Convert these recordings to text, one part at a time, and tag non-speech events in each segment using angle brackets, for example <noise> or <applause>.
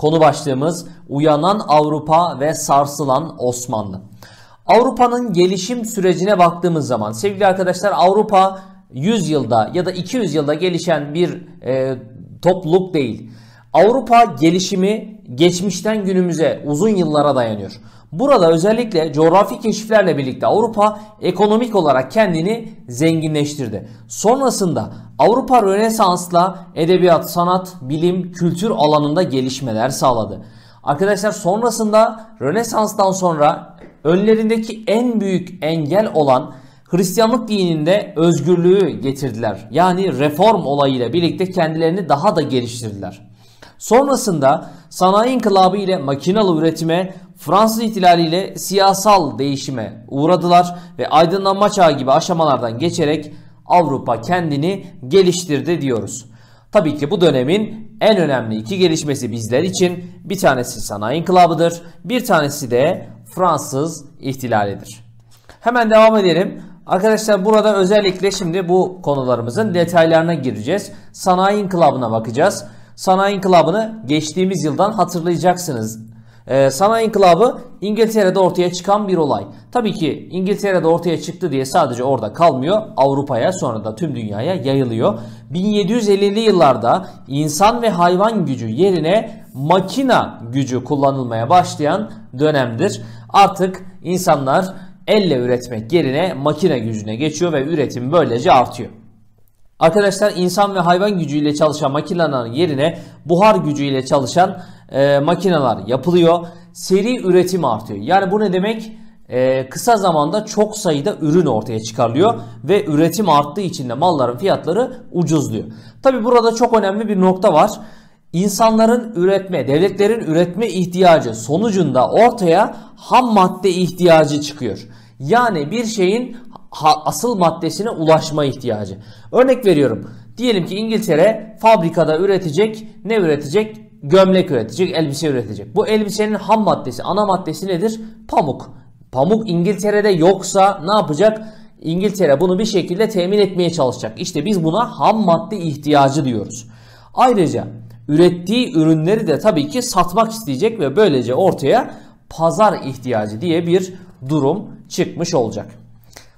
Konu başlığımız Uyanan Avrupa ve Sarsılan Osmanlı. Avrupa'nın gelişim sürecine baktığımız zaman sevgili arkadaşlar Avrupa 100 yılda ya da 200 yılda gelişen bir e, topluluk değil. Avrupa gelişimi geçmişten günümüze uzun yıllara dayanıyor. Burada özellikle coğrafi keşiflerle birlikte Avrupa ekonomik olarak kendini zenginleştirdi. Sonrasında Avrupa Rönesans'la edebiyat, sanat, bilim, kültür alanında gelişmeler sağladı. Arkadaşlar sonrasında Rönesans'tan sonra önlerindeki en büyük engel olan Hristiyanlık dininde özgürlüğü getirdiler. Yani reform olayıyla birlikte kendilerini daha da geliştirdiler. Sonrasında sanayi inkılabı ile makinalı üretime, Fransız ihtilaliyle siyasal değişime uğradılar ve aydınlanma çağı gibi aşamalardan geçerek Avrupa kendini geliştirdi diyoruz. Tabii ki bu dönemin en önemli iki gelişmesi bizler için bir tanesi sanayi inkılabıdır, bir tanesi de Fransız ihtilalidir. Hemen devam edelim. Arkadaşlar burada özellikle şimdi bu konularımızın detaylarına gireceğiz. Sanayi inkılabına bakacağız. Sanayi inkılabını geçtiğimiz yıldan hatırlayacaksınız e, ee, sanayi inkılabı İngiltere'de ortaya çıkan bir olay. Tabii ki İngiltere'de ortaya çıktı diye sadece orada kalmıyor. Avrupa'ya sonra da tüm dünyaya yayılıyor. 1750'li yıllarda insan ve hayvan gücü yerine makina gücü kullanılmaya başlayan dönemdir. Artık insanlar elle üretmek yerine makine gücüne geçiyor ve üretim böylece artıyor. Arkadaşlar insan ve hayvan gücüyle çalışan makinelerin yerine buhar gücüyle çalışan e, makineler yapılıyor. Seri üretim artıyor. Yani bu ne demek? Ee, kısa zamanda çok sayıda ürün ortaya çıkarılıyor ve üretim arttığı için de malların fiyatları ucuzluyor. Tabi burada çok önemli bir nokta var. İnsanların üretme, devletlerin üretme ihtiyacı sonucunda ortaya ham madde ihtiyacı çıkıyor. Yani bir şeyin asıl maddesine ulaşma ihtiyacı. Örnek veriyorum. Diyelim ki İngiltere fabrikada üretecek ne üretecek? gömlek üretecek, elbise üretecek. Bu elbisenin ham maddesi, ana maddesi nedir? Pamuk. Pamuk İngiltere'de yoksa ne yapacak? İngiltere bunu bir şekilde temin etmeye çalışacak. İşte biz buna ham madde ihtiyacı diyoruz. Ayrıca ürettiği ürünleri de tabii ki satmak isteyecek ve böylece ortaya pazar ihtiyacı diye bir durum çıkmış olacak.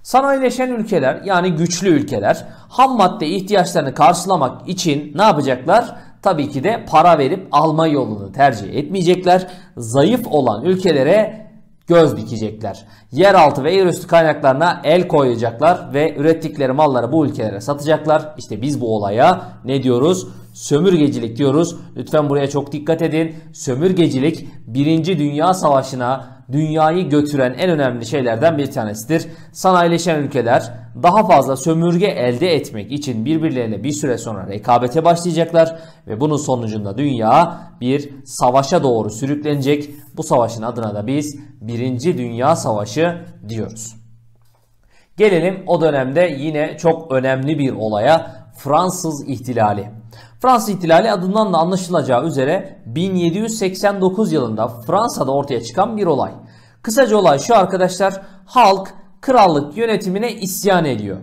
Sanayileşen ülkeler yani güçlü ülkeler ham madde ihtiyaçlarını karşılamak için ne yapacaklar? tabii ki de para verip alma yolunu tercih etmeyecekler. Zayıf olan ülkelere göz dikecekler. Yeraltı ve yerüstü kaynaklarına el koyacaklar ve ürettikleri malları bu ülkelere satacaklar. İşte biz bu olaya ne diyoruz? Sömürgecilik diyoruz. Lütfen buraya çok dikkat edin. Sömürgecilik 1. Dünya Savaşı'na dünyayı götüren en önemli şeylerden bir tanesidir. Sanayileşen ülkeler daha fazla sömürge elde etmek için birbirleriyle bir süre sonra rekabete başlayacaklar ve bunun sonucunda dünya bir savaşa doğru sürüklenecek. Bu savaşın adına da biz Birinci Dünya Savaşı diyoruz. Gelelim o dönemde yine çok önemli bir olaya Fransız İhtilali. Fransız İhtilali adından da anlaşılacağı üzere 1789 yılında Fransa'da ortaya çıkan bir olay. Kısaca olay şu arkadaşlar. Halk krallık yönetimine isyan ediyor.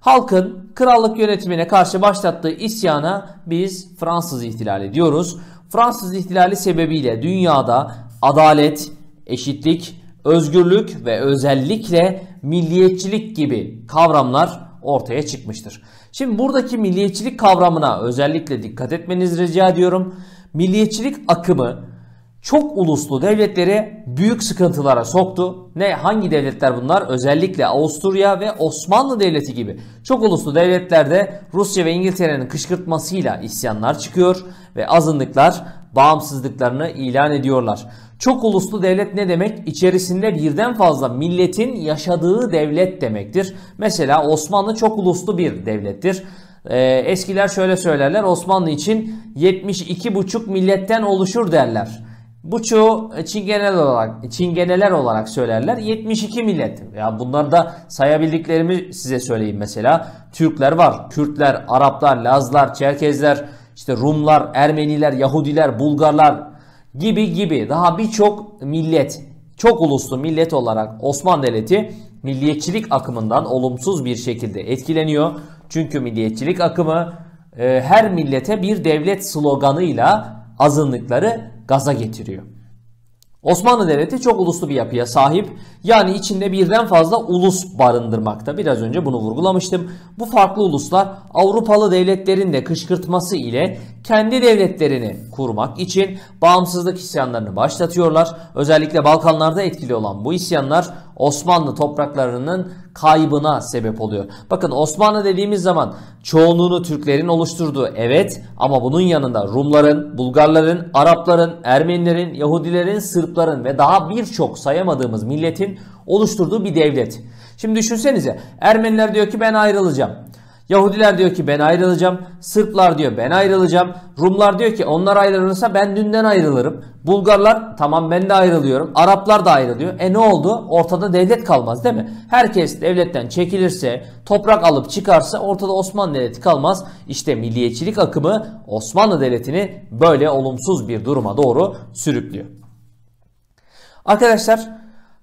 Halkın krallık yönetimine karşı başlattığı isyana biz Fransız İhtilali diyoruz. Fransız İhtilali sebebiyle dünyada adalet, eşitlik, özgürlük ve özellikle milliyetçilik gibi kavramlar ortaya çıkmıştır. Şimdi buradaki milliyetçilik kavramına özellikle dikkat etmenizi rica ediyorum. Milliyetçilik akımı çok uluslu devletleri büyük sıkıntılara soktu. Ne hangi devletler bunlar? Özellikle Avusturya ve Osmanlı Devleti gibi çok uluslu devletlerde Rusya ve İngiltere'nin kışkırtmasıyla isyanlar çıkıyor ve azınlıklar bağımsızlıklarını ilan ediyorlar. Çok uluslu devlet ne demek? İçerisinde birden fazla milletin yaşadığı devlet demektir. Mesela Osmanlı çok uluslu bir devlettir. Ee, eskiler şöyle söylerler Osmanlı için 72,5 milletten oluşur derler. Buçu çingeneler olarak, çingeneler olarak söylerler. 72 millet. Ya bunları da sayabildiklerimi size söyleyeyim mesela. Türkler var, Kürtler, Araplar, Lazlar, Çerkezler, işte Rumlar, Ermeniler, Yahudiler, Bulgarlar, gibi gibi daha birçok millet, çok uluslu millet olarak Osmanlı Devleti milliyetçilik akımından olumsuz bir şekilde etkileniyor. Çünkü milliyetçilik akımı e, her millete bir devlet sloganıyla azınlıkları gaza getiriyor. Osmanlı Devleti çok uluslu bir yapıya sahip. Yani içinde birden fazla ulus barındırmakta. Biraz önce bunu vurgulamıştım. Bu farklı uluslar Avrupalı devletlerin de kışkırtması ile kendi devletlerini kurmak için bağımsızlık isyanlarını başlatıyorlar. Özellikle Balkanlarda etkili olan bu isyanlar Osmanlı topraklarının kaybına sebep oluyor. Bakın Osmanlı dediğimiz zaman çoğunluğunu Türklerin oluşturduğu evet ama bunun yanında Rumların, Bulgarların, Arapların, Ermenilerin, Yahudilerin, Sırpların ve daha birçok sayamadığımız milletin oluşturduğu bir devlet. Şimdi düşünsenize Ermeniler diyor ki ben ayrılacağım. Yahudiler diyor ki ben ayrılacağım. Sırplar diyor ben ayrılacağım. Rumlar diyor ki onlar ayrılırsa ben dünden ayrılırım. Bulgarlar tamam ben de ayrılıyorum. Araplar da ayrılıyor. E ne oldu? Ortada devlet kalmaz değil mi? Herkes devletten çekilirse, toprak alıp çıkarsa ortada Osmanlı Devleti kalmaz. İşte milliyetçilik akımı Osmanlı Devleti'ni böyle olumsuz bir duruma doğru sürüklüyor. Arkadaşlar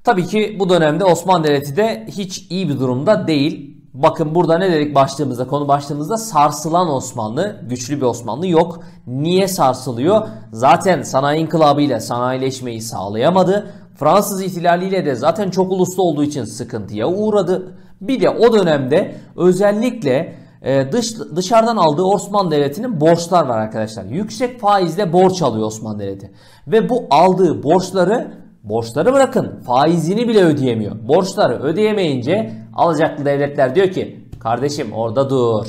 Tabii ki bu dönemde Osmanlı Devleti de hiç iyi bir durumda değil. Bakın burada ne dedik başlığımızda? Konu başlığımızda sarsılan Osmanlı, güçlü bir Osmanlı yok. Niye sarsılıyor? Zaten sanayi inkılabıyla sanayileşmeyi sağlayamadı. Fransız ihtilaliyle de zaten çok uluslu olduğu için sıkıntıya uğradı. Bir de o dönemde özellikle e, dış, dışarıdan aldığı Osmanlı Devleti'nin borçlar var arkadaşlar. Yüksek faizle borç alıyor Osmanlı Devleti. Ve bu aldığı borçları Borçları bırakın faizini bile ödeyemiyor. Borçları ödeyemeyince alacaklı devletler diyor ki kardeşim orada dur.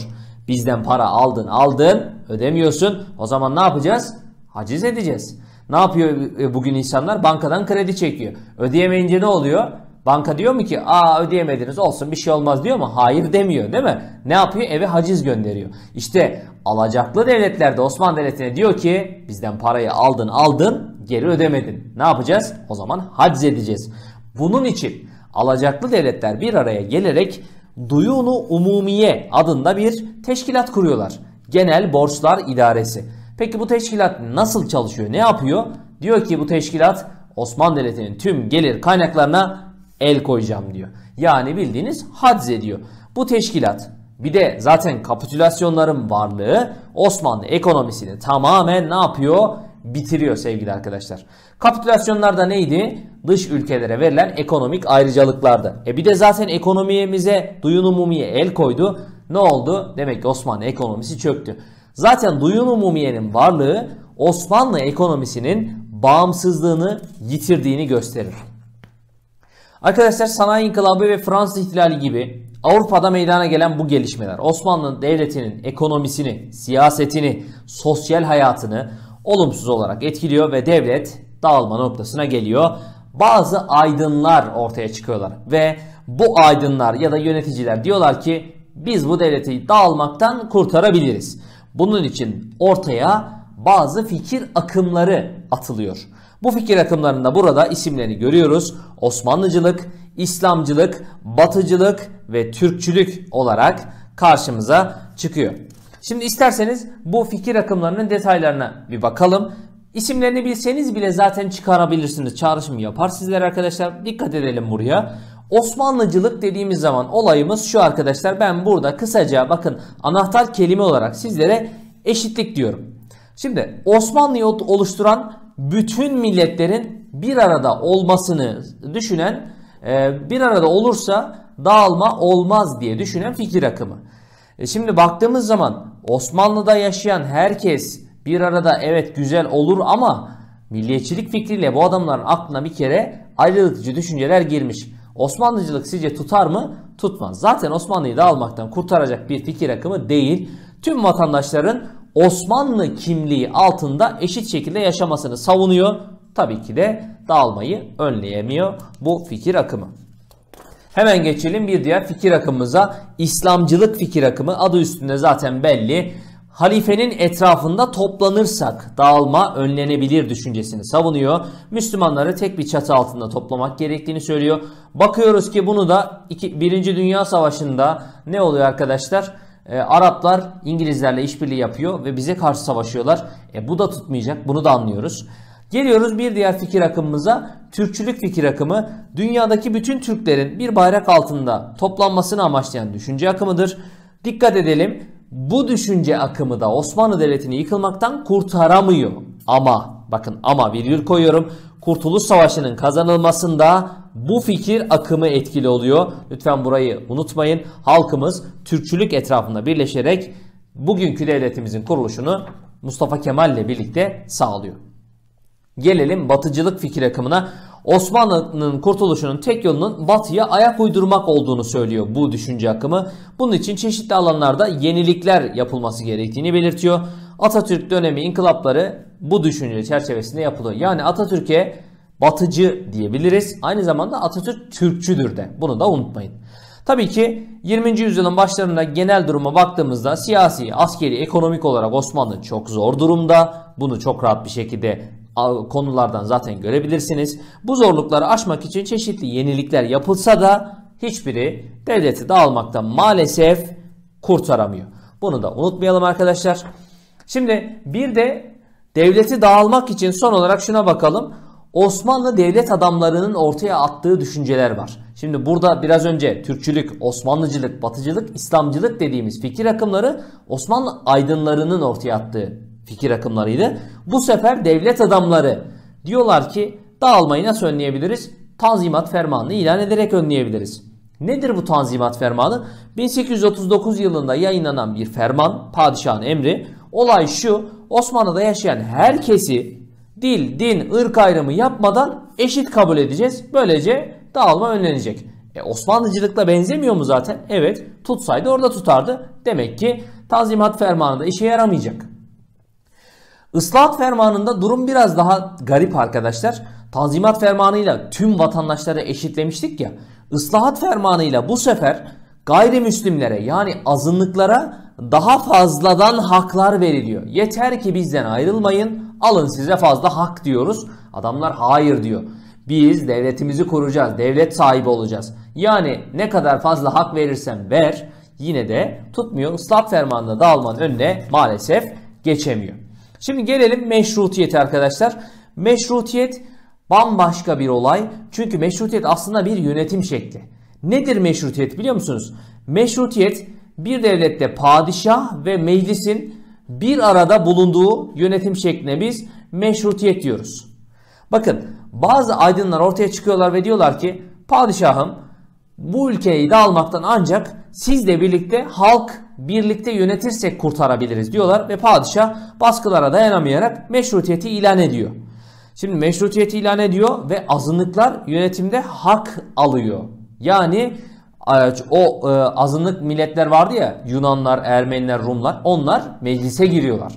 Bizden para aldın aldın ödemiyorsun. O zaman ne yapacağız? Haciz edeceğiz. Ne yapıyor bugün insanlar? Bankadan kredi çekiyor. Ödeyemeyince ne oluyor? Banka diyor mu ki aa ödeyemediniz olsun bir şey olmaz diyor mu? Hayır demiyor değil mi? Ne yapıyor? Eve haciz gönderiyor. İşte alacaklı devletlerde Osmanlı Devleti'ne diyor ki bizden parayı aldın aldın geri ödemedin. Ne yapacağız? O zaman haciz edeceğiz. Bunun için alacaklı devletler bir araya gelerek Duyunu Umumiye adında bir teşkilat kuruyorlar. Genel Borçlar İdaresi. Peki bu teşkilat nasıl çalışıyor? Ne yapıyor? Diyor ki bu teşkilat Osmanlı Devleti'nin tüm gelir kaynaklarına el koyacağım diyor. Yani bildiğiniz hadz ediyor. Bu teşkilat bir de zaten kapitülasyonların varlığı Osmanlı ekonomisini tamamen ne yapıyor? Bitiriyor sevgili arkadaşlar. Kapitülasyonlarda neydi? Dış ülkelere verilen ekonomik ayrıcalıklardı. E bir de zaten ekonomimize Duyun Umumiye el koydu. Ne oldu? Demek ki Osmanlı ekonomisi çöktü. Zaten Duyun Umumiye'nin varlığı Osmanlı ekonomisinin bağımsızlığını yitirdiğini gösterir. Arkadaşlar sanayi inkılabı ve Fransız ihtilali gibi Avrupa'da meydana gelen bu gelişmeler Osmanlı Devleti'nin ekonomisini, siyasetini, sosyal hayatını olumsuz olarak etkiliyor ve devlet dağılma noktasına geliyor. Bazı aydınlar ortaya çıkıyorlar ve bu aydınlar ya da yöneticiler diyorlar ki biz bu devleti dağılmaktan kurtarabiliriz. Bunun için ortaya bazı fikir akımları atılıyor. Bu fikir akımlarında burada isimlerini görüyoruz. Osmanlıcılık, İslamcılık, Batıcılık ve Türkçülük olarak karşımıza çıkıyor. Şimdi isterseniz bu fikir akımlarının detaylarına bir bakalım. İsimlerini bilseniz bile zaten çıkarabilirsiniz. Çağrışım yapar sizler arkadaşlar. Dikkat edelim buraya. Osmanlıcılık dediğimiz zaman olayımız şu arkadaşlar. Ben burada kısaca bakın anahtar kelime olarak sizlere eşitlik diyorum. Şimdi Osmanlı'yı oluşturan bütün milletlerin bir arada olmasını düşünen e, bir arada olursa dağılma olmaz diye düşünen fikir akımı. E, şimdi baktığımız zaman Osmanlı'da yaşayan herkes bir arada evet güzel olur ama milliyetçilik fikriyle bu adamların aklına bir kere ayrılıkçı düşünceler girmiş. Osmanlıcılık sizce tutar mı? Tutmaz. Zaten Osmanlı'yı dağılmaktan kurtaracak bir fikir akımı değil. Tüm vatandaşların Osmanlı kimliği altında eşit şekilde yaşamasını savunuyor. Tabii ki de dağılmayı önleyemiyor bu fikir akımı. Hemen geçelim bir diğer fikir akımımıza. İslamcılık fikir akımı adı üstünde zaten belli. Halifenin etrafında toplanırsak dağılma önlenebilir düşüncesini savunuyor. Müslümanları tek bir çatı altında toplamak gerektiğini söylüyor. Bakıyoruz ki bunu da 1. Dünya Savaşı'nda ne oluyor arkadaşlar? e, Araplar İngilizlerle işbirliği yapıyor ve bize karşı savaşıyorlar. E, bu da tutmayacak. Bunu da anlıyoruz. Geliyoruz bir diğer fikir akımımıza. Türkçülük fikir akımı dünyadaki bütün Türklerin bir bayrak altında toplanmasını amaçlayan düşünce akımıdır. Dikkat edelim. Bu düşünce akımı da Osmanlı Devleti'ni yıkılmaktan kurtaramıyor. Ama bakın ama virgül koyuyorum. Kurtuluş Savaşı'nın kazanılmasında bu fikir akımı etkili oluyor. Lütfen burayı unutmayın. Halkımız Türkçülük etrafında birleşerek bugünkü devletimizin kuruluşunu Mustafa Kemal ile birlikte sağlıyor. Gelelim batıcılık fikir akımına. Osmanlı'nın kurtuluşunun tek yolunun batıya ayak uydurmak olduğunu söylüyor bu düşünce akımı. Bunun için çeşitli alanlarda yenilikler yapılması gerektiğini belirtiyor. Atatürk dönemi inkılapları bu düşünce çerçevesinde yapılıyor. Yani Atatürk'e batıcı diyebiliriz. Aynı zamanda Atatürk Türkçüdür de. Bunu da unutmayın. Tabii ki 20. yüzyılın başlarında genel duruma baktığımızda siyasi, askeri, ekonomik olarak Osmanlı çok zor durumda. Bunu çok rahat bir şekilde konulardan zaten görebilirsiniz. Bu zorlukları aşmak için çeşitli yenilikler yapılsa da hiçbiri devleti dağılmakta maalesef kurtaramıyor. Bunu da unutmayalım arkadaşlar. Şimdi bir de devleti dağılmak için son olarak şuna bakalım. Osmanlı devlet adamlarının ortaya attığı düşünceler var. Şimdi burada biraz önce Türkçülük, Osmanlıcılık, Batıcılık, İslamcılık dediğimiz fikir akımları Osmanlı aydınlarının ortaya attığı fikir akımlarıydı. Bu sefer devlet adamları diyorlar ki dağılmayı nasıl önleyebiliriz? Tanzimat fermanını ilan ederek önleyebiliriz. Nedir bu tanzimat fermanı? 1839 yılında yayınlanan bir ferman, padişahın emri. Olay şu Osmanlı'da yaşayan herkesi dil, din, ırk ayrımı yapmadan eşit kabul edeceğiz. Böylece dağılma önlenecek. E, Osmanlıcılıkla benzemiyor mu zaten? Evet tutsaydı orada tutardı. Demek ki Tazimat Fermanı da işe yaramayacak. Islahat fermanında durum biraz daha garip arkadaşlar. Tanzimat fermanıyla tüm vatandaşları eşitlemiştik ya. Islahat fermanıyla bu sefer gayrimüslimlere yani azınlıklara daha fazladan haklar veriliyor. Yeter ki bizden ayrılmayın alın size fazla hak diyoruz. Adamlar hayır diyor. Biz devletimizi koruyacağız, devlet sahibi olacağız. Yani ne kadar fazla hak verirsen ver yine de tutmuyor. Islah fermanına dağılmanın önüne maalesef geçemiyor. Şimdi gelelim meşrutiyete arkadaşlar. Meşrutiyet bambaşka bir olay. Çünkü meşrutiyet aslında bir yönetim şekli. Nedir meşrutiyet biliyor musunuz? Meşrutiyet bir devlette padişah ve meclisin bir arada bulunduğu yönetim şekline biz meşrutiyet diyoruz. Bakın bazı aydınlar ortaya çıkıyorlar ve diyorlar ki padişahım bu ülkeyi de almaktan ancak sizle birlikte halk birlikte yönetirsek kurtarabiliriz diyorlar ve padişah baskılara dayanamayarak meşrutiyeti ilan ediyor. Şimdi meşrutiyeti ilan ediyor ve azınlıklar yönetimde hak alıyor. Yani o e, azınlık milletler vardı ya Yunanlar, Ermeniler, Rumlar onlar meclise giriyorlar.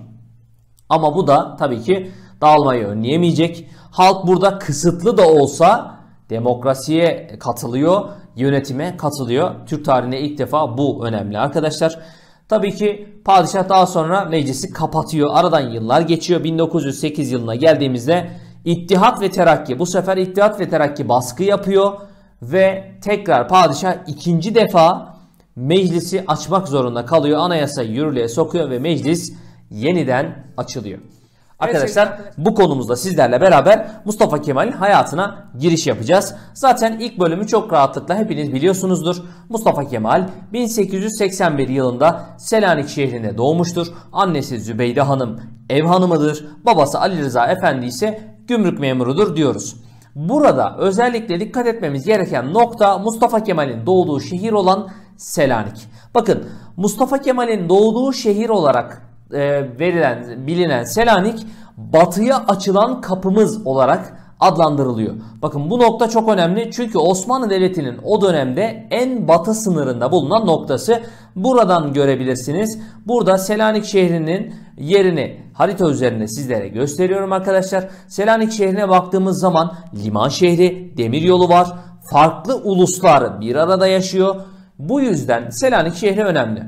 Ama bu da tabii ki dağılmayı önleyemeyecek. Halk burada kısıtlı da olsa demokrasiye katılıyor, yönetime katılıyor. Türk tarihinde ilk defa bu önemli arkadaşlar. Tabii ki padişah daha sonra meclisi kapatıyor. Aradan yıllar geçiyor. 1908 yılına geldiğimizde İttihat ve Terakki bu sefer İttihat ve Terakki baskı yapıyor ve tekrar padişah ikinci defa meclisi açmak zorunda kalıyor. Anayasa yürürlüğe sokuyor ve meclis yeniden açılıyor. Arkadaşlar bu konumuzda sizlerle beraber Mustafa Kemal'in hayatına giriş yapacağız. Zaten ilk bölümü çok rahatlıkla hepiniz biliyorsunuzdur. Mustafa Kemal 1881 yılında Selanik şehrinde doğmuştur. Annesi Zübeyde Hanım ev hanımıdır. Babası Ali Rıza Efendi ise gümrük memurudur diyoruz. Burada özellikle dikkat etmemiz gereken nokta Mustafa Kemal'in doğduğu şehir olan Selanik. Bakın Mustafa Kemal'in doğduğu şehir olarak e, verilen bilinen Selanik batıya açılan kapımız olarak adlandırılıyor. Bakın bu nokta çok önemli çünkü Osmanlı Devleti'nin o dönemde en batı sınırında bulunan noktası. Buradan görebilirsiniz. Burada Selanik şehrinin yerini harita üzerinde sizlere gösteriyorum arkadaşlar. Selanik şehrine baktığımız zaman liman şehri, demiryolu var. Farklı uluslar bir arada yaşıyor. Bu yüzden Selanik şehri önemli.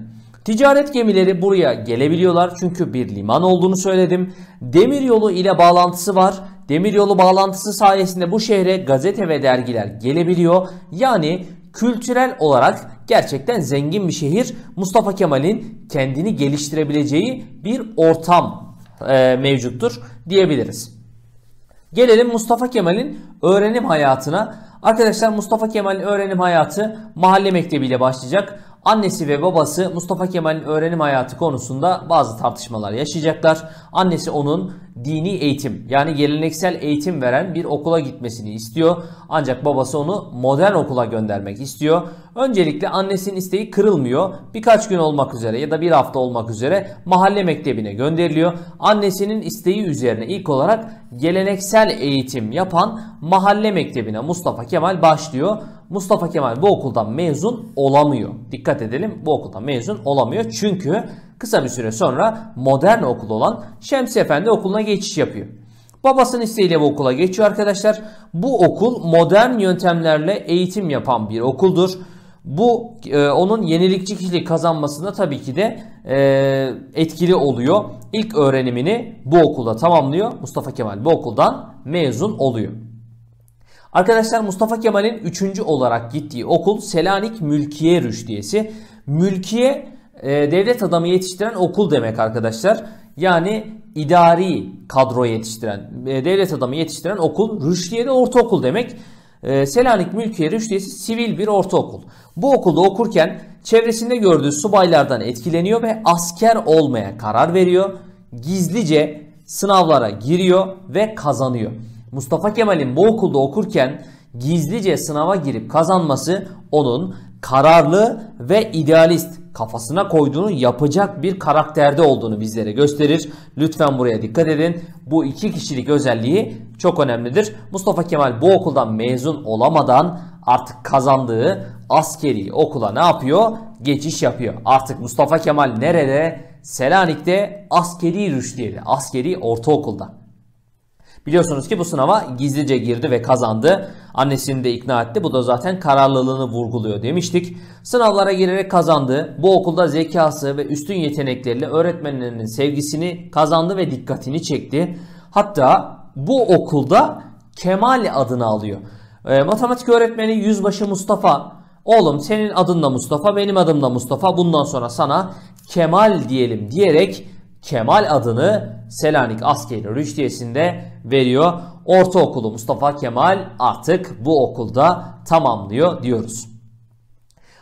Ticaret gemileri buraya gelebiliyorlar çünkü bir liman olduğunu söyledim. Demiryolu ile bağlantısı var. Demiryolu bağlantısı sayesinde bu şehre gazete ve dergiler gelebiliyor. Yani kültürel olarak gerçekten zengin bir şehir. Mustafa Kemal'in kendini geliştirebileceği bir ortam e, mevcuttur diyebiliriz. Gelelim Mustafa Kemal'in öğrenim hayatına. Arkadaşlar Mustafa Kemal'in öğrenim hayatı mahalle mektebiyle başlayacak annesi ve babası Mustafa Kemal'in öğrenim hayatı konusunda bazı tartışmalar yaşayacaklar. Annesi onun dini eğitim yani geleneksel eğitim veren bir okula gitmesini istiyor. Ancak babası onu modern okula göndermek istiyor. Öncelikle annesinin isteği kırılmıyor. Birkaç gün olmak üzere ya da bir hafta olmak üzere mahalle mektebine gönderiliyor. Annesinin isteği üzerine ilk olarak geleneksel eğitim yapan mahalle mektebine Mustafa Kemal başlıyor. Mustafa Kemal bu okuldan mezun olamıyor. Dikkat edelim bu okuldan mezun olamıyor. Çünkü kısa bir süre sonra modern okul olan Şemsi Efendi okuluna geçiş yapıyor. Babasının isteğiyle bu okula geçiyor arkadaşlar. Bu okul modern yöntemlerle eğitim yapan bir okuldur. Bu e, onun yenilikçi kişilik kazanmasında tabii ki de e, etkili oluyor. İlk öğrenimini bu okulda tamamlıyor. Mustafa Kemal bu okuldan mezun oluyor. Arkadaşlar Mustafa Kemal'in 3. olarak gittiği okul Selanik Mülkiye Rüşdiyesi. Mülkiye e, devlet adamı yetiştiren okul demek arkadaşlar. Yani idari kadro yetiştiren, e, devlet adamı yetiştiren okul. Rüşdiye de ortaokul demek. E, Selanik Mülkiye Rüşdiyesi sivil bir ortaokul. Bu okulda okurken çevresinde gördüğü subaylardan etkileniyor ve asker olmaya karar veriyor. Gizlice sınavlara giriyor ve kazanıyor. Mustafa Kemal'in bu okulda okurken gizlice sınava girip kazanması onun kararlı ve idealist kafasına koyduğunu yapacak bir karakterde olduğunu bizlere gösterir. Lütfen buraya dikkat edin. Bu iki kişilik özelliği çok önemlidir. Mustafa Kemal bu okuldan mezun olamadan artık kazandığı askeri okula ne yapıyor? Geçiş yapıyor. Artık Mustafa Kemal nerede? Selanik'te askeri rüştiyede, askeri ortaokulda. Biliyorsunuz ki bu sınava gizlice girdi ve kazandı. Annesini de ikna etti. Bu da zaten kararlılığını vurguluyor demiştik. Sınavlara girerek kazandı. Bu okulda zekası ve üstün yetenekleriyle öğretmenlerinin sevgisini kazandı ve dikkatini çekti. Hatta bu okulda Kemal adını alıyor. E, matematik öğretmeni Yüzbaşı Mustafa oğlum senin adın da Mustafa benim adım da Mustafa bundan sonra sana Kemal diyelim diyerek Kemal adını Selanik Askeri Rüştiyesi'nde veriyor. Ortaokulu Mustafa Kemal artık bu okulda tamamlıyor diyoruz.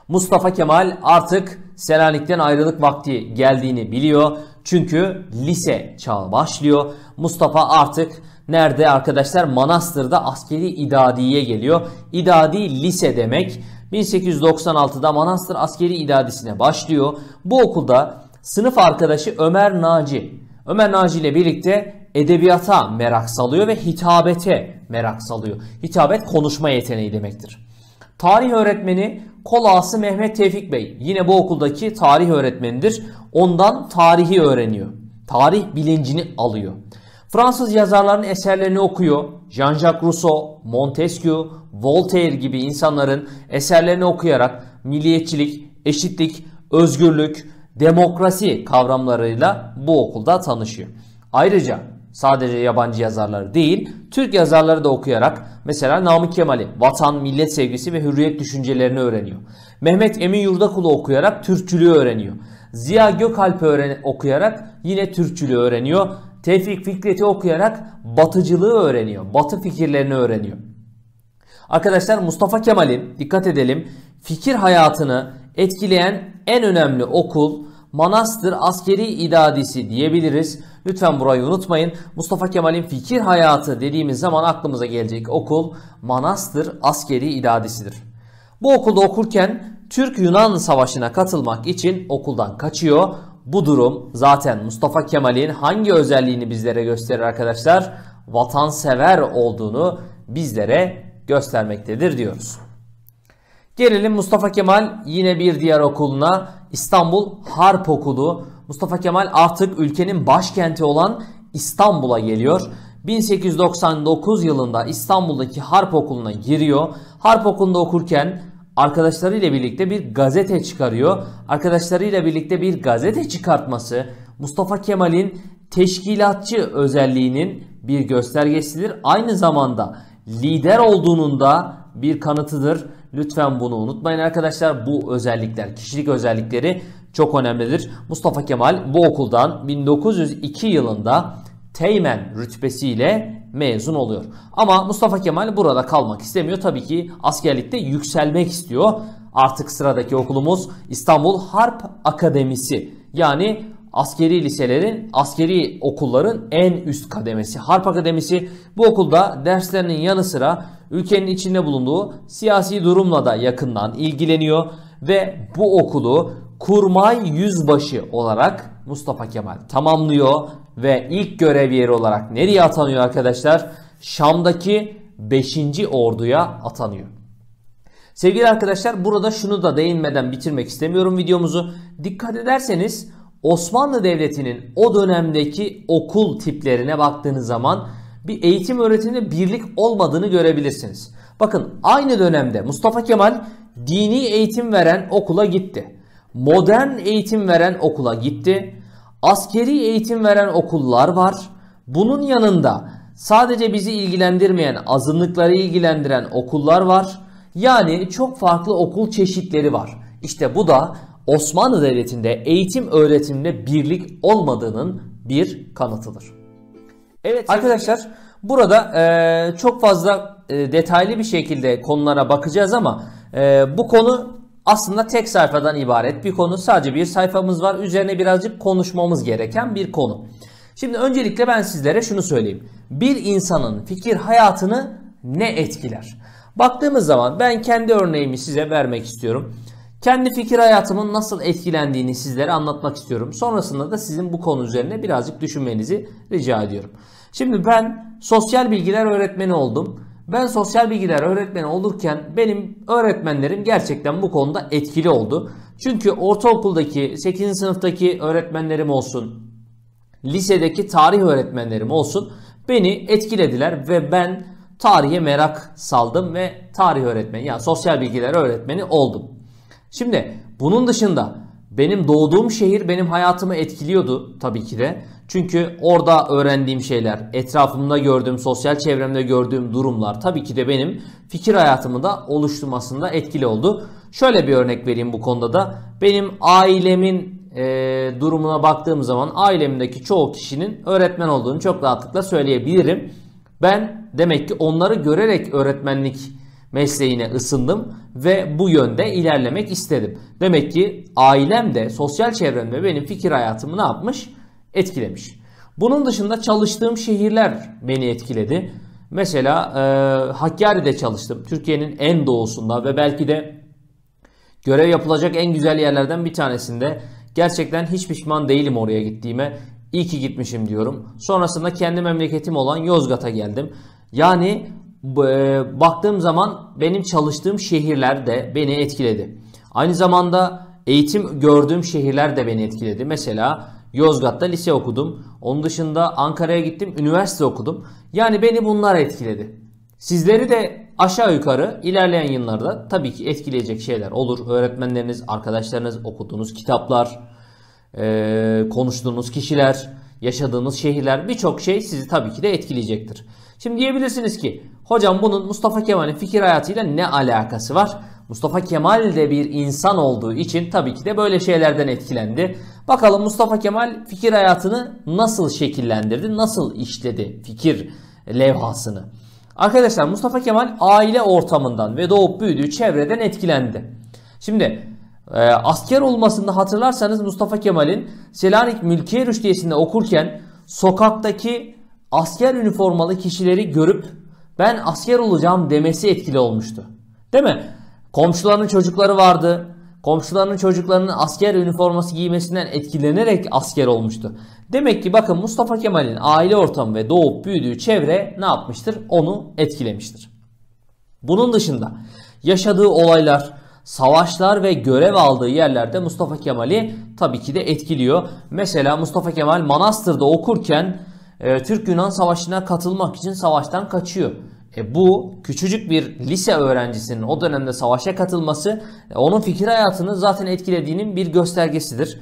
Mustafa Kemal artık Selanik'ten ayrılık vakti geldiğini biliyor. Çünkü lise çağı başlıyor. Mustafa artık nerede arkadaşlar? Manastır'da askeri idadiye geliyor. İdadi lise demek. 1896'da Manastır Askeri idadisine başlıyor. Bu okulda sınıf arkadaşı Ömer Naci. Ömer Naci ile birlikte edebiyata merak salıyor ve hitabete merak salıyor. Hitabet konuşma yeteneği demektir. Tarih öğretmeni Kolası Mehmet Tevfik Bey yine bu okuldaki tarih öğretmenidir. Ondan tarihi öğreniyor. Tarih bilincini alıyor. Fransız yazarların eserlerini okuyor. Jean-Jacques Rousseau, Montesquieu, Voltaire gibi insanların eserlerini okuyarak milliyetçilik, eşitlik, özgürlük, demokrasi kavramlarıyla bu okulda tanışıyor. Ayrıca sadece yabancı yazarları değil, Türk yazarları da okuyarak mesela Namık Kemal'i vatan, millet sevgisi ve hürriyet düşüncelerini öğreniyor. Mehmet Emin Yurdakul'u okuyarak Türkçülüğü öğreniyor. Ziya Gökalp'i okuyarak yine Türkçülüğü öğreniyor. Tevfik Fikret'i okuyarak batıcılığı öğreniyor. Batı fikirlerini öğreniyor. Arkadaşlar Mustafa Kemal'in dikkat edelim fikir hayatını etkileyen en önemli okul Manastır Askeri idadisi diyebiliriz. Lütfen burayı unutmayın. Mustafa Kemal'in fikir hayatı dediğimiz zaman aklımıza gelecek okul Manastır Askeri idadisidir. Bu okulda okurken Türk-Yunan Savaşı'na katılmak için okuldan kaçıyor. Bu durum zaten Mustafa Kemal'in hangi özelliğini bizlere gösterir arkadaşlar? Vatansever olduğunu bizlere göstermektedir diyoruz. Gelelim Mustafa Kemal yine bir diğer okuluna İstanbul Harp Okulu. Mustafa Kemal artık ülkenin başkenti olan İstanbul'a geliyor. 1899 yılında İstanbul'daki Harp Okulu'na giriyor. Harp Okulu'nda okurken arkadaşlarıyla birlikte bir gazete çıkarıyor. Arkadaşlarıyla birlikte bir gazete çıkartması Mustafa Kemal'in teşkilatçı özelliğinin bir göstergesidir. Aynı zamanda lider olduğunun da bir kanıtıdır. Lütfen bunu unutmayın arkadaşlar. Bu özellikler, kişilik özellikleri çok önemlidir. Mustafa Kemal bu okuldan 1902 yılında Teğmen rütbesiyle mezun oluyor. Ama Mustafa Kemal burada kalmak istemiyor. Tabii ki askerlikte yükselmek istiyor. Artık sıradaki okulumuz İstanbul Harp Akademisi. Yani askeri liselerin, askeri okulların en üst kademesi. Harp Akademisi bu okulda derslerinin yanı sıra ülkenin içinde bulunduğu siyasi durumla da yakından ilgileniyor ve bu okulu kurmay yüzbaşı olarak Mustafa Kemal tamamlıyor ve ilk görev yeri olarak nereye atanıyor arkadaşlar? Şam'daki 5. orduya atanıyor. Sevgili arkadaşlar burada şunu da değinmeden bitirmek istemiyorum videomuzu. Dikkat ederseniz Osmanlı Devleti'nin o dönemdeki okul tiplerine baktığınız zaman bir eğitim öğretimde birlik olmadığını görebilirsiniz. Bakın aynı dönemde Mustafa Kemal dini eğitim veren okula gitti. Modern eğitim veren okula gitti. Askeri eğitim veren okullar var. Bunun yanında sadece bizi ilgilendirmeyen azınlıkları ilgilendiren okullar var. Yani çok farklı okul çeşitleri var. İşte bu da Osmanlı Devleti'nde eğitim öğretimde birlik olmadığının bir kanıtıdır. Evet arkadaşlar sevgili. burada e, çok fazla e, detaylı bir şekilde konulara bakacağız ama e, bu konu aslında tek sayfadan ibaret bir konu. Sadece bir sayfamız var. Üzerine birazcık konuşmamız gereken bir konu. Şimdi öncelikle ben sizlere şunu söyleyeyim. Bir insanın fikir hayatını ne etkiler? Baktığımız zaman ben kendi örneğimi size vermek istiyorum. Kendi fikir hayatımın nasıl etkilendiğini sizlere anlatmak istiyorum. Sonrasında da sizin bu konu üzerine birazcık düşünmenizi rica ediyorum. Şimdi ben sosyal bilgiler öğretmeni oldum. Ben sosyal bilgiler öğretmeni olurken benim öğretmenlerim gerçekten bu konuda etkili oldu. Çünkü ortaokuldaki 8. sınıftaki öğretmenlerim olsun, lisedeki tarih öğretmenlerim olsun beni etkilediler ve ben tarihe merak saldım ve tarih öğretmeni yani sosyal bilgiler öğretmeni oldum. Şimdi bunun dışında benim doğduğum şehir benim hayatımı etkiliyordu tabii ki de. Çünkü orada öğrendiğim şeyler, etrafımda gördüğüm, sosyal çevremde gördüğüm durumlar tabii ki de benim fikir hayatımı da oluşturmasında etkili oldu. Şöyle bir örnek vereyim bu konuda da. Benim ailemin e, durumuna baktığım zaman ailemdeki çoğu kişinin öğretmen olduğunu çok rahatlıkla söyleyebilirim. Ben demek ki onları görerek öğretmenlik mesleğine ısındım ve bu yönde ilerlemek istedim. Demek ki ailem de sosyal çevrem de benim fikir hayatımı ne yapmış? Etkilemiş. Bunun dışında çalıştığım şehirler beni etkiledi. Mesela e, Hakkari'de çalıştım. Türkiye'nin en doğusunda ve belki de görev yapılacak en güzel yerlerden bir tanesinde. Gerçekten hiç pişman değilim oraya gittiğime. İyi ki gitmişim diyorum. Sonrasında kendi memleketim olan Yozgat'a geldim. Yani e, baktığım zaman benim çalıştığım şehirler de beni etkiledi. Aynı zamanda eğitim gördüğüm şehirler de beni etkiledi. Mesela Yozgat'ta lise okudum. Onun dışında Ankara'ya gittim, üniversite okudum. Yani beni bunlar etkiledi. Sizleri de aşağı yukarı ilerleyen yıllarda tabii ki etkileyecek şeyler olur. Öğretmenleriniz, arkadaşlarınız, okuduğunuz kitaplar, e, konuştuğunuz kişiler, yaşadığınız şehirler birçok şey sizi tabii ki de etkileyecektir. Şimdi diyebilirsiniz ki hocam bunun Mustafa Kemal'in fikir hayatıyla ne alakası var? Mustafa Kemal de bir insan olduğu için tabii ki de böyle şeylerden etkilendi. Bakalım Mustafa Kemal fikir hayatını nasıl şekillendirdi, nasıl işledi fikir levhasını. Arkadaşlar Mustafa Kemal aile ortamından ve doğup büyüdüğü çevreden etkilendi. Şimdi e, asker olmasında hatırlarsanız Mustafa Kemal'in Selanik Mülkiye Rüştiyesi'nde okurken sokaktaki asker üniformalı kişileri görüp ben asker olacağım demesi etkili olmuştu. Değil mi? Komşularının çocukları vardı. Komşularının çocuklarının asker üniforması giymesinden etkilenerek asker olmuştu. Demek ki bakın Mustafa Kemal'in aile ortamı ve doğup büyüdüğü çevre ne yapmıştır? Onu etkilemiştir. Bunun dışında yaşadığı olaylar, savaşlar ve görev aldığı yerlerde Mustafa Kemal'i tabii ki de etkiliyor. Mesela Mustafa Kemal Manastır'da okurken e, Türk-Yunan savaşına katılmak için savaştan kaçıyor. E bu küçücük bir lise öğrencisinin o dönemde savaşa katılması e, onun fikir hayatını zaten etkilediğinin bir göstergesidir.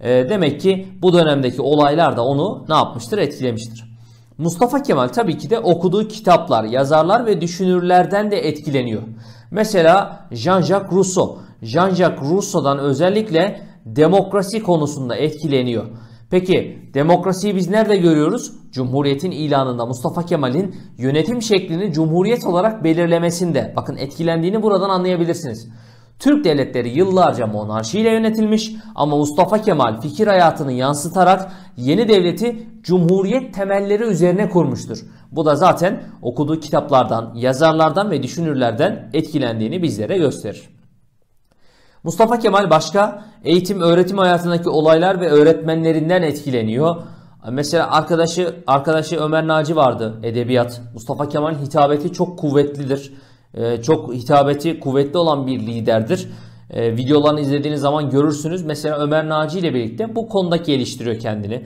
E, demek ki bu dönemdeki olaylar da onu ne yapmıştır etkilemiştir. Mustafa Kemal tabii ki de okuduğu kitaplar, yazarlar ve düşünürlerden de etkileniyor. Mesela Jean-Jacques Rousseau. Jean-Jacques Rousseau'dan özellikle demokrasi konusunda etkileniyor. Peki demokrasiyi biz nerede görüyoruz? Cumhuriyetin ilanında Mustafa Kemal'in yönetim şeklini cumhuriyet olarak belirlemesinde. Bakın etkilendiğini buradan anlayabilirsiniz. Türk devletleri yıllarca monarşiyle yönetilmiş ama Mustafa Kemal fikir hayatını yansıtarak yeni devleti cumhuriyet temelleri üzerine kurmuştur. Bu da zaten okuduğu kitaplardan, yazarlardan ve düşünürlerden etkilendiğini bizlere gösterir. Mustafa Kemal başka eğitim öğretim hayatındaki olaylar ve öğretmenlerinden etkileniyor. Mesela arkadaşı arkadaşı Ömer Naci vardı edebiyat. Mustafa Kemal hitabeti çok kuvvetlidir. Ee, çok hitabeti kuvvetli olan bir liderdir. Ee, videolarını izlediğiniz zaman görürsünüz. Mesela Ömer Naci ile birlikte bu konuda geliştiriyor kendini.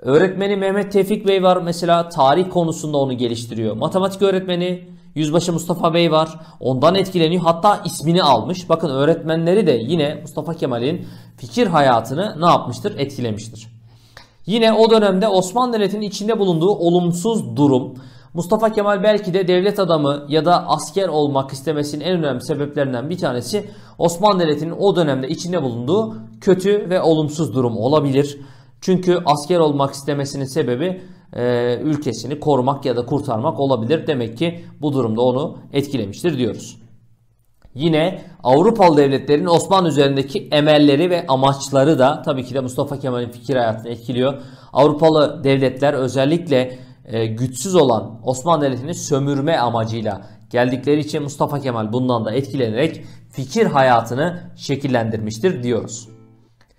Öğretmeni Mehmet Tevfik Bey var mesela tarih konusunda onu geliştiriyor. Matematik öğretmeni Yüzbaşı Mustafa Bey var. Ondan etkileniyor. Hatta ismini almış. Bakın öğretmenleri de yine Mustafa Kemal'in fikir hayatını ne yapmıştır? Etkilemiştir. Yine o dönemde Osmanlı Devleti'nin içinde bulunduğu olumsuz durum Mustafa Kemal belki de devlet adamı ya da asker olmak istemesinin en önemli sebeplerinden bir tanesi Osmanlı Devleti'nin o dönemde içinde bulunduğu kötü ve olumsuz durum olabilir. Çünkü asker olmak istemesinin sebebi e, ülkesini korumak ya da kurtarmak olabilir. Demek ki bu durumda onu etkilemiştir diyoruz. Yine Avrupalı devletlerin Osmanlı üzerindeki emelleri ve amaçları da tabii ki de Mustafa Kemal'in fikir hayatını etkiliyor. Avrupalı devletler özellikle e, güçsüz olan Osmanlı Devleti'ni sömürme amacıyla geldikleri için Mustafa Kemal bundan da etkilenerek fikir hayatını şekillendirmiştir diyoruz.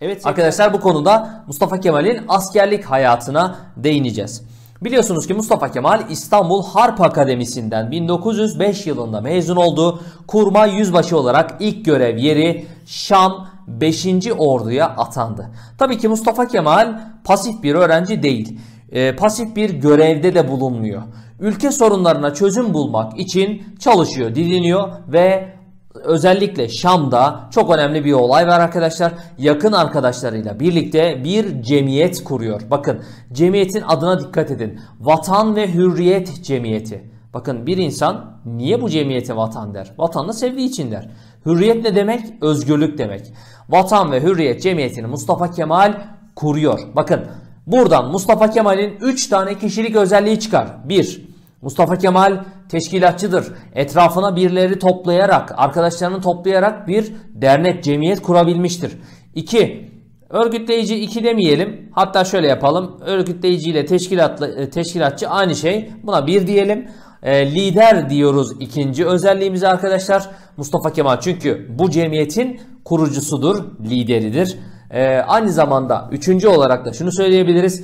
Evet, Arkadaşlar bu konuda Mustafa Kemal'in askerlik hayatına değineceğiz. Biliyorsunuz ki Mustafa Kemal İstanbul Harp Akademisi'nden 1905 yılında mezun oldu. Kurmay Yüzbaşı olarak ilk görev yeri Şam 5. Ordu'ya atandı. Tabii ki Mustafa Kemal pasif bir öğrenci değil. E, pasif bir görevde de bulunmuyor. Ülke sorunlarına çözüm bulmak için çalışıyor, didiniyor ve Özellikle Şam'da çok önemli bir olay var arkadaşlar. Yakın arkadaşlarıyla birlikte bir cemiyet kuruyor. Bakın cemiyetin adına dikkat edin. Vatan ve Hürriyet Cemiyeti. Bakın bir insan niye bu cemiyete vatan der? Vatanla sevdiği için der. Hürriyet ne demek? Özgürlük demek. Vatan ve Hürriyet Cemiyeti'ni Mustafa Kemal kuruyor. Bakın buradan Mustafa Kemal'in 3 tane kişilik özelliği çıkar. 1. Mustafa Kemal teşkilatçıdır. Etrafına birileri toplayarak, arkadaşlarını toplayarak bir dernek, cemiyet kurabilmiştir. 2. Örgütleyici 2 demeyelim. Hatta şöyle yapalım. Örgütleyici ile teşkilatlı, e, teşkilatçı aynı şey. Buna 1 diyelim. E, lider diyoruz ikinci özelliğimizi arkadaşlar. Mustafa Kemal çünkü bu cemiyetin kurucusudur, lideridir. E, aynı zamanda üçüncü olarak da şunu söyleyebiliriz.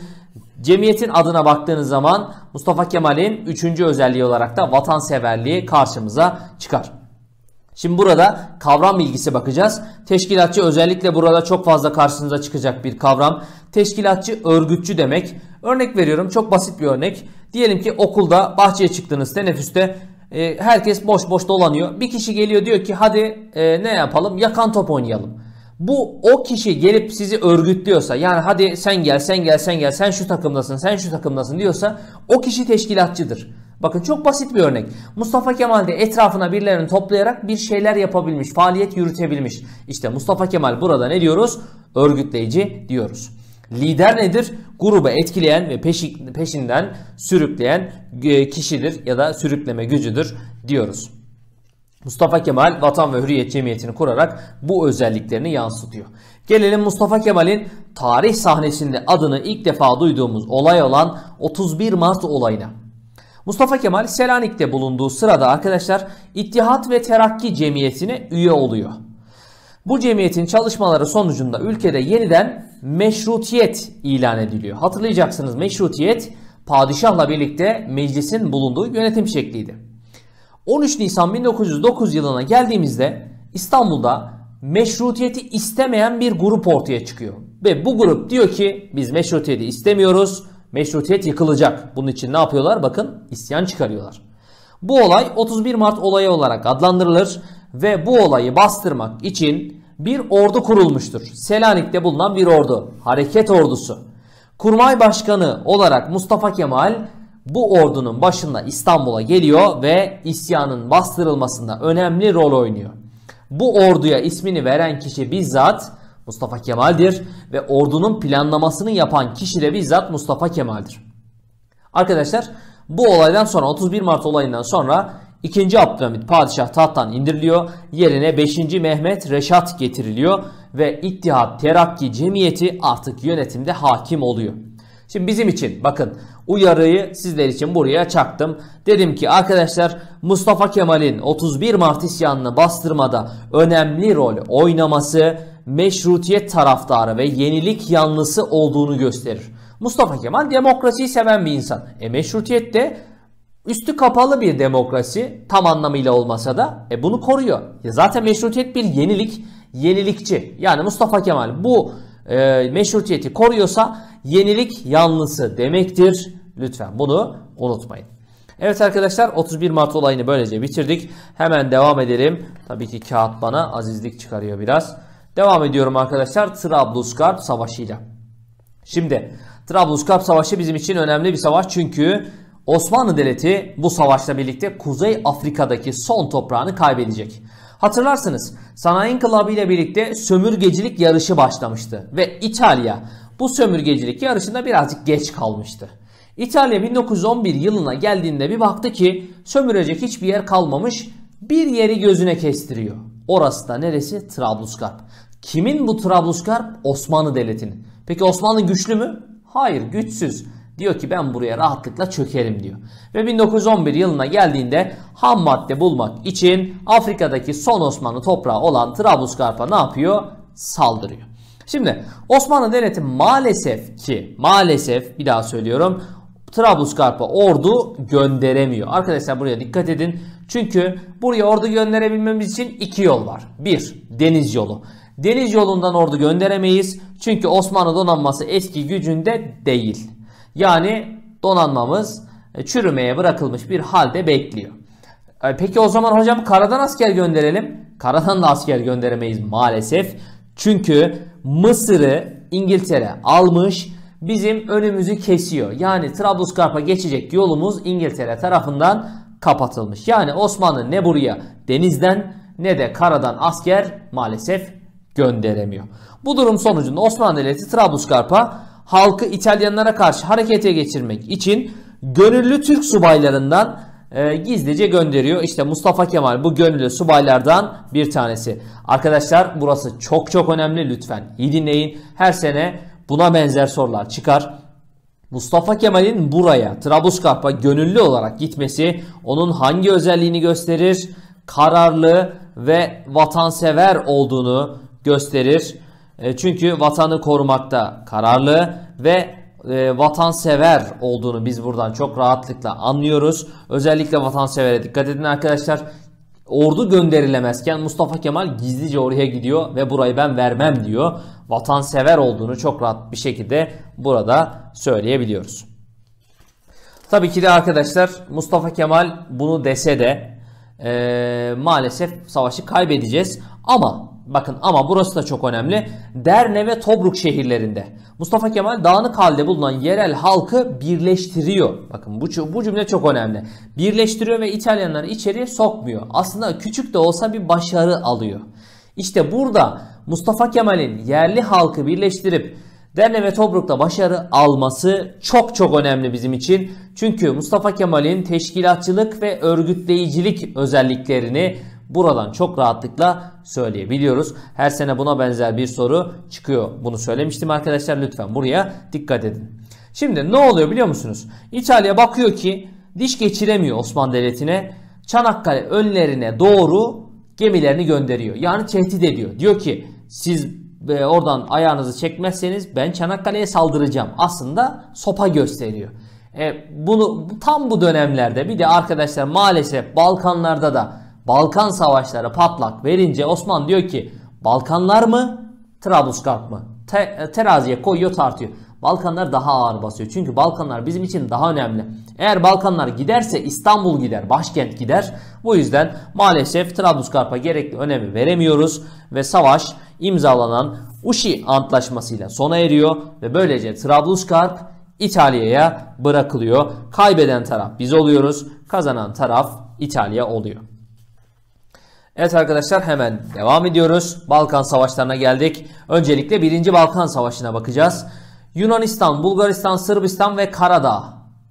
Cemiyetin adına baktığınız zaman Mustafa Kemal'in üçüncü özelliği olarak da vatanseverliği karşımıza çıkar. Şimdi burada kavram bilgisi bakacağız. Teşkilatçı özellikle burada çok fazla karşınıza çıkacak bir kavram. Teşkilatçı örgütçü demek. Örnek veriyorum çok basit bir örnek. Diyelim ki okulda bahçeye çıktınız teneffüste e, herkes boş boş dolanıyor. Bir kişi geliyor diyor ki hadi e, ne yapalım yakan top oynayalım. Bu o kişi gelip sizi örgütlüyorsa yani hadi sen gel sen gel sen gel sen şu takımdasın sen şu takımdasın diyorsa o kişi teşkilatçıdır. Bakın çok basit bir örnek. Mustafa Kemal de etrafına birilerini toplayarak bir şeyler yapabilmiş, faaliyet yürütebilmiş. İşte Mustafa Kemal burada ne diyoruz? Örgütleyici diyoruz. Lider nedir? Gruba etkileyen ve peşinden sürükleyen e, kişidir ya da sürükleme gücüdür diyoruz. Mustafa Kemal Vatan ve Hürriyet Cemiyeti'ni kurarak bu özelliklerini yansıtıyor. Gelelim Mustafa Kemal'in tarih sahnesinde adını ilk defa duyduğumuz olay olan 31 Mart olayına. Mustafa Kemal Selanik'te bulunduğu sırada arkadaşlar İttihat ve Terakki Cemiyeti'ne üye oluyor. Bu cemiyetin çalışmaları sonucunda ülkede yeniden meşrutiyet ilan ediliyor. Hatırlayacaksınız meşrutiyet padişahla birlikte meclisin bulunduğu yönetim şekliydi. 13 Nisan 1909 yılına geldiğimizde İstanbul'da meşrutiyeti istemeyen bir grup ortaya çıkıyor. Ve bu grup diyor ki biz meşrutiyeti istemiyoruz. Meşrutiyet yıkılacak. Bunun için ne yapıyorlar? Bakın isyan çıkarıyorlar. Bu olay 31 Mart olayı olarak adlandırılır ve bu olayı bastırmak için bir ordu kurulmuştur. Selanik'te bulunan bir ordu, hareket ordusu. Kurmay Başkanı olarak Mustafa Kemal bu ordunun başında İstanbul'a geliyor ve isyanın bastırılmasında önemli rol oynuyor. Bu orduya ismini veren kişi bizzat Mustafa Kemal'dir ve ordunun planlamasını yapan kişi de bizzat Mustafa Kemal'dir. Arkadaşlar bu olaydan sonra 31 Mart olayından sonra 2. Abdülhamit padişah tahttan indiriliyor. Yerine 5. Mehmet Reşat getiriliyor ve İttihat Terakki Cemiyeti artık yönetimde hakim oluyor. Şimdi bizim için bakın uyarıyı sizler için buraya çaktım. Dedim ki arkadaşlar Mustafa Kemal'in 31 Mart isyanını bastırmada önemli rol oynaması meşrutiyet taraftarı ve yenilik yanlısı olduğunu gösterir. Mustafa Kemal demokrasiyi seven bir insan. E meşrutiyet de üstü kapalı bir demokrasi tam anlamıyla olmasa da e bunu koruyor. Ya e, zaten meşrutiyet bir yenilik, yenilikçi. Yani Mustafa Kemal bu e, meşrutiyeti koruyorsa yenilik yanlısı demektir. Lütfen bunu unutmayın. Evet arkadaşlar 31 Mart olayını böylece bitirdik. Hemen devam edelim. Tabii ki kağıt bana azizlik çıkarıyor biraz. Devam ediyorum arkadaşlar Trablusgarp Savaşı'yla. Şimdi Trablusgarp Savaşı bizim için önemli bir savaş çünkü Osmanlı Devleti bu savaşla birlikte Kuzey Afrika'daki son toprağını kaybedecek. Hatırlarsınız sanayi inkılabı ile birlikte sömürgecilik yarışı başlamıştı ve İtalya bu sömürgecilik yarışında birazcık geç kalmıştı. İtalya 1911 yılına geldiğinde bir baktı ki sömürecek hiçbir yer kalmamış bir yeri gözüne kestiriyor. Orası da neresi? Trablusgarp. Kimin bu Trablusgarp? Osmanlı Devleti'nin. Peki Osmanlı güçlü mü? Hayır güçsüz. Diyor ki ben buraya rahatlıkla çökerim diyor. Ve 1911 yılına geldiğinde ham madde bulmak için Afrika'daki son Osmanlı toprağı olan Trablusgarp'a ne yapıyor? Saldırıyor. Şimdi Osmanlı Devleti maalesef ki maalesef bir daha söylüyorum Trablusgarp'a ordu gönderemiyor. Arkadaşlar buraya dikkat edin. Çünkü buraya ordu gönderebilmemiz için iki yol var. Bir, deniz yolu. Deniz yolundan ordu gönderemeyiz. Çünkü Osmanlı donanması eski gücünde değil. Yani donanmamız e, çürümeye bırakılmış bir halde bekliyor. E, peki o zaman hocam karadan asker gönderelim. Karadan da asker gönderemeyiz maalesef. Çünkü Mısır'ı İngiltere almış bizim önümüzü kesiyor. Yani Trablusgarp'a geçecek yolumuz İngiltere tarafından kapatılmış. Yani Osmanlı ne buraya denizden ne de karadan asker maalesef gönderemiyor. Bu durum sonucunda Osmanlı Devleti Trablusgarp'a halkı İtalyanlara karşı harekete geçirmek için gönüllü Türk subaylarından e, gizlice gönderiyor. İşte Mustafa Kemal bu gönüllü subaylardan bir tanesi. Arkadaşlar burası çok çok önemli lütfen iyi dinleyin. Her sene buna benzer sorular çıkar. Mustafa Kemal'in buraya Trablusgarp'a gönüllü olarak gitmesi onun hangi özelliğini gösterir? Kararlı ve vatansever olduğunu gösterir. E, çünkü vatanı korumakta kararlı ve e, vatansever olduğunu biz buradan çok rahatlıkla anlıyoruz. Özellikle vatansevere dikkat edin arkadaşlar. Ordu gönderilemezken Mustafa Kemal gizlice oraya gidiyor ve burayı ben vermem diyor. Vatansever olduğunu çok rahat bir şekilde burada söyleyebiliyoruz. Tabii ki de arkadaşlar Mustafa Kemal bunu dese de e, maalesef savaşı kaybedeceğiz. Ama Bakın ama burası da çok önemli. Derne ve Tobruk şehirlerinde Mustafa Kemal dağınık halde bulunan yerel halkı birleştiriyor. Bakın bu, bu cümle çok önemli. Birleştiriyor ve İtalyanları içeriye sokmuyor. Aslında küçük de olsa bir başarı alıyor. İşte burada Mustafa Kemal'in yerli halkı birleştirip Derne ve Tobruk'ta başarı alması çok çok önemli bizim için. Çünkü Mustafa Kemal'in teşkilatçılık ve örgütleyicilik özelliklerini buradan çok rahatlıkla söyleyebiliyoruz. Her sene buna benzer bir soru çıkıyor. Bunu söylemiştim arkadaşlar lütfen buraya dikkat edin. Şimdi ne oluyor biliyor musunuz? İtalya bakıyor ki diş geçiremiyor Osmanlı Devleti'ne. Çanakkale önlerine doğru gemilerini gönderiyor. Yani tehdit ediyor. Diyor ki siz e, oradan ayağınızı çekmezseniz ben Çanakkale'ye saldıracağım. Aslında sopa gösteriyor. E, bunu tam bu dönemlerde bir de arkadaşlar maalesef Balkanlarda da Balkan savaşları patlak verince Osman diyor ki Balkanlar mı Trablusgarp mı? Te teraziye koyuyor tartıyor. Balkanlar daha ağır basıyor. Çünkü Balkanlar bizim için daha önemli. Eğer Balkanlar giderse İstanbul gider, başkent gider. Bu yüzden maalesef Trablusgarp'a gerekli önemi veremiyoruz ve savaş imzalanan Uşi Antlaşması'yla sona eriyor ve böylece Trablusgarp İtalya'ya bırakılıyor. Kaybeden taraf biz oluyoruz, kazanan taraf İtalya oluyor. Evet arkadaşlar hemen devam ediyoruz. Balkan savaşlarına geldik. Öncelikle 1. Balkan Savaşı'na bakacağız. Yunanistan, Bulgaristan, Sırbistan ve Karadağ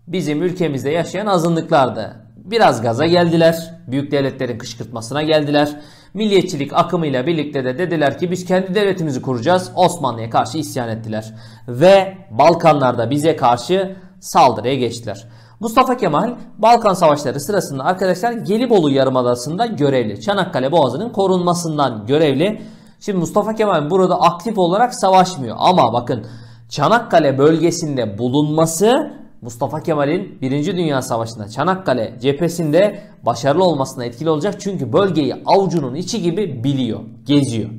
bizim ülkemizde yaşayan azınlıklardı. Biraz gaza geldiler. Büyük devletlerin kışkırtmasına geldiler. Milliyetçilik akımıyla birlikte de dediler ki biz kendi devletimizi kuracağız. Osmanlı'ya karşı isyan ettiler. Ve Balkanlarda bize karşı saldırıya geçtiler. Mustafa Kemal Balkan Savaşları sırasında arkadaşlar Gelibolu Yarımadası'nda görevli. Çanakkale Boğazı'nın korunmasından görevli. Şimdi Mustafa Kemal burada aktif olarak savaşmıyor ama bakın Çanakkale bölgesinde bulunması Mustafa Kemal'in 1. Dünya Savaşı'nda Çanakkale cephesinde başarılı olmasına etkili olacak. Çünkü bölgeyi avucunun içi gibi biliyor, geziyor.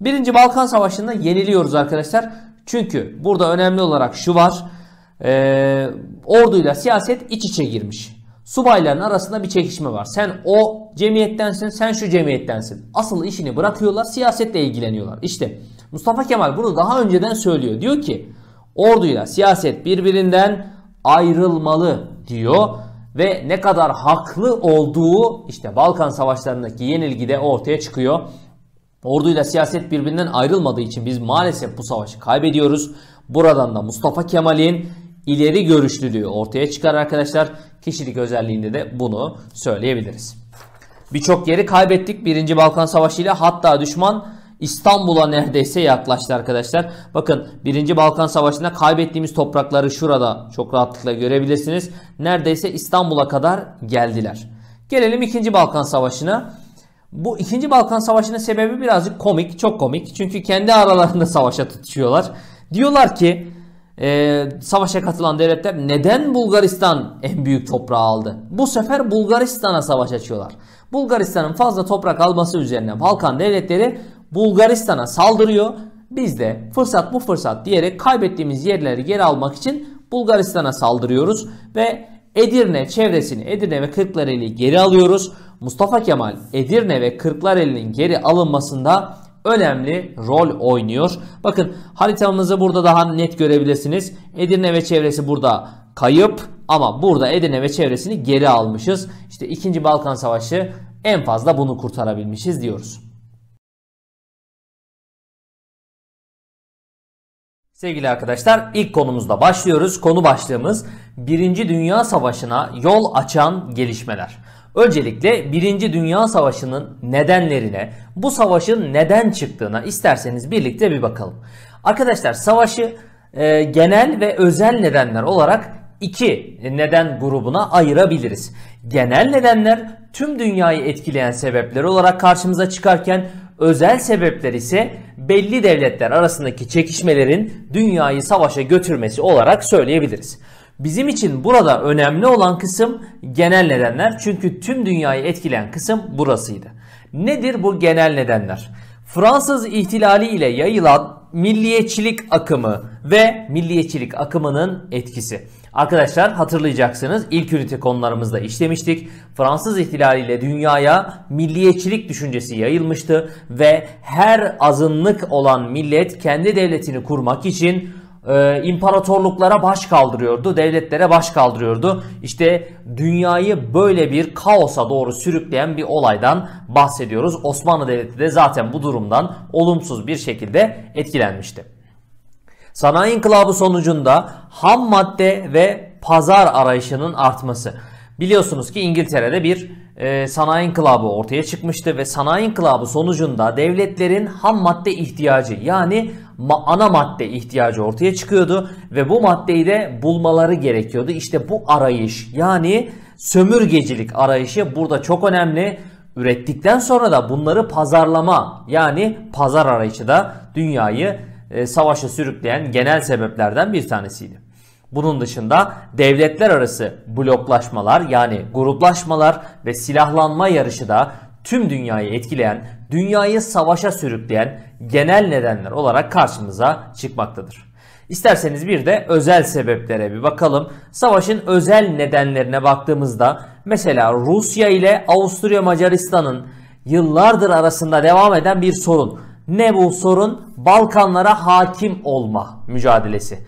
1. Balkan Savaşı'nda yeniliyoruz arkadaşlar. Çünkü burada önemli olarak şu var e, orduyla siyaset iç içe girmiş. Subayların arasında bir çekişme var. Sen o cemiyettensin, sen şu cemiyettensin. Asıl işini bırakıyorlar, siyasetle ilgileniyorlar. İşte Mustafa Kemal bunu daha önceden söylüyor. Diyor ki orduyla siyaset birbirinden ayrılmalı diyor ve ne kadar haklı olduğu işte Balkan savaşlarındaki yenilgide ortaya çıkıyor. Orduyla siyaset birbirinden ayrılmadığı için biz maalesef bu savaşı kaybediyoruz. Buradan da Mustafa Kemal'in ileri görüşlülüğü ortaya çıkar arkadaşlar. Kişilik özelliğinde de bunu söyleyebiliriz. Birçok yeri kaybettik 1. Balkan Savaşı ile hatta düşman İstanbul'a neredeyse yaklaştı arkadaşlar. Bakın 1. Balkan Savaşı'nda kaybettiğimiz toprakları şurada çok rahatlıkla görebilirsiniz. Neredeyse İstanbul'a kadar geldiler. Gelelim 2. Balkan Savaşı'na. Bu 2. Balkan Savaşı'nın sebebi birazcık komik, çok komik. Çünkü kendi aralarında <laughs> savaşa tutuşuyorlar. Diyorlar ki e, savaşa katılan devletler neden Bulgaristan en büyük toprağı aldı? Bu sefer Bulgaristan'a savaş açıyorlar. Bulgaristan'ın fazla toprak alması üzerine Balkan devletleri Bulgaristan'a saldırıyor. Biz de fırsat bu fırsat diyerek kaybettiğimiz yerleri geri almak için Bulgaristan'a saldırıyoruz ve Edirne çevresini Edirne ve Kırklareli geri alıyoruz. Mustafa Kemal Edirne ve Kırklareli'nin geri alınmasında önemli rol oynuyor. Bakın haritamızı burada daha net görebilirsiniz. Edirne ve çevresi burada kayıp ama burada Edirne ve çevresini geri almışız. İşte 2. Balkan Savaşı en fazla bunu kurtarabilmişiz diyoruz. Sevgili arkadaşlar ilk konumuzda başlıyoruz. Konu başlığımız 1. Dünya Savaşı'na yol açan gelişmeler. Öncelikle 1. Dünya Savaşı'nın nedenlerine, bu savaşın neden çıktığına isterseniz birlikte bir bakalım. Arkadaşlar savaşı e, genel ve özel nedenler olarak iki neden grubuna ayırabiliriz. Genel nedenler tüm dünyayı etkileyen sebepler olarak karşımıza çıkarken özel sebepler ise belli devletler arasındaki çekişmelerin dünyayı savaşa götürmesi olarak söyleyebiliriz. Bizim için burada önemli olan kısım genel nedenler. Çünkü tüm dünyayı etkileyen kısım burasıydı. Nedir bu genel nedenler? Fransız ihtilali ile yayılan milliyetçilik akımı ve milliyetçilik akımının etkisi. Arkadaşlar hatırlayacaksınız ilk ünite konularımızda işlemiştik. Fransız ile dünyaya milliyetçilik düşüncesi yayılmıştı ve her azınlık olan millet kendi devletini kurmak için e, imparatorluklara baş kaldırıyordu, devletlere baş kaldırıyordu. İşte dünyayı böyle bir kaosa doğru sürükleyen bir olaydan bahsediyoruz. Osmanlı Devleti de zaten bu durumdan olumsuz bir şekilde etkilenmişti. Sanayi inkılabı sonucunda ham madde ve pazar arayışının artması. Biliyorsunuz ki İngiltere'de bir e, sanayi inkılabı ortaya çıkmıştı ve sanayi inkılabı sonucunda devletlerin ham madde ihtiyacı yani ma ana madde ihtiyacı ortaya çıkıyordu ve bu maddeyi de bulmaları gerekiyordu. İşte bu arayış yani sömürgecilik arayışı burada çok önemli. Ürettikten sonra da bunları pazarlama yani pazar arayışı da dünyayı e, savaşa sürükleyen genel sebeplerden bir tanesiydi. Bunun dışında devletler arası bloklaşmalar yani gruplaşmalar ve silahlanma yarışı da tüm dünyayı etkileyen, dünyayı savaşa sürükleyen genel nedenler olarak karşımıza çıkmaktadır. İsterseniz bir de özel sebeplere bir bakalım. Savaşın özel nedenlerine baktığımızda mesela Rusya ile Avusturya Macaristan'ın yıllardır arasında devam eden bir sorun. Ne bu sorun? Balkanlara hakim olma mücadelesi.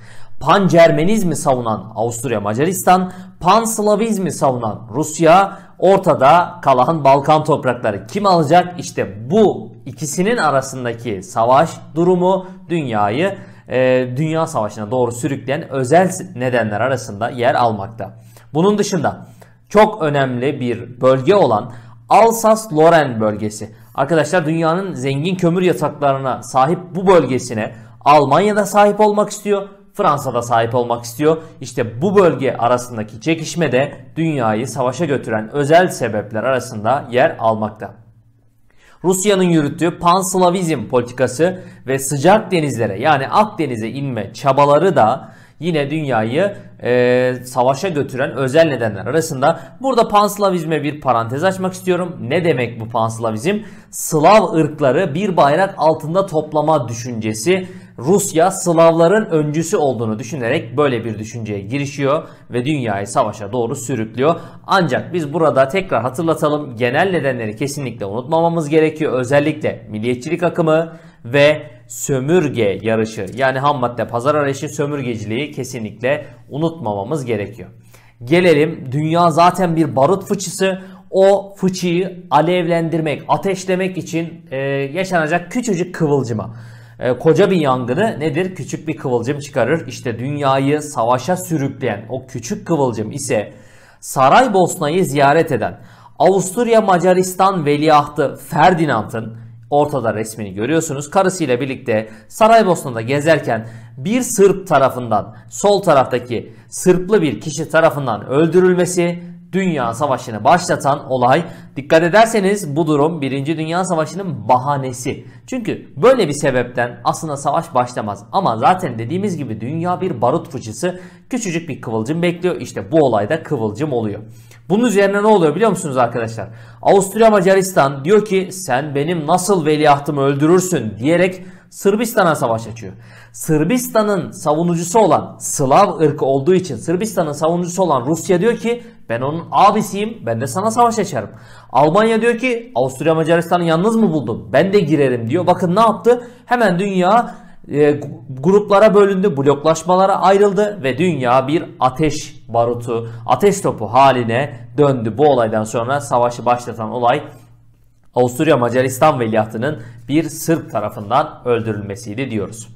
Pancermenizmi savunan Avusturya Macaristan, Panslavizmi savunan Rusya, ortada kalan Balkan toprakları kim alacak? İşte bu ikisinin arasındaki savaş durumu dünyayı e, dünya savaşına doğru sürükleyen özel nedenler arasında yer almakta. Bunun dışında çok önemli bir bölge olan Alsas-Loren bölgesi. Arkadaşlar dünyanın zengin kömür yataklarına sahip bu bölgesine Almanya'da sahip olmak istiyor. Fransa'da sahip olmak istiyor. İşte bu bölge arasındaki çekişme de dünyayı savaşa götüren özel sebepler arasında yer almakta. Rusya'nın yürüttüğü panslavizm politikası ve sıcak denizlere yani Akdeniz'e inme çabaları da yine dünyayı e, savaşa götüren özel nedenler arasında. Burada panslavizme bir parantez açmak istiyorum. Ne demek bu panslavizm? Slav ırkları bir bayrak altında toplama düşüncesi Rusya Slavların öncüsü olduğunu düşünerek böyle bir düşünceye girişiyor ve dünyayı savaşa doğru sürüklüyor. Ancak biz burada tekrar hatırlatalım genel nedenleri kesinlikle unutmamamız gerekiyor. Özellikle milliyetçilik akımı ve sömürge yarışı yani ham madde pazar arayışı sömürgeciliği kesinlikle unutmamamız gerekiyor. Gelelim dünya zaten bir barut fıçısı o fıçıyı alevlendirmek, ateşlemek için e, yaşanacak küçücük kıvılcıma e, koca bir yangını nedir? Küçük bir kıvılcım çıkarır. İşte dünyayı savaşa sürükleyen o küçük kıvılcım ise Saraybosna'yı ziyaret eden Avusturya Macaristan veliahtı Ferdinand'ın ortada resmini görüyorsunuz. Karısıyla birlikte Saraybosna'da gezerken bir Sırp tarafından sol taraftaki Sırplı bir kişi tarafından öldürülmesi Dünya Savaşı'nı başlatan olay. Dikkat ederseniz bu durum 1. Dünya Savaşı'nın bahanesi. Çünkü böyle bir sebepten aslında savaş başlamaz. Ama zaten dediğimiz gibi dünya bir barut fıçısı. Küçücük bir kıvılcım bekliyor. İşte bu olayda kıvılcım oluyor. Bunun üzerine ne oluyor biliyor musunuz arkadaşlar? Avusturya Macaristan diyor ki sen benim nasıl veliahtımı öldürürsün diyerek Sırbistan'a savaş açıyor. Sırbistan'ın savunucusu olan Slav ırkı olduğu için Sırbistan'ın savunucusu olan Rusya diyor ki ben onun abisiyim ben de sana savaş açarım. Almanya diyor ki Avusturya Macaristan'ı yalnız mı buldum ben de girerim diyor. Bakın ne yaptı hemen dünya e, gruplara bölündü, bloklaşmalara ayrıldı ve dünya bir ateş barutu, ateş topu haline döndü. Bu olaydan sonra savaşı başlatan olay Avusturya Macaristan veliahtının bir Sırp tarafından öldürülmesiydi diyoruz.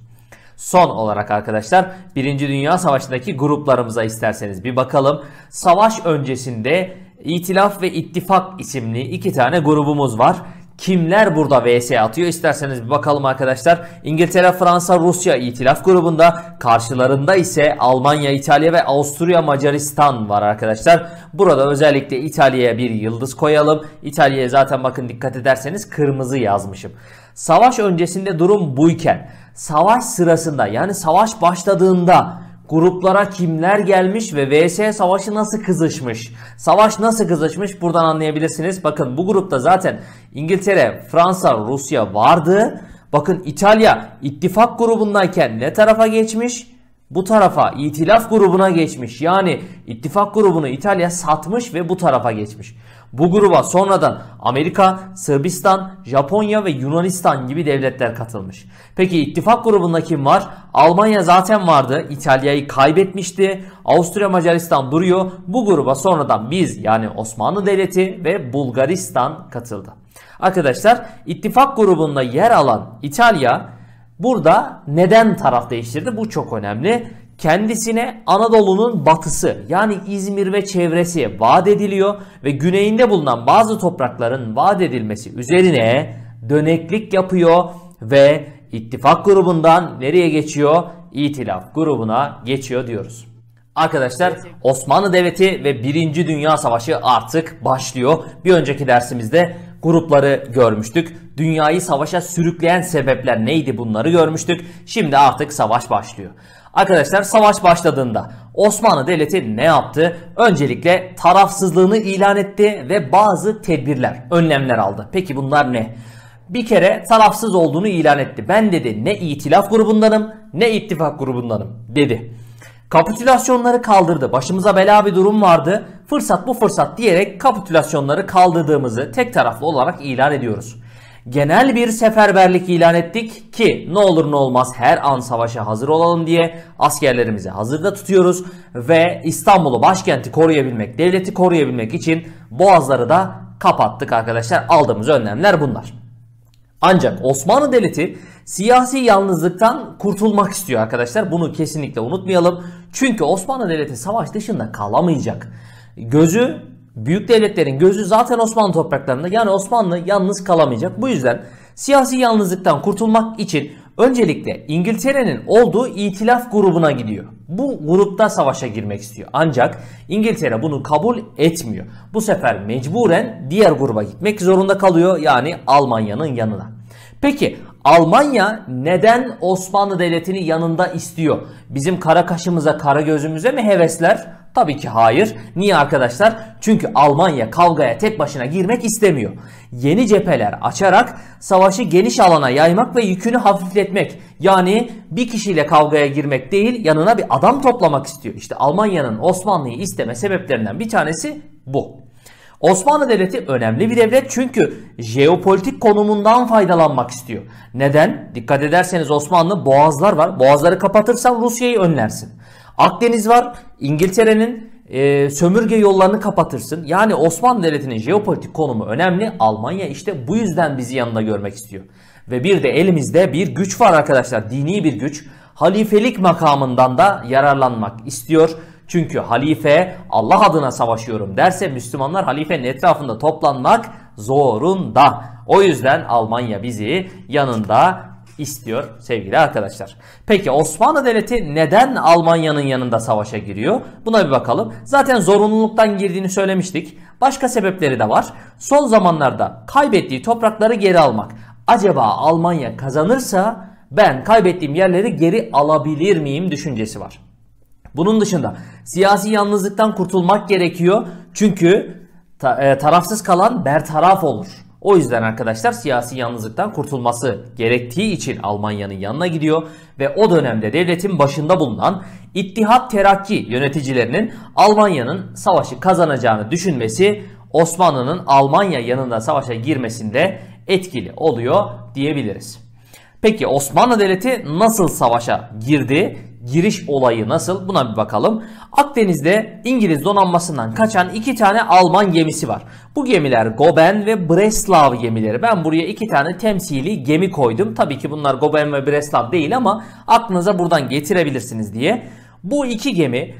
Son olarak arkadaşlar 1. Dünya Savaşı'ndaki gruplarımıza isterseniz bir bakalım. Savaş öncesinde İtilaf ve İttifak isimli iki tane grubumuz var kimler burada vs atıyor isterseniz bir bakalım arkadaşlar. İngiltere, Fransa, Rusya itilaf grubunda karşılarında ise Almanya, İtalya ve Avusturya, Macaristan var arkadaşlar. Burada özellikle İtalya'ya bir yıldız koyalım. İtalya'ya zaten bakın dikkat ederseniz kırmızı yazmışım. Savaş öncesinde durum buyken savaş sırasında yani savaş başladığında gruplara kimler gelmiş ve VS savaşı nasıl kızışmış? Savaş nasıl kızışmış buradan anlayabilirsiniz. Bakın bu grupta zaten İngiltere, Fransa, Rusya vardı. Bakın İtalya ittifak grubundayken ne tarafa geçmiş? Bu tarafa itilaf grubuna geçmiş. Yani ittifak grubunu İtalya satmış ve bu tarafa geçmiş. Bu gruba sonradan Amerika, Sırbistan, Japonya ve Yunanistan gibi devletler katılmış. Peki ittifak grubunda kim var? Almanya zaten vardı. İtalya'yı kaybetmişti. Avusturya Macaristan duruyor. Bu gruba sonradan biz yani Osmanlı Devleti ve Bulgaristan katıldı. Arkadaşlar ittifak grubunda yer alan İtalya burada neden taraf değiştirdi? Bu çok önemli kendisine Anadolu'nun batısı yani İzmir ve çevresi vaat ediliyor ve güneyinde bulunan bazı toprakların vaat edilmesi üzerine döneklik yapıyor ve ittifak grubundan nereye geçiyor? İtilaf grubuna geçiyor diyoruz. Arkadaşlar Osmanlı Devleti ve Birinci Dünya Savaşı artık başlıyor. Bir önceki dersimizde grupları görmüştük. Dünyayı savaşa sürükleyen sebepler neydi bunları görmüştük. Şimdi artık savaş başlıyor. Arkadaşlar savaş başladığında Osmanlı Devleti ne yaptı? Öncelikle tarafsızlığını ilan etti ve bazı tedbirler, önlemler aldı. Peki bunlar ne? Bir kere tarafsız olduğunu ilan etti. Ben dedi ne itilaf grubundanım ne ittifak grubundanım dedi. Kapitülasyonları kaldırdı. Başımıza bela bir durum vardı. Fırsat bu fırsat diyerek kapitülasyonları kaldırdığımızı tek taraflı olarak ilan ediyoruz genel bir seferberlik ilan ettik ki ne olur ne olmaz her an savaşa hazır olalım diye askerlerimizi hazırda tutuyoruz ve İstanbul'u başkenti koruyabilmek, devleti koruyabilmek için boğazları da kapattık arkadaşlar. Aldığımız önlemler bunlar. Ancak Osmanlı Devleti siyasi yalnızlıktan kurtulmak istiyor arkadaşlar. Bunu kesinlikle unutmayalım. Çünkü Osmanlı Devleti savaş dışında kalamayacak. Gözü Büyük devletlerin gözü zaten Osmanlı topraklarında yani Osmanlı yalnız kalamayacak. Bu yüzden siyasi yalnızlıktan kurtulmak için öncelikle İngiltere'nin olduğu itilaf grubuna gidiyor. Bu grupta savaşa girmek istiyor. Ancak İngiltere bunu kabul etmiyor. Bu sefer mecburen diğer gruba gitmek zorunda kalıyor yani Almanya'nın yanına. Peki Almanya neden Osmanlı Devleti'ni yanında istiyor? Bizim kara kaşımıza kara gözümüze mi hevesler? Tabii ki hayır. Niye arkadaşlar? Çünkü Almanya kavgaya tek başına girmek istemiyor. Yeni cepheler açarak savaşı geniş alana yaymak ve yükünü hafifletmek. Yani bir kişiyle kavgaya girmek değil yanına bir adam toplamak istiyor. İşte Almanya'nın Osmanlı'yı isteme sebeplerinden bir tanesi bu. Osmanlı Devleti önemli bir devlet çünkü jeopolitik konumundan faydalanmak istiyor. Neden? Dikkat ederseniz Osmanlı boğazlar var. Boğazları kapatırsan Rusya'yı önlersin. Akdeniz var. İngiltere'nin e, sömürge yollarını kapatırsın. Yani Osmanlı Devleti'nin jeopolitik konumu önemli. Almanya işte bu yüzden bizi yanında görmek istiyor. Ve bir de elimizde bir güç var arkadaşlar. Dini bir güç. Halifelik makamından da yararlanmak istiyor. Çünkü halife Allah adına savaşıyorum derse Müslümanlar halifenin etrafında toplanmak zorunda. O yüzden Almanya bizi yanında istiyor sevgili arkadaşlar. Peki Osmanlı Devleti neden Almanya'nın yanında savaşa giriyor? Buna bir bakalım. Zaten zorunluluktan girdiğini söylemiştik. Başka sebepleri de var. Son zamanlarda kaybettiği toprakları geri almak. Acaba Almanya kazanırsa ben kaybettiğim yerleri geri alabilir miyim düşüncesi var. Bunun dışında siyasi yalnızlıktan kurtulmak gerekiyor. Çünkü ta, e, tarafsız kalan bertaraf olur. O yüzden arkadaşlar siyasi yalnızlıktan kurtulması gerektiği için Almanya'nın yanına gidiyor ve o dönemde devletin başında bulunan İttihat Terakki yöneticilerinin Almanya'nın savaşı kazanacağını düşünmesi Osmanlı'nın Almanya yanında savaşa girmesinde etkili oluyor diyebiliriz. Peki Osmanlı Devleti nasıl savaşa girdi? Giriş olayı nasıl? Buna bir bakalım. Akdeniz'de İngiliz donanmasından kaçan iki tane Alman gemisi var. Bu gemiler Goben ve Breslav gemileri. Ben buraya iki tane temsili gemi koydum. Tabii ki bunlar Goben ve Breslav değil ama aklınıza buradan getirebilirsiniz diye. Bu iki gemi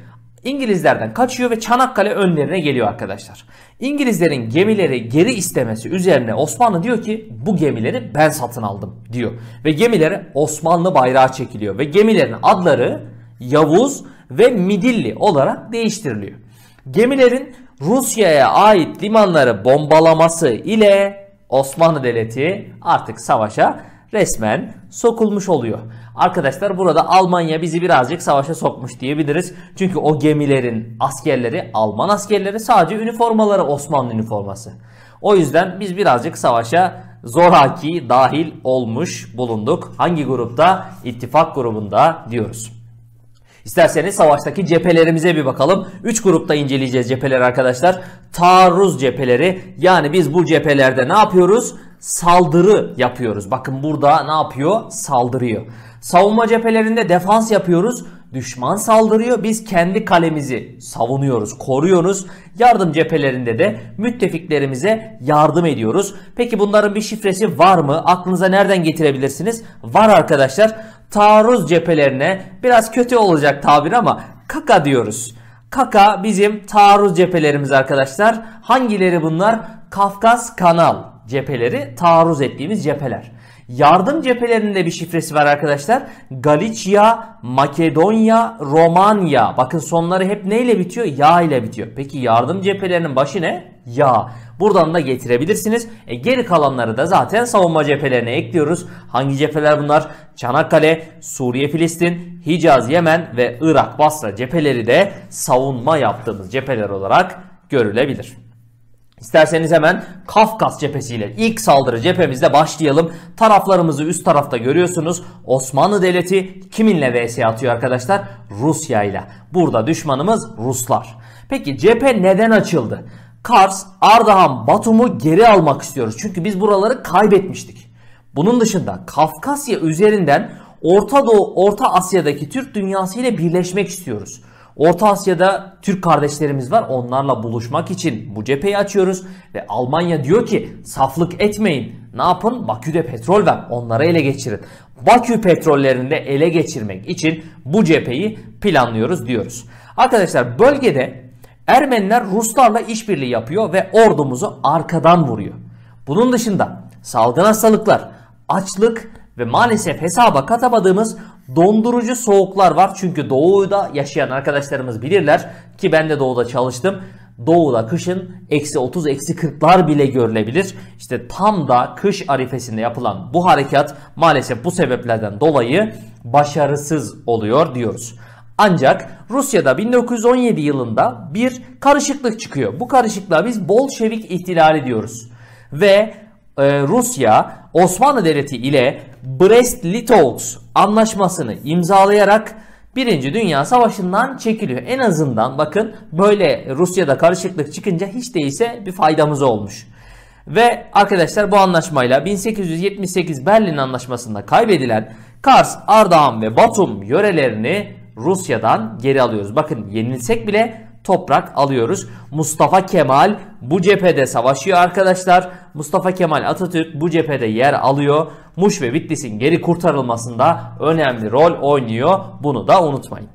İngilizlerden kaçıyor ve Çanakkale önlerine geliyor arkadaşlar. İngilizlerin gemileri geri istemesi üzerine Osmanlı diyor ki bu gemileri ben satın aldım diyor. Ve gemilere Osmanlı bayrağı çekiliyor ve gemilerin adları Yavuz ve Midilli olarak değiştiriliyor. Gemilerin Rusya'ya ait limanları bombalaması ile Osmanlı Devleti artık savaşa resmen sokulmuş oluyor. Arkadaşlar burada Almanya bizi birazcık savaşa sokmuş diyebiliriz. Çünkü o gemilerin askerleri Alman askerleri sadece üniformaları Osmanlı üniforması. O yüzden biz birazcık savaşa zoraki dahil olmuş bulunduk. Hangi grupta? İttifak grubunda diyoruz. İsterseniz savaştaki cephelerimize bir bakalım. 3 grupta inceleyeceğiz cepheleri arkadaşlar. Taarruz cepheleri yani biz bu cephelerde ne yapıyoruz? saldırı yapıyoruz. Bakın burada ne yapıyor? Saldırıyor. Savunma cephelerinde defans yapıyoruz. Düşman saldırıyor. Biz kendi kalemizi savunuyoruz, koruyoruz. Yardım cephelerinde de müttefiklerimize yardım ediyoruz. Peki bunların bir şifresi var mı? Aklınıza nereden getirebilirsiniz? Var arkadaşlar. Taarruz cephelerine biraz kötü olacak tabir ama kaka diyoruz. Kaka bizim taarruz cephelerimiz arkadaşlar. Hangileri bunlar? Kafkas Kanal, cepheleri taarruz ettiğimiz cepheler. Yardım de bir şifresi var arkadaşlar. Galicia, Makedonya, Romanya. Bakın sonları hep neyle bitiyor? Ya ile bitiyor. Peki yardım cephelerinin başı ne? Ya. Buradan da getirebilirsiniz. E, geri kalanları da zaten savunma cephelerine ekliyoruz. Hangi cepheler bunlar? Çanakkale, Suriye, Filistin, Hicaz, Yemen ve Irak, Basra cepheleri de savunma yaptığımız cepheler olarak görülebilir. İsterseniz hemen Kafkas cephesiyle ilk saldırı cephemizde başlayalım. Taraflarımızı üst tarafta görüyorsunuz. Osmanlı Devleti kiminle vs atıyor arkadaşlar? Rusya ile. Burada düşmanımız Ruslar. Peki cephe neden açıldı? Kars, Ardahan, Batum'u geri almak istiyoruz. Çünkü biz buraları kaybetmiştik. Bunun dışında Kafkasya üzerinden Orta Doğu, Orta Asya'daki Türk dünyası ile birleşmek istiyoruz. Orta Asya'da Türk kardeşlerimiz var. Onlarla buluşmak için bu cepheyi açıyoruz. Ve Almanya diyor ki saflık etmeyin. Ne yapın? Bakü'de petrol ver. Onları ele geçirin. Bakü petrollerini de ele geçirmek için bu cepheyi planlıyoruz diyoruz. Arkadaşlar bölgede Ermeniler Ruslarla işbirliği yapıyor ve ordumuzu arkadan vuruyor. Bunun dışında salgın hastalıklar, açlık ve maalesef hesaba katamadığımız Dondurucu soğuklar var çünkü doğuda yaşayan arkadaşlarımız bilirler ki ben de doğuda çalıştım. Doğuda kışın eksi 30 eksi 40'lar bile görülebilir. İşte tam da kış arifesinde yapılan bu harekat maalesef bu sebeplerden dolayı başarısız oluyor diyoruz. Ancak Rusya'da 1917 yılında bir karışıklık çıkıyor. Bu karışıklığa biz Bolşevik ihtilali diyoruz. Ve e, Rusya Osmanlı Devleti ile Brest-Litovsk anlaşmasını imzalayarak Birinci Dünya Savaşı'ndan çekiliyor. En azından bakın böyle Rusya'da karışıklık çıkınca hiç değilse bir faydamız olmuş. Ve arkadaşlar bu anlaşmayla 1878 Berlin Anlaşması'nda kaybedilen Kars, Ardahan ve Batum yörelerini Rusya'dan geri alıyoruz. Bakın yenilsek bile toprak alıyoruz. Mustafa Kemal bu cephede savaşıyor arkadaşlar. Mustafa Kemal Atatürk bu cephede yer alıyor Muş ve Bitlis'in geri kurtarılmasında önemli rol oynuyor. Bunu da unutmayın.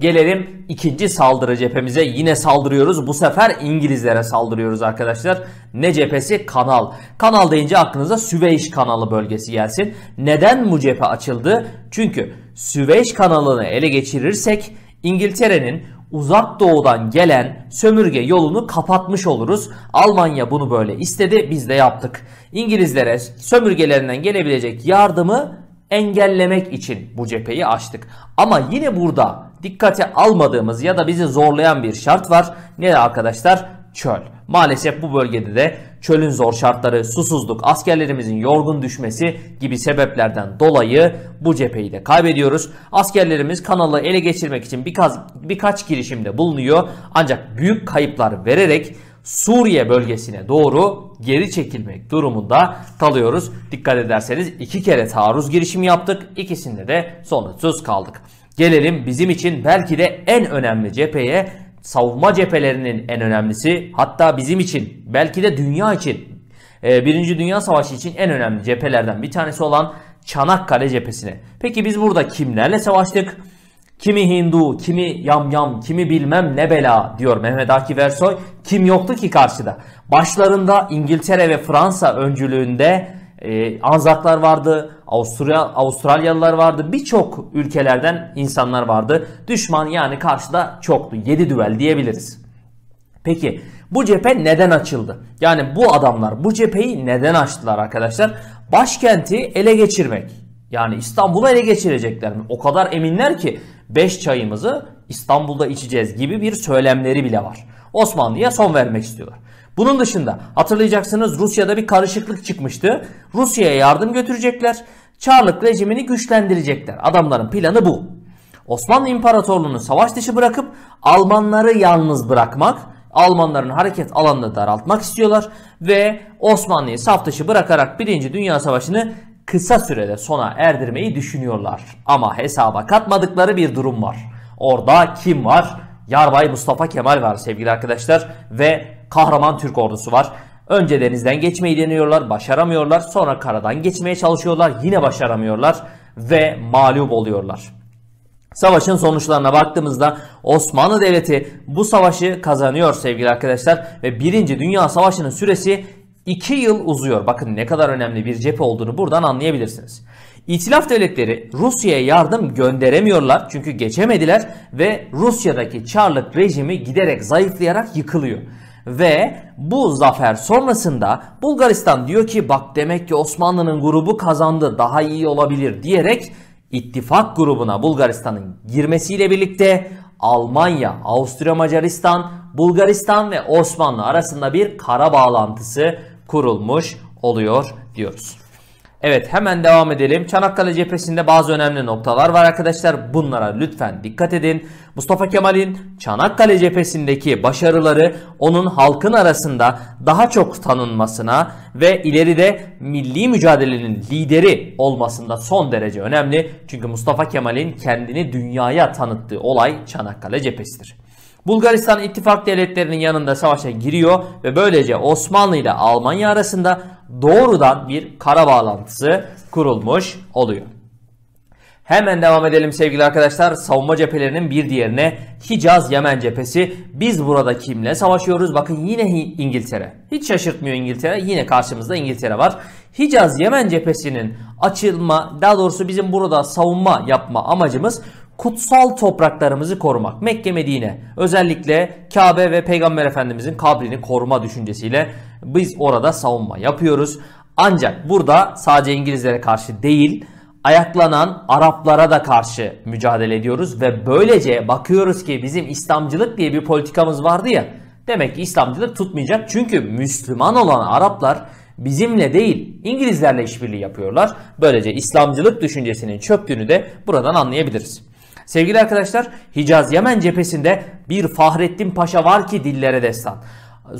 Gelelim ikinci saldırı cephemize. Yine saldırıyoruz. Bu sefer İngilizlere saldırıyoruz arkadaşlar. Ne cephesi? Kanal. Kanal deyince aklınıza Süveyş kanalı bölgesi gelsin. Neden bu cephe açıldı? Çünkü Süveyş kanalını ele geçirirsek İngiltere'nin uzak doğudan gelen sömürge yolunu kapatmış oluruz. Almanya bunu böyle istedi biz de yaptık. İngilizlere sömürgelerinden gelebilecek yardımı engellemek için bu cepheyi açtık. Ama yine burada dikkate almadığımız ya da bizi zorlayan bir şart var. Ne arkadaşlar? Çöl. Maalesef bu bölgede de çölün zor şartları, susuzluk, askerlerimizin yorgun düşmesi gibi sebeplerden dolayı bu cepheyi de kaybediyoruz. Askerlerimiz kanalı ele geçirmek için birkaç, birkaç girişimde bulunuyor ancak büyük kayıplar vererek Suriye bölgesine doğru geri çekilmek durumunda kalıyoruz. Dikkat ederseniz iki kere taarruz girişimi yaptık. İkisinde de sonuçsuz kaldık. Gelelim bizim için belki de en önemli cepheye savunma cephelerinin en önemlisi hatta bizim için belki de dünya için e, Birinci Dünya Savaşı için en önemli cephelerden bir tanesi olan Çanakkale cephesine. Peki biz burada kimlerle savaştık? Kimi Hindu, kimi yam yam, kimi bilmem ne bela diyor Mehmet Akif Ersoy. Kim yoktu ki karşıda? Başlarında İngiltere ve Fransa öncülüğünde e, ee, Anzaklar vardı, Avusturya, Avustralyalılar vardı, birçok ülkelerden insanlar vardı. Düşman yani karşıda çoktu. 7 düvel diyebiliriz. Peki bu cephe neden açıldı? Yani bu adamlar bu cepheyi neden açtılar arkadaşlar? Başkenti ele geçirmek. Yani İstanbul'u ele geçirecekler mi? O kadar eminler ki 5 çayımızı İstanbul'da içeceğiz gibi bir söylemleri bile var. Osmanlı'ya son vermek istiyorlar. Bunun dışında hatırlayacaksınız Rusya'da bir karışıklık çıkmıştı. Rusya'ya yardım götürecekler. Çarlık rejimini güçlendirecekler. Adamların planı bu. Osmanlı İmparatorluğu'nu savaş dışı bırakıp Almanları yalnız bırakmak, Almanların hareket alanını daraltmak istiyorlar ve Osmanlı'yı saf dışı bırakarak 1. Dünya Savaşı'nı kısa sürede sona erdirmeyi düşünüyorlar. Ama hesaba katmadıkları bir durum var. Orada kim var? Yarbay Mustafa Kemal var sevgili arkadaşlar ve kahraman Türk ordusu var. Önce denizden geçmeyi deniyorlar, başaramıyorlar. Sonra karadan geçmeye çalışıyorlar, yine başaramıyorlar ve mağlup oluyorlar. Savaşın sonuçlarına baktığımızda Osmanlı Devleti bu savaşı kazanıyor sevgili arkadaşlar ve 1. Dünya Savaşı'nın süresi 2 yıl uzuyor. Bakın ne kadar önemli bir cephe olduğunu buradan anlayabilirsiniz. İtilaf devletleri Rusya'ya yardım gönderemiyorlar çünkü geçemediler ve Rusya'daki Çarlık rejimi giderek zayıflayarak yıkılıyor. Ve bu zafer sonrasında Bulgaristan diyor ki bak demek ki Osmanlı'nın grubu kazandı daha iyi olabilir diyerek ittifak grubuna Bulgaristan'ın girmesiyle birlikte Almanya, Avusturya Macaristan, Bulgaristan ve Osmanlı arasında bir kara bağlantısı kurulmuş oluyor diyoruz. Evet hemen devam edelim. Çanakkale cephesinde bazı önemli noktalar var arkadaşlar. Bunlara lütfen dikkat edin. Mustafa Kemal'in Çanakkale cephesindeki başarıları onun halkın arasında daha çok tanınmasına ve ileride milli mücadelenin lideri olmasında son derece önemli. Çünkü Mustafa Kemal'in kendini dünyaya tanıttığı olay Çanakkale cephesidir. Bulgaristan ittifak devletlerinin yanında savaşa giriyor ve böylece Osmanlı ile Almanya arasında doğrudan bir kara bağlantısı kurulmuş oluyor. Hemen devam edelim sevgili arkadaşlar. Savunma cephelerinin bir diğerine Hicaz Yemen cephesi. Biz burada kimle savaşıyoruz? Bakın yine İngiltere. Hiç şaşırtmıyor İngiltere. Yine karşımızda İngiltere var. Hicaz Yemen cephesinin açılma, daha doğrusu bizim burada savunma yapma amacımız kutsal topraklarımızı korumak. Mekke Medine özellikle Kabe ve Peygamber Efendimizin kabrini koruma düşüncesiyle biz orada savunma yapıyoruz. Ancak burada sadece İngilizlere karşı değil ayaklanan Araplara da karşı mücadele ediyoruz ve böylece bakıyoruz ki bizim İslamcılık diye bir politikamız vardı ya demek ki İslamcılık tutmayacak çünkü Müslüman olan Araplar bizimle değil İngilizlerle işbirliği yapıyorlar. Böylece İslamcılık düşüncesinin çöktüğünü de buradan anlayabiliriz. Sevgili arkadaşlar Hicaz Yemen cephesinde bir Fahrettin Paşa var ki dillere destan.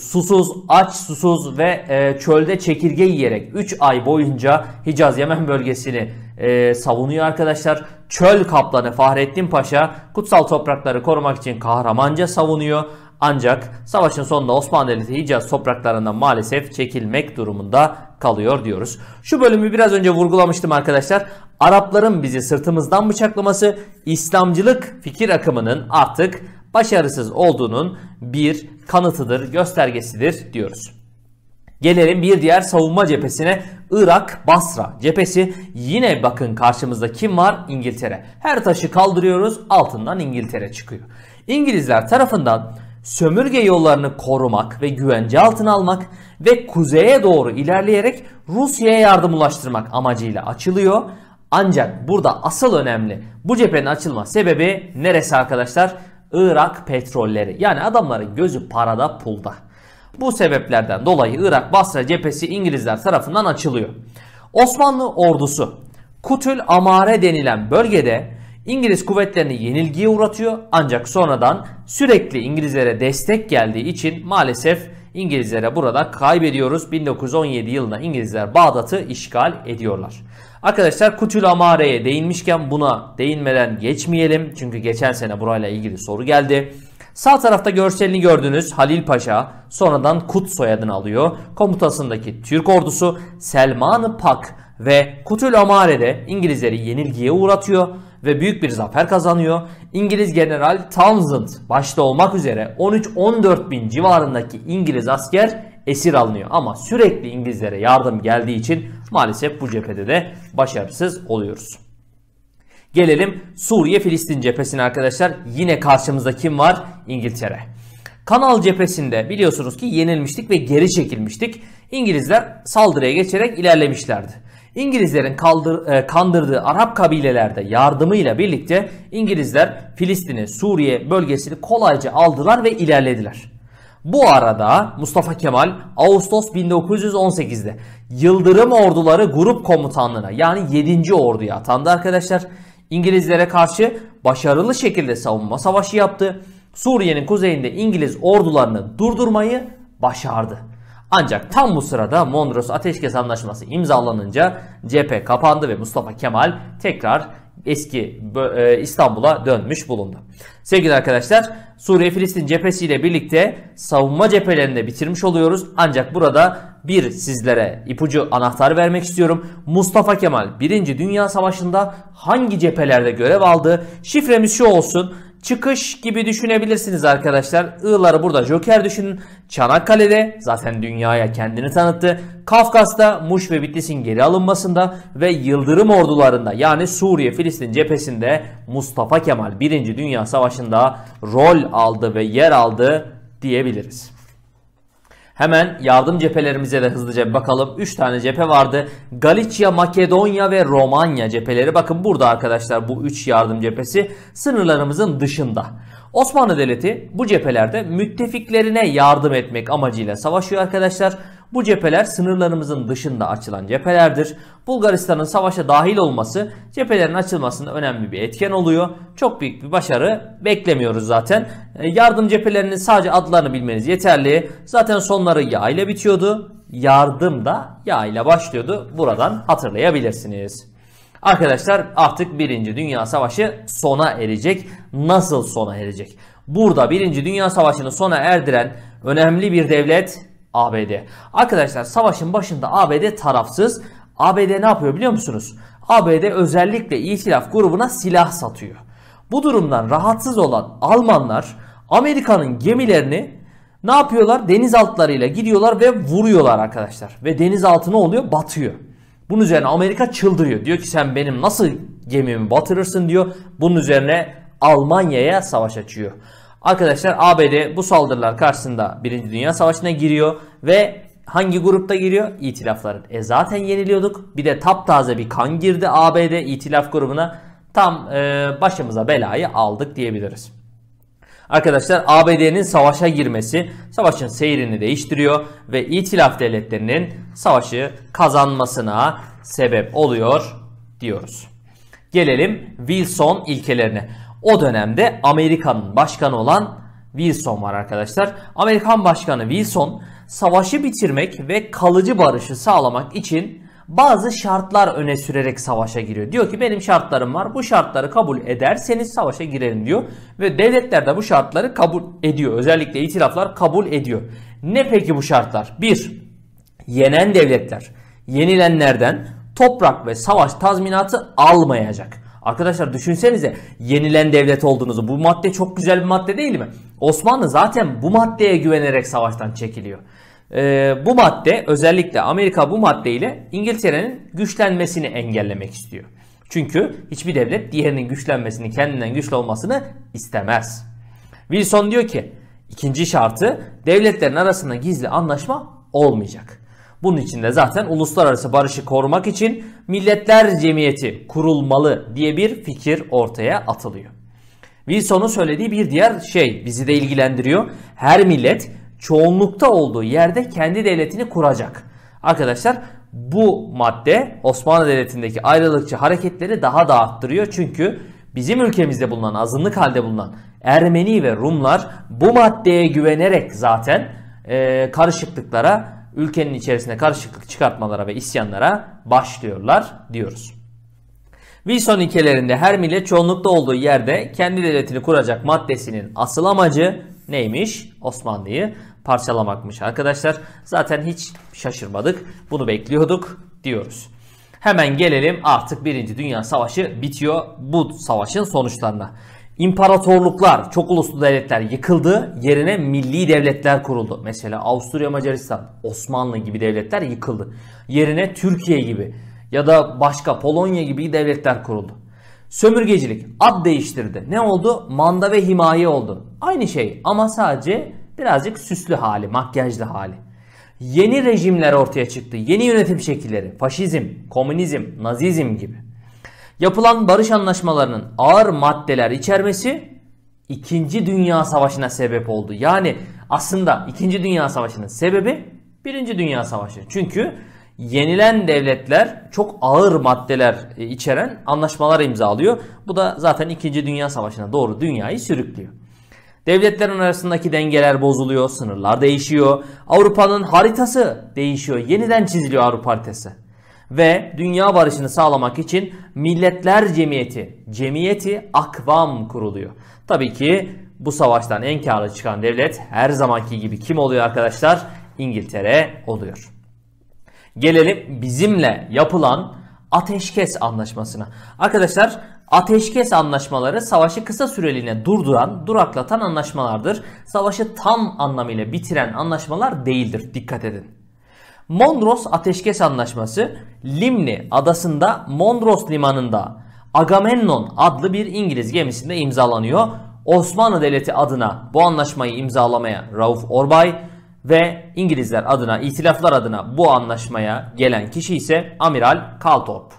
Susuz, aç, susuz ve e, çölde çekirge yiyerek 3 ay boyunca Hicaz Yemen bölgesini e, savunuyor arkadaşlar. Çöl kaplanı Fahrettin Paşa kutsal toprakları korumak için kahramanca savunuyor. Ancak savaşın sonunda Osmanlı Devleti Hicaz topraklarından maalesef çekilmek durumunda kalıyor diyoruz. Şu bölümü biraz önce vurgulamıştım arkadaşlar. Arapların bizi sırtımızdan bıçaklaması İslamcılık fikir akımının artık başarısız olduğunun bir kanıtıdır, göstergesidir diyoruz. Gelelim bir diğer savunma cephesine Irak Basra cephesi yine bakın karşımızda kim var? İngiltere. Her taşı kaldırıyoruz altından İngiltere çıkıyor. İngilizler tarafından sömürge yollarını korumak ve güvence altına almak ve kuzeye doğru ilerleyerek Rusya'ya yardım ulaştırmak amacıyla açılıyor. Ancak burada asıl önemli bu cephenin açılma sebebi neresi arkadaşlar? Irak petrolleri. Yani adamların gözü parada pulda. Bu sebeplerden dolayı Irak Basra cephesi İngilizler tarafından açılıyor. Osmanlı ordusu Kutül Amare denilen bölgede İngiliz kuvvetlerini yenilgiye uğratıyor ancak sonradan sürekli İngilizlere destek geldiği için maalesef İngilizlere burada kaybediyoruz. 1917 yılında İngilizler Bağdat'ı işgal ediyorlar. Arkadaşlar Kutül Amare'ye değinmişken buna değinmeden geçmeyelim. Çünkü geçen sene burayla ilgili soru geldi. Sağ tarafta görselini gördünüz Halil Paşa sonradan Kut soyadını alıyor. Komutasındaki Türk ordusu Selman-ı Pak ve Kutül Amare'de İngilizleri yenilgiye uğratıyor ve büyük bir zafer kazanıyor. İngiliz General Townsend başta olmak üzere 13-14 bin civarındaki İngiliz asker esir alınıyor. Ama sürekli İngilizlere yardım geldiği için maalesef bu cephede de başarısız oluyoruz. Gelelim Suriye-Filistin cephesine arkadaşlar. Yine karşımızda kim var? İngiltere. Kanal cephesinde biliyorsunuz ki yenilmiştik ve geri çekilmiştik. İngilizler saldırıya geçerek ilerlemişlerdi. İngilizlerin kaldır, e, kandırdığı Arap kabilelerde yardımıyla birlikte İngilizler Filistin'i, Suriye bölgesini kolayca aldılar ve ilerlediler. Bu arada Mustafa Kemal Ağustos 1918'de Yıldırım Orduları Grup Komutanlığı'na yani 7. Ordu'ya atandı arkadaşlar. İngilizlere karşı başarılı şekilde savunma savaşı yaptı. Suriye'nin kuzeyinde İngiliz ordularını durdurmayı başardı. Ancak tam bu sırada Mondros Ateşkes Anlaşması imzalanınca cephe kapandı ve Mustafa Kemal tekrar eski e, İstanbul'a dönmüş bulundu. Sevgili arkadaşlar Suriye Filistin cephesiyle birlikte savunma cephelerini de bitirmiş oluyoruz. Ancak burada bir sizlere ipucu anahtar vermek istiyorum. Mustafa Kemal 1. Dünya Savaşı'nda hangi cephelerde görev aldı? Şifremiz şu olsun çıkış gibi düşünebilirsiniz arkadaşlar. I'ları burada Joker düşünün. Çanakkale'de zaten dünyaya kendini tanıttı. Kafkas'ta Muş ve Bitlis'in geri alınmasında ve Yıldırım ordularında yani Suriye Filistin cephesinde Mustafa Kemal 1. Dünya Savaşı'nda rol aldı ve yer aldı diyebiliriz. Hemen yardım cephelerimize de hızlıca bir bakalım. 3 tane cephe vardı. Galicia, Makedonya ve Romanya cepheleri. Bakın burada arkadaşlar bu 3 yardım cephesi sınırlarımızın dışında. Osmanlı Devleti bu cephelerde müttefiklerine yardım etmek amacıyla savaşıyor arkadaşlar. Bu cepheler sınırlarımızın dışında açılan cephelerdir. Bulgaristan'ın savaşa dahil olması cephelerin açılmasında önemli bir etken oluyor. Çok büyük bir başarı beklemiyoruz zaten. E, yardım cephelerinin sadece adlarını bilmeniz yeterli. Zaten sonları yağ ile bitiyordu. Yardım da yağ ile başlıyordu. Buradan hatırlayabilirsiniz. Arkadaşlar artık 1. Dünya Savaşı sona erecek. Nasıl sona erecek? Burada 1. Dünya Savaşı'nı sona erdiren önemli bir devlet ABD. Arkadaşlar savaşın başında ABD tarafsız. ABD ne yapıyor biliyor musunuz? ABD özellikle İtilaf grubuna silah satıyor. Bu durumdan rahatsız olan Almanlar Amerika'nın gemilerini ne yapıyorlar? Denizaltılarıyla gidiyorlar ve vuruyorlar arkadaşlar. Ve denizaltı ne oluyor? Batıyor. Bunun üzerine Amerika çıldırıyor. Diyor ki sen benim nasıl gemimi batırırsın diyor. Bunun üzerine Almanya'ya savaş açıyor. Arkadaşlar ABD bu saldırılar karşısında 1. Dünya Savaşı'na giriyor ve hangi grupta giriyor? İtilafların. E zaten yeniliyorduk. Bir de taptaze bir kan girdi ABD itilaf grubuna. Tam e, başımıza belayı aldık diyebiliriz. Arkadaşlar ABD'nin savaşa girmesi savaşın seyrini değiştiriyor ve itilaf devletlerinin savaşı kazanmasına sebep oluyor diyoruz. Gelelim Wilson ilkelerine o dönemde Amerika'nın başkanı olan Wilson var arkadaşlar. Amerikan başkanı Wilson savaşı bitirmek ve kalıcı barışı sağlamak için bazı şartlar öne sürerek savaşa giriyor. Diyor ki benim şartlarım var. Bu şartları kabul ederseniz savaşa girelim diyor. Ve devletler de bu şartları kabul ediyor. Özellikle itiraflar kabul ediyor. Ne peki bu şartlar? 1. Yenen devletler yenilenlerden toprak ve savaş tazminatı almayacak. Arkadaşlar düşünsenize yenilen devlet olduğunuzu. Bu madde çok güzel bir madde değil mi? Osmanlı zaten bu maddeye güvenerek savaştan çekiliyor. Ee, bu madde özellikle Amerika bu maddeyle İngiltere'nin güçlenmesini engellemek istiyor. Çünkü hiçbir devlet diğerinin güçlenmesini kendinden güçlü olmasını istemez. Wilson diyor ki ikinci şartı devletlerin arasında gizli anlaşma olmayacak. Bunun için de zaten uluslararası barışı korumak için milletler cemiyeti kurulmalı diye bir fikir ortaya atılıyor. Wilson'un söylediği bir diğer şey bizi de ilgilendiriyor. Her millet çoğunlukta olduğu yerde kendi devletini kuracak. Arkadaşlar bu madde Osmanlı Devleti'ndeki ayrılıkçı hareketleri daha da arttırıyor. Çünkü bizim ülkemizde bulunan azınlık halde bulunan Ermeni ve Rumlar bu maddeye güvenerek zaten e, karışıklıklara ülkenin içerisinde karışıklık çıkartmalara ve isyanlara başlıyorlar diyoruz. Wilson ilkelerinde her millet çoğunlukta olduğu yerde kendi devletini kuracak maddesinin asıl amacı neymiş? Osmanlı'yı parçalamakmış arkadaşlar. Zaten hiç şaşırmadık. Bunu bekliyorduk diyoruz. Hemen gelelim artık 1. Dünya Savaşı bitiyor bu savaşın sonuçlarına. İmparatorluklar, çok uluslu devletler yıkıldı. Yerine milli devletler kuruldu. Mesela Avusturya Macaristan, Osmanlı gibi devletler yıkıldı. Yerine Türkiye gibi ya da başka Polonya gibi devletler kuruldu. Sömürgecilik ad değiştirdi. Ne oldu? Manda ve himaye oldu. Aynı şey ama sadece birazcık süslü hali, makyajlı hali. Yeni rejimler ortaya çıktı. Yeni yönetim şekilleri. Faşizm, komünizm, nazizm gibi yapılan barış anlaşmalarının ağır maddeler içermesi 2. Dünya Savaşı'na sebep oldu. Yani aslında 2. Dünya Savaşı'nın sebebi 1. Dünya Savaşı. Çünkü yenilen devletler çok ağır maddeler e, içeren anlaşmalar imzalıyor. Bu da zaten 2. Dünya Savaşı'na doğru dünyayı sürüklüyor. Devletlerin arasındaki dengeler bozuluyor, sınırlar değişiyor. Avrupa'nın haritası değişiyor. Yeniden çiziliyor Avrupa haritası ve dünya barışını sağlamak için Milletler Cemiyeti, Cemiyeti Akvam kuruluyor. Tabii ki bu savaştan en karlı çıkan devlet her zamanki gibi kim oluyor arkadaşlar? İngiltere oluyor. Gelelim bizimle yapılan ateşkes anlaşmasına. Arkadaşlar ateşkes anlaşmaları savaşı kısa süreliğine durduran, duraklatan anlaşmalardır. Savaşı tam anlamıyla bitiren anlaşmalar değildir. Dikkat edin. Mondros Ateşkes Anlaşması Limni adasında Mondros limanında Agamemnon adlı bir İngiliz gemisinde imzalanıyor. Osmanlı Devleti adına bu anlaşmayı imzalamaya Rauf Orbay ve İngilizler adına, itilaflar adına bu anlaşmaya gelen kişi ise Amiral Kaltorp.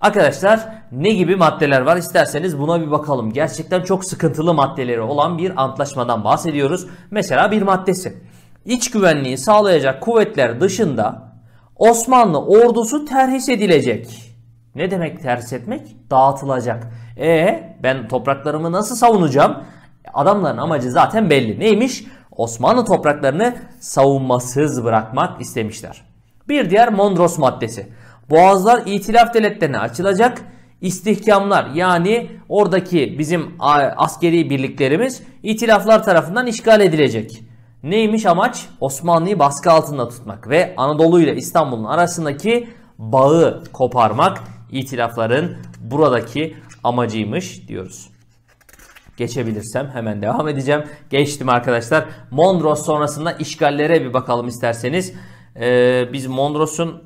Arkadaşlar ne gibi maddeler var isterseniz buna bir bakalım. Gerçekten çok sıkıntılı maddeleri olan bir antlaşmadan bahsediyoruz. Mesela bir maddesi iç güvenliği sağlayacak kuvvetler dışında Osmanlı ordusu terhis edilecek. Ne demek terhis etmek? Dağıtılacak. E ben topraklarımı nasıl savunacağım? Adamların amacı zaten belli. Neymiş? Osmanlı topraklarını savunmasız bırakmak istemişler. Bir diğer Mondros maddesi. Boğazlar itilaf devletlerine açılacak. İstihkamlar yani oradaki bizim askeri birliklerimiz itilaflar tarafından işgal edilecek. Neymiş amaç? Osmanlı'yı baskı altında tutmak ve Anadolu ile İstanbul'un arasındaki bağı koparmak itilafların buradaki amacıymış diyoruz. Geçebilirsem hemen devam edeceğim. Geçtim arkadaşlar. Mondros sonrasında işgallere bir bakalım isterseniz. Ee, biz Mondros'un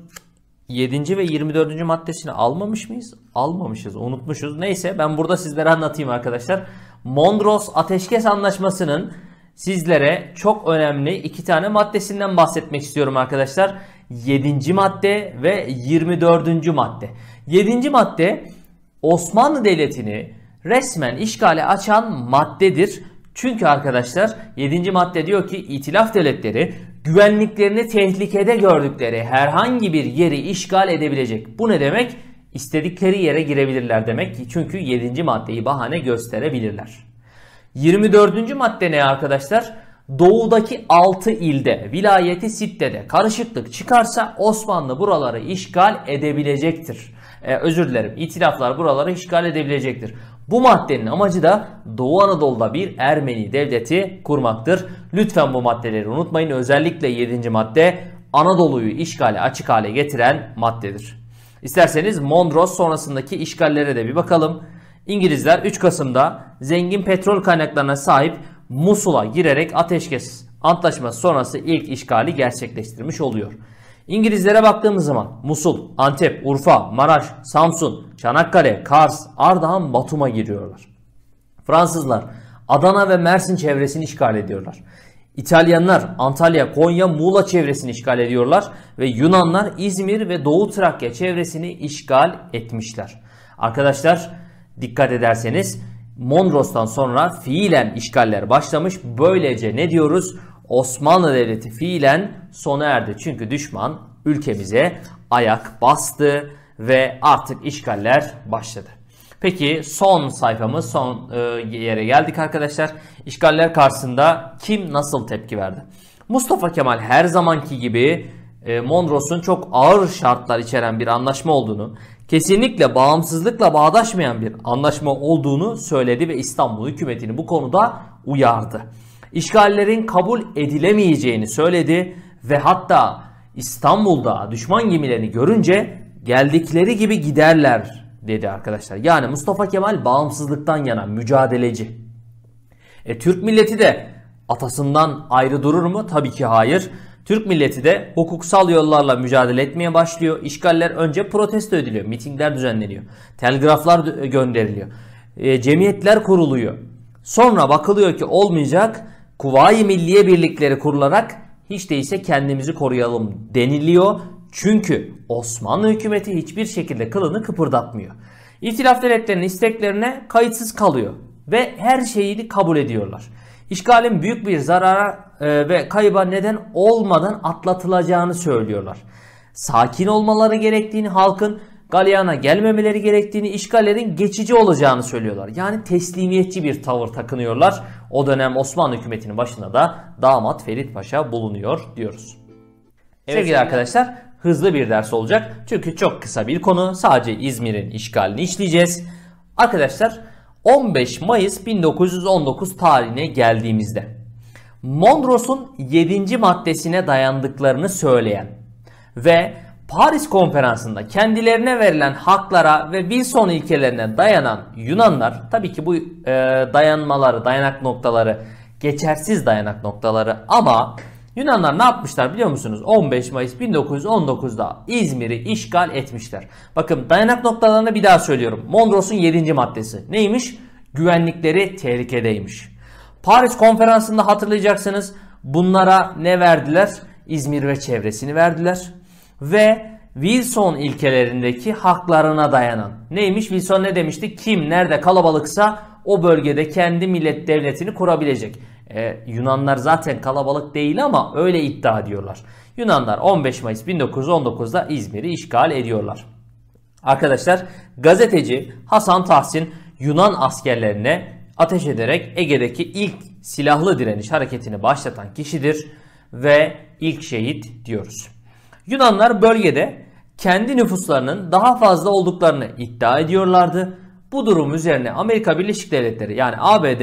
7. ve 24. maddesini almamış mıyız? Almamışız, unutmuşuz. Neyse ben burada sizlere anlatayım arkadaşlar. Mondros Ateşkes Anlaşması'nın sizlere çok önemli iki tane maddesinden bahsetmek istiyorum arkadaşlar. 7. madde ve 24. madde. 7. madde Osmanlı Devleti'ni resmen işgale açan maddedir. Çünkü arkadaşlar 7. madde diyor ki itilaf devletleri güvenliklerini tehlikede gördükleri herhangi bir yeri işgal edebilecek. Bu ne demek? İstedikleri yere girebilirler demek. Çünkü 7. maddeyi bahane gösterebilirler. 24. madde ne arkadaşlar? Doğudaki 6 ilde, vilayeti sittede karışıklık çıkarsa Osmanlı buraları işgal edebilecektir. Ee, özür dilerim. İtilaflar buraları işgal edebilecektir. Bu maddenin amacı da Doğu Anadolu'da bir Ermeni devleti kurmaktır. Lütfen bu maddeleri unutmayın. Özellikle 7. madde Anadolu'yu işgale açık hale getiren maddedir. İsterseniz Mondros sonrasındaki işgallere de bir bakalım. İngilizler 3 Kasım'da zengin petrol kaynaklarına sahip Musul'a girerek ateşkes antlaşması sonrası ilk işgali gerçekleştirmiş oluyor. İngilizlere baktığımız zaman Musul, Antep, Urfa, Maraş, Samsun, Çanakkale, Kars, Ardahan, Batum'a giriyorlar. Fransızlar Adana ve Mersin çevresini işgal ediyorlar. İtalyanlar Antalya, Konya, Muğla çevresini işgal ediyorlar ve Yunanlar İzmir ve Doğu Trakya çevresini işgal etmişler. Arkadaşlar dikkat ederseniz Mondros'tan sonra fiilen işgaller başlamış. Böylece ne diyoruz? Osmanlı Devleti fiilen sona erdi. Çünkü düşman ülkemize ayak bastı ve artık işgaller başladı. Peki son sayfamız son e, yere geldik arkadaşlar. İşgaller karşısında kim nasıl tepki verdi? Mustafa Kemal her zamanki gibi e, Mondros'un çok ağır şartlar içeren bir anlaşma olduğunu, kesinlikle bağımsızlıkla bağdaşmayan bir anlaşma olduğunu söyledi ve İstanbul hükümetini bu konuda uyardı. İşgallerin kabul edilemeyeceğini söyledi ve hatta İstanbul'da düşman gemilerini görünce geldikleri gibi giderler dedi arkadaşlar. Yani Mustafa Kemal bağımsızlıktan yana mücadeleci. E, Türk milleti de atasından ayrı durur mu? Tabii ki hayır. Türk milleti de hukuksal yollarla mücadele etmeye başlıyor. İşgaller önce protesto ediliyor. Mitingler düzenleniyor. Telgraflar gönderiliyor. E, cemiyetler kuruluyor. Sonra bakılıyor ki olmayacak. Kuvayi Milliye Birlikleri kurularak hiç değilse kendimizi koruyalım deniliyor. Çünkü Osmanlı hükümeti hiçbir şekilde kılını kıpırdatmıyor. İtilaf devletlerinin isteklerine kayıtsız kalıyor ve her şeyini kabul ediyorlar. İşgalin büyük bir zarara e, ve kayba neden olmadan atlatılacağını söylüyorlar. Sakin olmaları gerektiğini, halkın galeyana gelmemeleri gerektiğini, işgallerin geçici olacağını söylüyorlar. Yani teslimiyetçi bir tavır takınıyorlar. O dönem Osmanlı hükümetinin başında da damat Ferit Paşa bulunuyor diyoruz. Evet, Sevgili evet. arkadaşlar hızlı bir ders olacak. Çünkü çok kısa bir konu. Sadece İzmir'in işgalini işleyeceğiz. Arkadaşlar 15 Mayıs 1919 tarihine geldiğimizde Mondros'un 7. maddesine dayandıklarını söyleyen ve Paris Konferansı'nda kendilerine verilen haklara ve Wilson ilkelerine dayanan Yunanlar tabii ki bu e, dayanmaları, dayanak noktaları geçersiz dayanak noktaları ama Yunanlar ne yapmışlar biliyor musunuz? 15 Mayıs 1919'da İzmir'i işgal etmişler. Bakın dayanak noktalarını bir daha söylüyorum. Mondros'un 7. maddesi. Neymiş? Güvenlikleri tehlikedeymiş. Paris konferansında hatırlayacaksınız. Bunlara ne verdiler? İzmir ve çevresini verdiler. Ve Wilson ilkelerindeki haklarına dayanan. Neymiş? Wilson ne demişti? Kim nerede kalabalıksa o bölgede kendi millet devletini kurabilecek. Ee, Yunanlar zaten kalabalık değil ama öyle iddia ediyorlar. Yunanlar 15 Mayıs 1919'da İzmir'i işgal ediyorlar. Arkadaşlar gazeteci Hasan Tahsin Yunan askerlerine ateş ederek Ege'deki ilk silahlı direniş hareketini başlatan kişidir ve ilk şehit diyoruz. Yunanlar bölgede kendi nüfuslarının daha fazla olduklarını iddia ediyorlardı. Bu durum üzerine Amerika Birleşik Devletleri yani ABD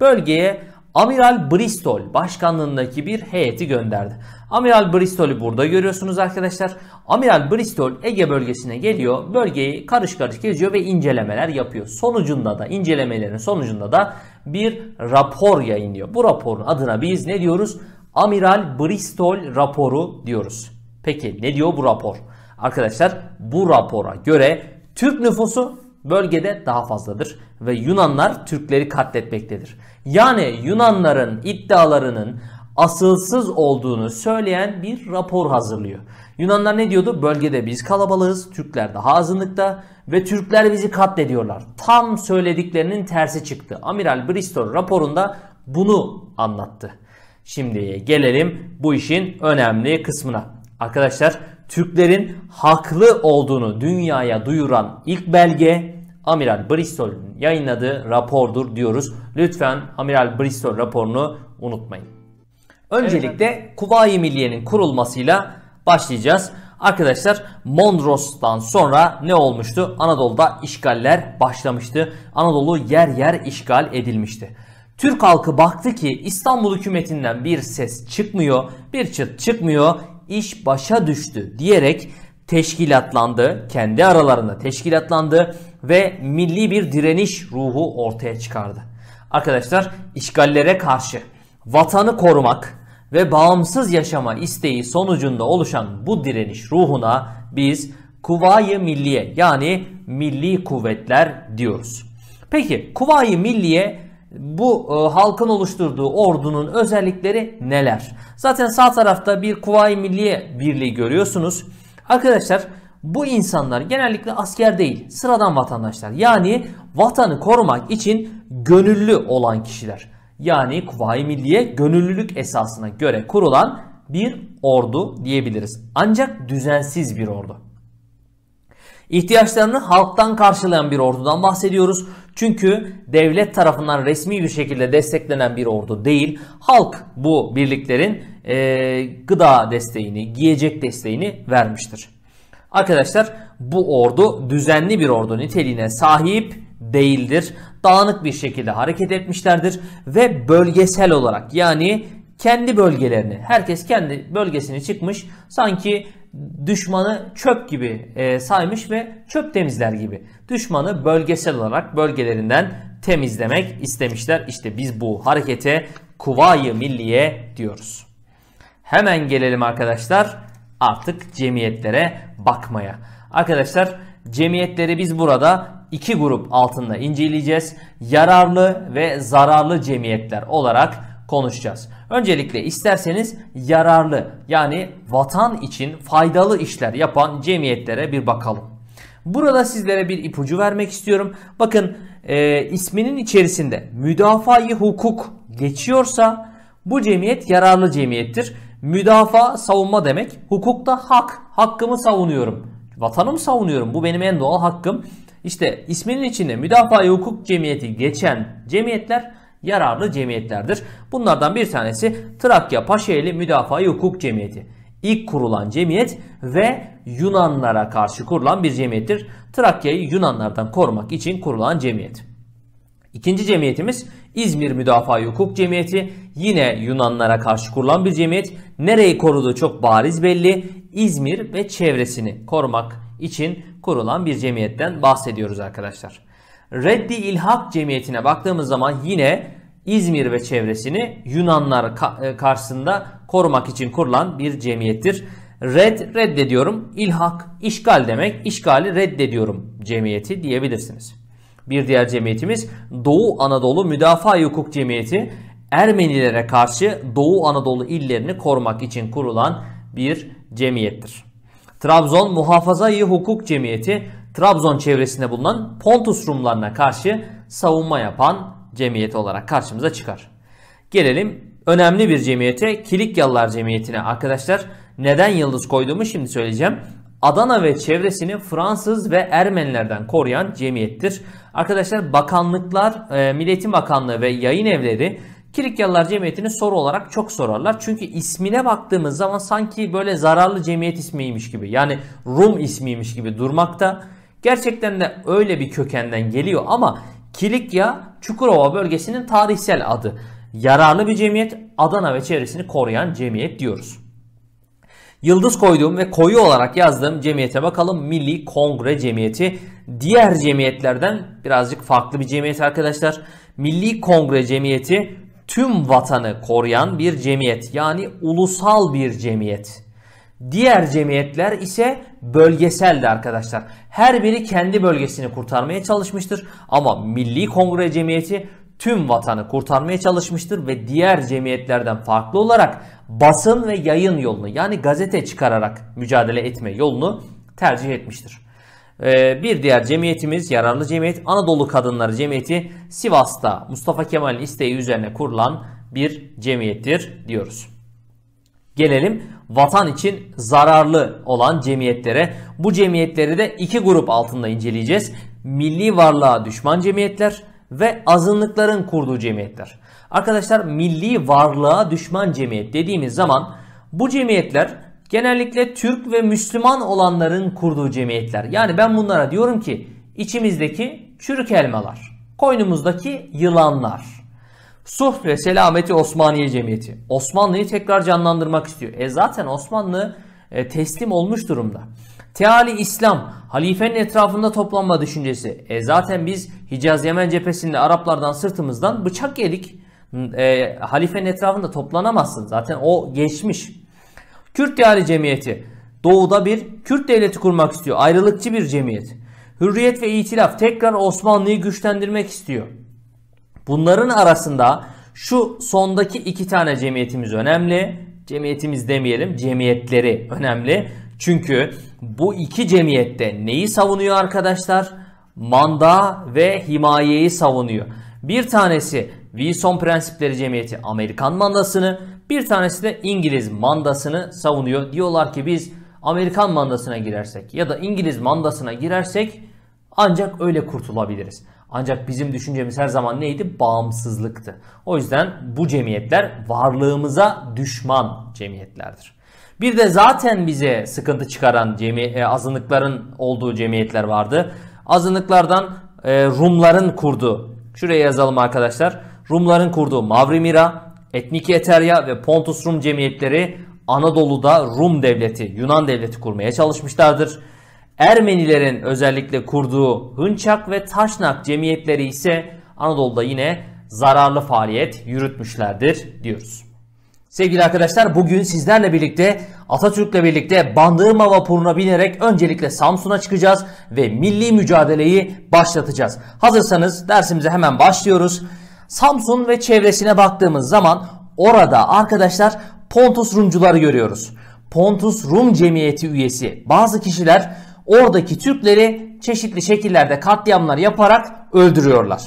bölgeye Amiral Bristol başkanlığındaki bir heyeti gönderdi. Amiral Bristol'ü burada görüyorsunuz arkadaşlar. Amiral Bristol Ege bölgesine geliyor. Bölgeyi karış karış geziyor ve incelemeler yapıyor. Sonucunda da incelemelerin sonucunda da bir rapor yayınlıyor. Bu raporun adına biz ne diyoruz? Amiral Bristol raporu diyoruz. Peki ne diyor bu rapor? Arkadaşlar bu rapora göre Türk nüfusu bölgede daha fazladır ve Yunanlar Türkleri katletmektedir. Yani Yunanların iddialarının asılsız olduğunu söyleyen bir rapor hazırlıyor. Yunanlar ne diyordu? Bölgede biz kalabalığız, Türkler daha azınlıkta ve Türkler bizi katlediyorlar. Tam söylediklerinin tersi çıktı. Amiral Bristol raporunda bunu anlattı. Şimdi gelelim bu işin önemli kısmına. Arkadaşlar Türklerin haklı olduğunu dünyaya duyuran ilk belge Amiral Bristol'ün yayınladığı rapordur diyoruz. Lütfen Amiral Bristol raporunu unutmayın. Öncelikle evet. Kuvayi Milliye'nin kurulmasıyla başlayacağız. Arkadaşlar Mondros'tan sonra ne olmuştu? Anadolu'da işgaller başlamıştı. Anadolu yer yer işgal edilmişti. Türk halkı baktı ki İstanbul hükümetinden bir ses çıkmıyor, bir çıt çıkmıyor, iş başa düştü diyerek teşkilatlandı. Kendi aralarında teşkilatlandı ve milli bir direniş ruhu ortaya çıkardı. Arkadaşlar işgallere karşı vatanı korumak ve bağımsız yaşama isteği sonucunda oluşan bu direniş ruhuna biz Kuvayi Milliye yani milli kuvvetler diyoruz. Peki Kuvayi Milliye bu e, halkın oluşturduğu ordunun özellikleri neler? Zaten sağ tarafta bir Kuvayi Milliye Birliği görüyorsunuz. Arkadaşlar bu insanlar genellikle asker değil, sıradan vatandaşlar. Yani vatanı korumak için gönüllü olan kişiler. Yani Kuvayi Milliye gönüllülük esasına göre kurulan bir ordu diyebiliriz. Ancak düzensiz bir ordu. İhtiyaçlarını halktan karşılayan bir ordudan bahsediyoruz. Çünkü devlet tarafından resmi bir şekilde desteklenen bir ordu değil. Halk bu birliklerin e, gıda desteğini, giyecek desteğini vermiştir. Arkadaşlar bu ordu düzenli bir ordu niteliğine sahip değildir. Dağınık bir şekilde hareket etmişlerdir ve bölgesel olarak yani kendi bölgelerini herkes kendi bölgesini çıkmış sanki düşmanı çöp gibi e, saymış ve çöp temizler gibi düşmanı bölgesel olarak bölgelerinden temizlemek istemişler. İşte biz bu harekete Kuvayi Milliye diyoruz. Hemen gelelim arkadaşlar artık cemiyetlere bakmaya. Arkadaşlar cemiyetleri biz burada iki grup altında inceleyeceğiz. Yararlı ve zararlı cemiyetler olarak konuşacağız. Öncelikle isterseniz yararlı yani vatan için faydalı işler yapan cemiyetlere bir bakalım. Burada sizlere bir ipucu vermek istiyorum. Bakın e, isminin içerisinde müdafaa hukuk geçiyorsa bu cemiyet yararlı cemiyettir. Müdafaa savunma demek. Hukukta hak. Hakkımı savunuyorum. Vatanımı savunuyorum. Bu benim en doğal hakkım. İşte isminin içinde müdafaa hukuk cemiyeti geçen cemiyetler yararlı cemiyetlerdir. Bunlardan bir tanesi Trakya Paşaeli müdafaa hukuk cemiyeti. İlk kurulan cemiyet ve Yunanlara karşı kurulan bir cemiyettir. Trakya'yı Yunanlardan korumak için kurulan cemiyet. İkinci cemiyetimiz İzmir Müdafaa Hukuk Cemiyeti yine Yunanlara karşı kurulan bir cemiyet. Nereyi koruduğu çok bariz belli. İzmir ve çevresini korumak için kurulan bir cemiyetten bahsediyoruz arkadaşlar. Reddi İlhak Cemiyeti'ne baktığımız zaman yine İzmir ve çevresini Yunanlar e, karşısında korumak için kurulan bir cemiyettir. Red reddediyorum, ilhak işgal demek, işgali reddediyorum cemiyeti diyebilirsiniz. Bir diğer cemiyetimiz Doğu Anadolu Müdafaa Hukuk Cemiyeti Ermenilere karşı Doğu Anadolu illerini korumak için kurulan bir cemiyettir. Trabzon Muhafaza-i Hukuk Cemiyeti Trabzon çevresinde bulunan Pontus Rumlarına karşı savunma yapan cemiyet olarak karşımıza çıkar. Gelelim önemli bir cemiyete Kilikyalılar Cemiyeti'ne arkadaşlar. Neden yıldız koyduğumu şimdi söyleyeceğim. Adana ve çevresini Fransız ve Ermenilerden koruyan cemiyettir. Arkadaşlar bakanlıklar, e, Milliyetin Bakanlığı ve yayın evleri Kilikyalılar Cemiyeti'ni soru olarak çok sorarlar. Çünkü ismine baktığımız zaman sanki böyle zararlı cemiyet ismiymiş gibi yani Rum ismiymiş gibi durmakta. Gerçekten de öyle bir kökenden geliyor ama Kilikya Çukurova bölgesinin tarihsel adı. Yararlı bir cemiyet Adana ve çevresini koruyan cemiyet diyoruz. Yıldız koyduğum ve koyu olarak yazdığım cemiyete bakalım. Milli Kongre Cemiyeti. Diğer cemiyetlerden birazcık farklı bir cemiyet arkadaşlar. Milli Kongre Cemiyeti tüm vatanı koruyan bir cemiyet. Yani ulusal bir cemiyet. Diğer cemiyetler ise bölgeseldi arkadaşlar. Her biri kendi bölgesini kurtarmaya çalışmıştır. Ama Milli Kongre Cemiyeti tüm vatanı kurtarmaya çalışmıştır ve diğer cemiyetlerden farklı olarak basın ve yayın yolunu yani gazete çıkararak mücadele etme yolunu tercih etmiştir. Ee, bir diğer cemiyetimiz Yararlı Cemiyet Anadolu Kadınları Cemiyeti Sivas'ta Mustafa Kemal'in isteği üzerine kurulan bir cemiyettir diyoruz. Gelelim vatan için zararlı olan cemiyetlere. Bu cemiyetleri de iki grup altında inceleyeceğiz. Milli varlığa düşman cemiyetler ve azınlıkların kurduğu cemiyetler. Arkadaşlar milli varlığa düşman cemiyet dediğimiz zaman bu cemiyetler genellikle Türk ve Müslüman olanların kurduğu cemiyetler. Yani ben bunlara diyorum ki içimizdeki çürük elmalar, koynumuzdaki yılanlar. Suh ve Selameti Osmaniye Cemiyeti. Osmanlı'yı tekrar canlandırmak istiyor. E zaten Osmanlı e, teslim olmuş durumda. Teali İslam, halifenin etrafında toplanma düşüncesi. E zaten biz Hicaz Yemen cephesinde Araplardan sırtımızdan bıçak yedik e, halifenin etrafında toplanamazsın. Zaten o geçmiş. Kürt Diyarı Cemiyeti doğuda bir Kürt devleti kurmak istiyor. Ayrılıkçı bir cemiyet. Hürriyet ve itilaf tekrar Osmanlı'yı güçlendirmek istiyor. Bunların arasında şu sondaki iki tane cemiyetimiz önemli. Cemiyetimiz demeyelim cemiyetleri önemli. Çünkü bu iki cemiyette neyi savunuyor arkadaşlar? Manda ve himayeyi savunuyor. Bir tanesi Wilson Prensipleri Cemiyeti Amerikan mandasını, bir tanesi de İngiliz mandasını savunuyor. Diyorlar ki biz Amerikan mandasına girersek ya da İngiliz mandasına girersek ancak öyle kurtulabiliriz. Ancak bizim düşüncemiz her zaman neydi? Bağımsızlıktı. O yüzden bu cemiyetler varlığımıza düşman cemiyetlerdir. Bir de zaten bize sıkıntı çıkaran cemi e, azınlıkların olduğu cemiyetler vardı. Azınlıklardan e, Rumların kurdu. Şuraya yazalım arkadaşlar. Rumların kurduğu Mavrimira, Etnik Eterya ve Pontus Rum cemiyetleri Anadolu'da Rum devleti, Yunan devleti kurmaya çalışmışlardır. Ermenilerin özellikle kurduğu Hınçak ve Taşnak cemiyetleri ise Anadolu'da yine zararlı faaliyet yürütmüşlerdir diyoruz. Sevgili arkadaşlar bugün sizlerle birlikte Atatürk'le birlikte Bandırma vapuruna binerek öncelikle Samsun'a çıkacağız ve milli mücadeleyi başlatacağız. Hazırsanız dersimize hemen başlıyoruz. Samsun ve çevresine baktığımız zaman orada arkadaşlar Pontus Rumcuları görüyoruz. Pontus Rum Cemiyeti üyesi bazı kişiler oradaki Türkleri çeşitli şekillerde katliamlar yaparak öldürüyorlar.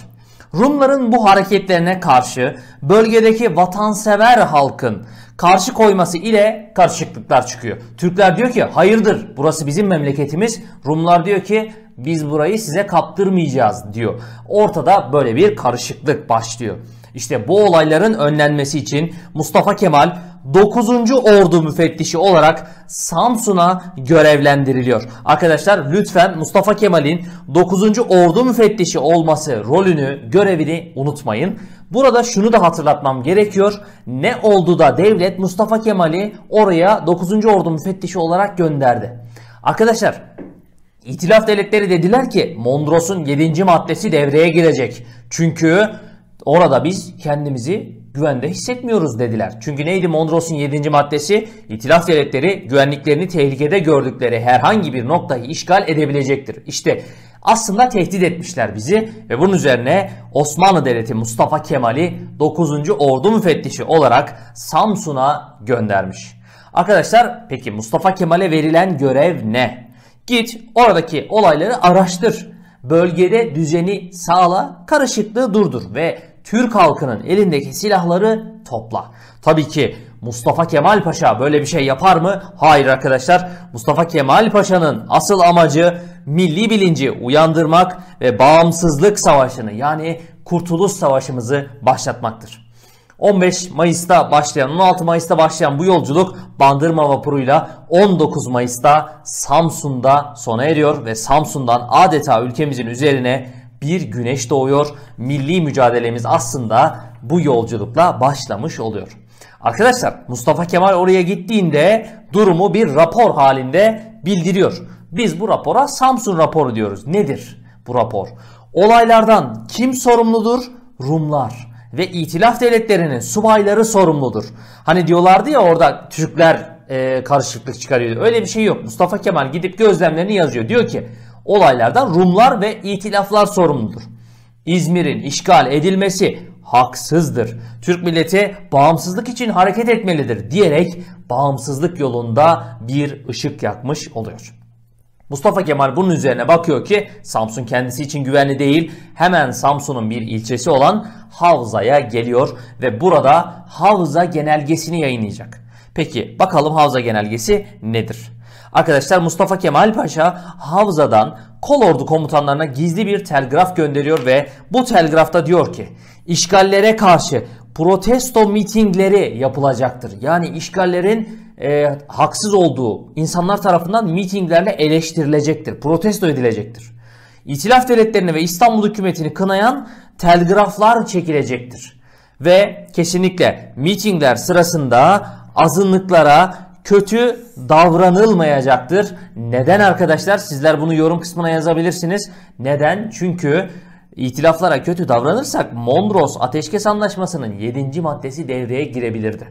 Rumların bu hareketlerine karşı bölgedeki vatansever halkın karşı koyması ile karışıklıklar çıkıyor. Türkler diyor ki hayırdır burası bizim memleketimiz. Rumlar diyor ki biz burayı size kaptırmayacağız diyor. Ortada böyle bir karışıklık başlıyor. İşte bu olayların önlenmesi için Mustafa Kemal 9. Ordu Müfettişi olarak Samsun'a görevlendiriliyor. Arkadaşlar lütfen Mustafa Kemal'in 9. Ordu Müfettişi olması rolünü, görevini unutmayın. Burada şunu da hatırlatmam gerekiyor. Ne oldu da devlet Mustafa Kemal'i oraya 9. Ordu Müfettişi olarak gönderdi. Arkadaşlar İtilaf devletleri dediler ki Mondros'un 7. maddesi devreye girecek. Çünkü orada biz kendimizi güvende hissetmiyoruz dediler. Çünkü neydi Mondros'un 7. maddesi? İtilaf devletleri güvenliklerini tehlikede gördükleri herhangi bir noktayı işgal edebilecektir. İşte aslında tehdit etmişler bizi ve bunun üzerine Osmanlı Devleti Mustafa Kemal'i 9. Ordu Müfettişi olarak Samsun'a göndermiş. Arkadaşlar peki Mustafa Kemal'e verilen görev ne? Git oradaki olayları araştır. Bölgede düzeni sağla, karışıklığı durdur ve Türk halkının elindeki silahları topla. Tabii ki Mustafa Kemal Paşa böyle bir şey yapar mı? Hayır arkadaşlar. Mustafa Kemal Paşa'nın asıl amacı milli bilinci uyandırmak ve bağımsızlık savaşını yani Kurtuluş Savaşımızı başlatmaktır. 15 Mayıs'ta başlayan, 16 Mayıs'ta başlayan bu yolculuk Bandırma vapuruyla 19 Mayıs'ta Samsun'da sona eriyor ve Samsun'dan adeta ülkemizin üzerine bir güneş doğuyor. Milli mücadelemiz aslında bu yolculukla başlamış oluyor. Arkadaşlar Mustafa Kemal oraya gittiğinde durumu bir rapor halinde bildiriyor. Biz bu rapora Samsun raporu diyoruz. Nedir bu rapor? Olaylardan kim sorumludur? Rumlar ve itilaf devletlerinin subayları sorumludur. Hani diyorlardı ya orada Türkler e, karışıklık çıkarıyor. Öyle bir şey yok. Mustafa Kemal gidip gözlemlerini yazıyor. Diyor ki olaylardan Rumlar ve itilaflar sorumludur. İzmir'in işgal edilmesi haksızdır. Türk milleti bağımsızlık için hareket etmelidir diyerek bağımsızlık yolunda bir ışık yakmış oluyor. Mustafa Kemal bunun üzerine bakıyor ki Samsun kendisi için güvenli değil. Hemen Samsun'un bir ilçesi olan Havza'ya geliyor ve burada Havza genelgesini yayınlayacak. Peki bakalım Havza genelgesi nedir? Arkadaşlar Mustafa Kemal Paşa Havza'dan Kolordu komutanlarına gizli bir telgraf gönderiyor ve bu telgrafta diyor ki işgallere karşı protesto mitingleri yapılacaktır. Yani işgallerin e, haksız olduğu insanlar tarafından mitinglerle eleştirilecektir, protesto edilecektir. İtilaf devletlerini ve İstanbul hükümetini kınayan telgraflar çekilecektir. Ve kesinlikle mitingler sırasında azınlıklara kötü davranılmayacaktır. Neden arkadaşlar? Sizler bunu yorum kısmına yazabilirsiniz. Neden? Çünkü itilaflara kötü davranırsak Mondros Ateşkes Anlaşması'nın 7. maddesi devreye girebilirdi.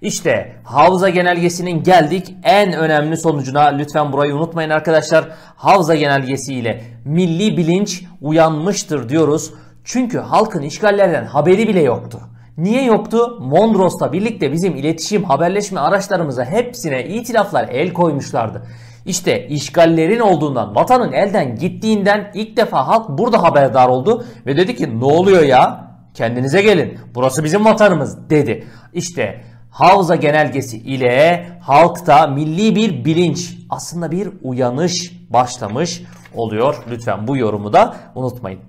İşte Havza Genelgesi'nin geldik en önemli sonucuna lütfen burayı unutmayın arkadaşlar. Havza Genelgesi ile milli bilinç uyanmıştır diyoruz. Çünkü halkın işgallerden haberi bile yoktu. Niye yoktu? Mondros'la birlikte bizim iletişim, haberleşme araçlarımıza hepsine itilaflar el koymuşlardı. İşte işgallerin olduğundan, vatanın elden gittiğinden ilk defa halk burada haberdar oldu ve dedi ki ne oluyor ya? Kendinize gelin. Burası bizim vatanımız dedi. İşte Havza genelgesi ile halkta milli bir bilinç aslında bir uyanış başlamış oluyor. Lütfen bu yorumu da unutmayın.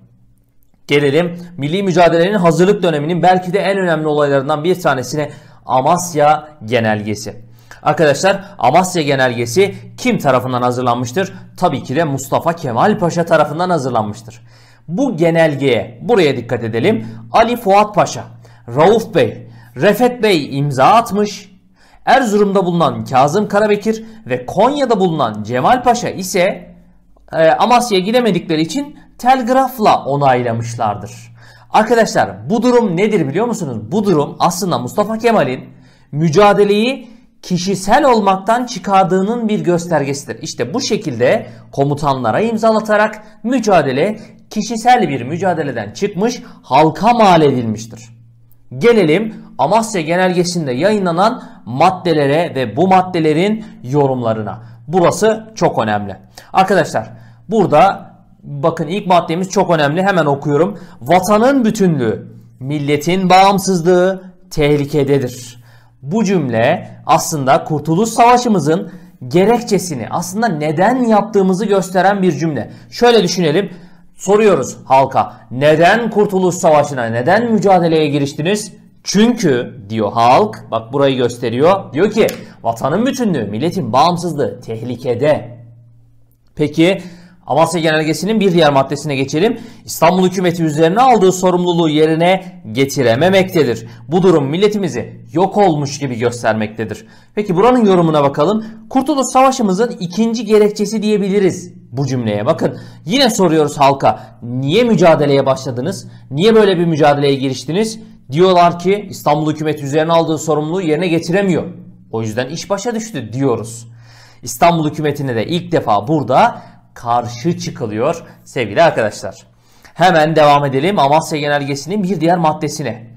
Gelelim milli mücadelenin hazırlık döneminin belki de en önemli olaylarından bir tanesine Amasya Genelgesi. Arkadaşlar Amasya Genelgesi kim tarafından hazırlanmıştır? Tabii ki de Mustafa Kemal Paşa tarafından hazırlanmıştır. Bu genelgeye buraya dikkat edelim. Ali Fuat Paşa, Rauf Bey, Refet Bey imza atmış. Erzurum'da bulunan Kazım Karabekir ve Konya'da bulunan Cemal Paşa ise e, Amasya'ya gidemedikleri için telgrafla onaylamışlardır. Arkadaşlar bu durum nedir biliyor musunuz? Bu durum aslında Mustafa Kemal'in mücadeleyi kişisel olmaktan çıkardığının bir göstergesidir. İşte bu şekilde komutanlara imzalatarak mücadele kişisel bir mücadeleden çıkmış halka mal edilmiştir. Gelelim Amasya Genelgesi'nde yayınlanan maddelere ve bu maddelerin yorumlarına. Burası çok önemli. Arkadaşlar Burada bakın ilk maddemiz çok önemli. Hemen okuyorum. Vatanın bütünlüğü, milletin bağımsızlığı tehlikededir. Bu cümle aslında Kurtuluş Savaşımızın gerekçesini, aslında neden yaptığımızı gösteren bir cümle. Şöyle düşünelim. Soruyoruz halka. Neden Kurtuluş Savaşı'na, neden mücadeleye giriştiniz? Çünkü diyor halk, bak burayı gösteriyor. Diyor ki vatanın bütünlüğü, milletin bağımsızlığı tehlikede. Peki Amasya Genelgesi'nin bir diğer maddesine geçelim. İstanbul hükümeti üzerine aldığı sorumluluğu yerine getirememektedir. Bu durum milletimizi yok olmuş gibi göstermektedir. Peki buranın yorumuna bakalım. Kurtuluş Savaşımızın ikinci gerekçesi diyebiliriz bu cümleye. Bakın yine soruyoruz halka niye mücadeleye başladınız? Niye böyle bir mücadeleye giriştiniz? Diyorlar ki İstanbul hükümeti üzerine aldığı sorumluluğu yerine getiremiyor. O yüzden iş başa düştü diyoruz. İstanbul hükümetine de ilk defa burada karşı çıkılıyor sevgili arkadaşlar. Hemen devam edelim Amasya Genelgesi'nin bir diğer maddesine.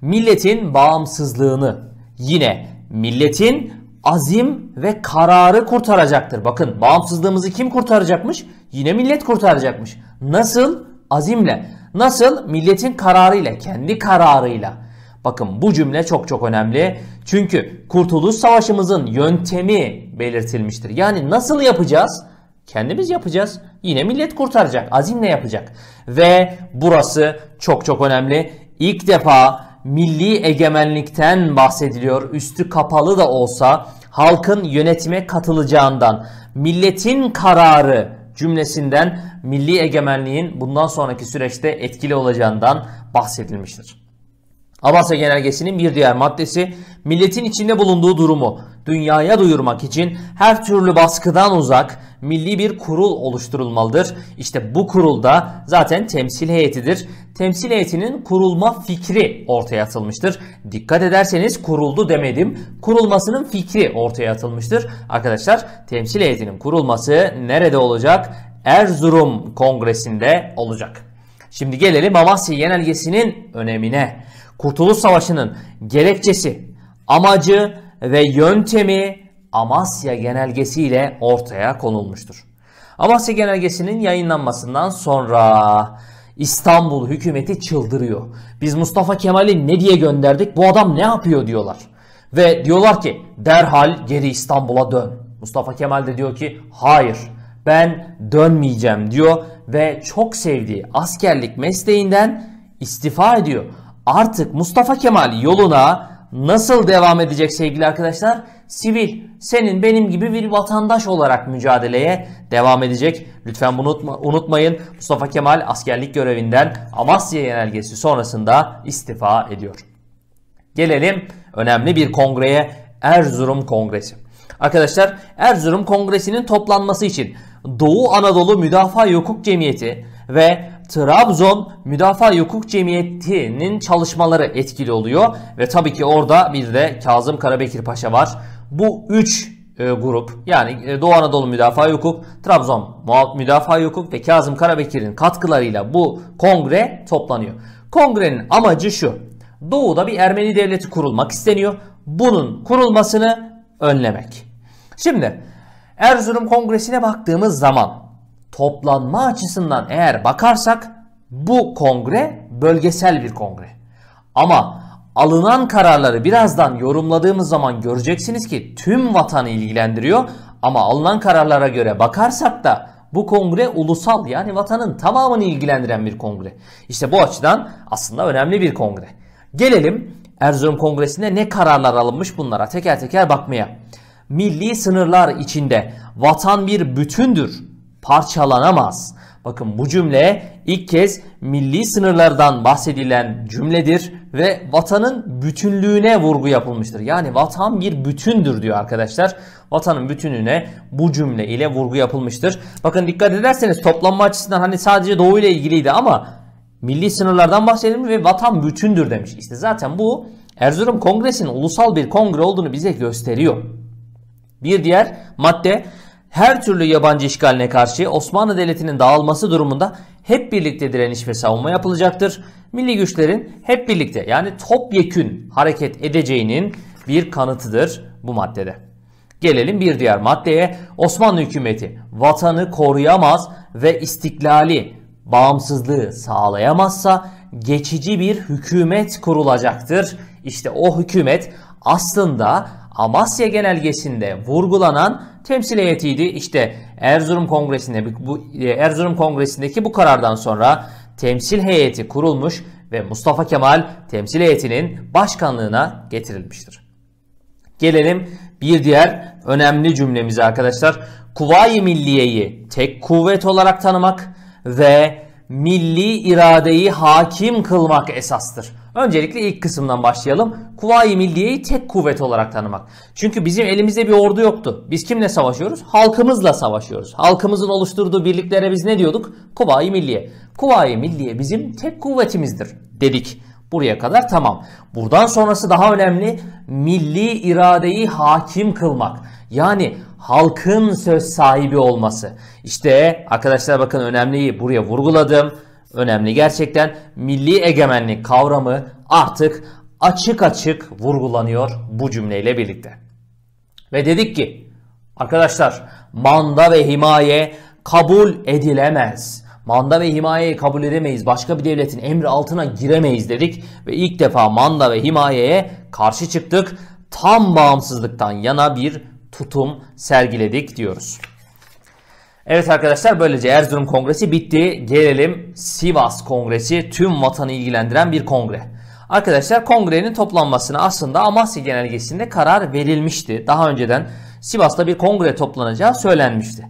Milletin bağımsızlığını yine milletin azim ve kararı kurtaracaktır. Bakın bağımsızlığımızı kim kurtaracakmış? Yine millet kurtaracakmış. Nasıl? Azimle. Nasıl? Milletin kararıyla, kendi kararıyla. Bakın bu cümle çok çok önemli. Çünkü Kurtuluş Savaşımızın yöntemi belirtilmiştir. Yani nasıl yapacağız? Kendimiz yapacağız. Yine millet kurtaracak. Azimle yapacak. Ve burası çok çok önemli. İlk defa milli egemenlikten bahsediliyor. Üstü kapalı da olsa halkın yönetime katılacağından, milletin kararı cümlesinden milli egemenliğin bundan sonraki süreçte etkili olacağından bahsedilmiştir. Amasya Genelgesi'nin bir diğer maddesi milletin içinde bulunduğu durumu dünyaya duyurmak için her türlü baskıdan uzak milli bir kurul oluşturulmalıdır. İşte bu kurulda zaten temsil heyetidir. Temsil heyetinin kurulma fikri ortaya atılmıştır. Dikkat ederseniz kuruldu demedim. Kurulmasının fikri ortaya atılmıştır. Arkadaşlar temsil heyetinin kurulması nerede olacak? Erzurum Kongresi'nde olacak. Şimdi gelelim Amasya Genelgesi'nin önemine. Kurtuluş Savaşı'nın gerekçesi, amacı ve yöntemi Amasya Genelgesi ile ortaya konulmuştur. Amasya Genelgesi'nin yayınlanmasından sonra İstanbul hükümeti çıldırıyor. Biz Mustafa Kemal'i ne diye gönderdik bu adam ne yapıyor diyorlar. Ve diyorlar ki derhal geri İstanbul'a dön. Mustafa Kemal de diyor ki hayır ben dönmeyeceğim diyor ve çok sevdiği askerlik mesleğinden istifa ediyor artık Mustafa Kemal yoluna nasıl devam edecek sevgili arkadaşlar? Sivil, senin benim gibi bir vatandaş olarak mücadeleye devam edecek. Lütfen bunu unutma, unutmayın. Mustafa Kemal askerlik görevinden Amasya Yenelgesi sonrasında istifa ediyor. Gelelim önemli bir kongreye Erzurum Kongresi. Arkadaşlar Erzurum Kongresi'nin toplanması için Doğu Anadolu Müdafaa Hukuk Cemiyeti ve Trabzon Müdafaa Hukuk Cemiyeti'nin çalışmaları etkili oluyor. Ve tabii ki orada bir de Kazım Karabekir Paşa var. Bu üç e, grup yani e, Doğu Anadolu Müdafaa Hukuk, Trabzon Müdafaa Hukuk ve Kazım Karabekir'in katkılarıyla bu kongre toplanıyor. Kongrenin amacı şu. Doğu'da bir Ermeni devleti kurulmak isteniyor. Bunun kurulmasını önlemek. Şimdi Erzurum Kongresi'ne baktığımız zaman toplanma açısından eğer bakarsak bu kongre bölgesel bir kongre. Ama alınan kararları birazdan yorumladığımız zaman göreceksiniz ki tüm vatanı ilgilendiriyor. Ama alınan kararlara göre bakarsak da bu kongre ulusal yani vatanın tamamını ilgilendiren bir kongre. İşte bu açıdan aslında önemli bir kongre. Gelelim Erzurum Kongresi'nde ne kararlar alınmış bunlara teker teker bakmaya. Milli sınırlar içinde vatan bir bütündür parçalanamaz. Bakın bu cümle ilk kez milli sınırlardan bahsedilen cümledir ve vatanın bütünlüğüne vurgu yapılmıştır. Yani vatan bir bütündür diyor arkadaşlar. Vatanın bütününe bu cümle ile vurgu yapılmıştır. Bakın dikkat ederseniz toplanma açısından hani sadece doğu ile ilgiliydi ama milli sınırlardan bahsedilmiş ve vatan bütündür demiş. İşte zaten bu Erzurum Kongresi'nin ulusal bir kongre olduğunu bize gösteriyor. Bir diğer madde her türlü yabancı işgaline karşı Osmanlı Devleti'nin dağılması durumunda hep birlikte direniş ve savunma yapılacaktır. Milli güçlerin hep birlikte yani topyekün hareket edeceğinin bir kanıtıdır bu maddede. Gelelim bir diğer maddeye. Osmanlı hükümeti vatanı koruyamaz ve istiklali, bağımsızlığı sağlayamazsa geçici bir hükümet kurulacaktır. İşte o hükümet aslında Amasya genelgesinde vurgulanan temsil heyetiydi. İşte Erzurum Kongresi'nde bu e, Erzurum Kongresi'ndeki bu karardan sonra temsil heyeti kurulmuş ve Mustafa Kemal temsil heyetinin başkanlığına getirilmiştir. Gelelim bir diğer önemli cümlemize arkadaşlar. Kuvayi Milliye'yi tek kuvvet olarak tanımak ve milli iradeyi hakim kılmak esastır. Öncelikle ilk kısımdan başlayalım. Kuvayi Milliye'yi tek kuvvet olarak tanımak. Çünkü bizim elimizde bir ordu yoktu. Biz kimle savaşıyoruz? Halkımızla savaşıyoruz. Halkımızın oluşturduğu birliklere biz ne diyorduk? Kuvayi Milliye. Kuvayi Milliye bizim tek kuvvetimizdir dedik. Buraya kadar tamam. Buradan sonrası daha önemli. Milli iradeyi hakim kılmak. Yani halkın söz sahibi olması. İşte arkadaşlar bakın önemliyi buraya vurguladım. Önemli gerçekten milli egemenlik kavramı artık açık açık vurgulanıyor bu cümleyle birlikte. Ve dedik ki arkadaşlar manda ve himaye kabul edilemez. Manda ve himayeyi kabul edemeyiz. Başka bir devletin emri altına giremeyiz dedik ve ilk defa manda ve himayeye karşı çıktık. Tam bağımsızlıktan yana bir tutum sergiledik diyoruz. Evet arkadaşlar böylece Erzurum Kongresi bitti. Gelelim Sivas Kongresi tüm vatanı ilgilendiren bir kongre. Arkadaşlar kongrenin toplanmasına aslında Amasya Genelgesi'nde karar verilmişti. Daha önceden Sivas'ta bir kongre toplanacağı söylenmişti.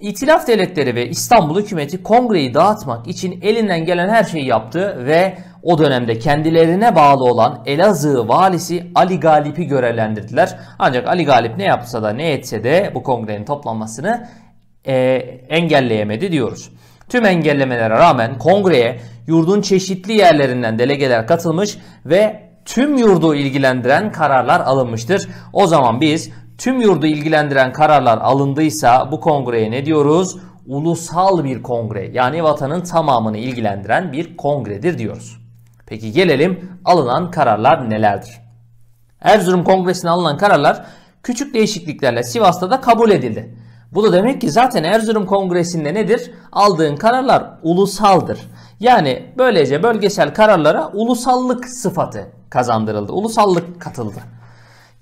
İtilaf devletleri ve İstanbul hükümeti kongreyi dağıtmak için elinden gelen her şeyi yaptı ve o dönemde kendilerine bağlı olan Elazığ valisi Ali Galip'i görevlendirdiler. Ancak Ali Galip ne yapsa da ne etse de bu kongrenin toplanmasını e, engelleyemedi diyoruz. Tüm engellemelere rağmen kongreye yurdun çeşitli yerlerinden delegeler katılmış ve tüm yurdu ilgilendiren kararlar alınmıştır. O zaman biz tüm yurdu ilgilendiren kararlar alındıysa bu kongreye ne diyoruz? Ulusal bir kongre yani vatanın tamamını ilgilendiren bir kongredir diyoruz. Peki gelelim alınan kararlar nelerdir? Erzurum Kongresi'ne alınan kararlar küçük değişikliklerle Sivas'ta da kabul edildi. Bu da demek ki zaten Erzurum Kongresi'nde nedir? Aldığın kararlar ulusaldır. Yani böylece bölgesel kararlara ulusallık sıfatı kazandırıldı. Ulusallık katıldı.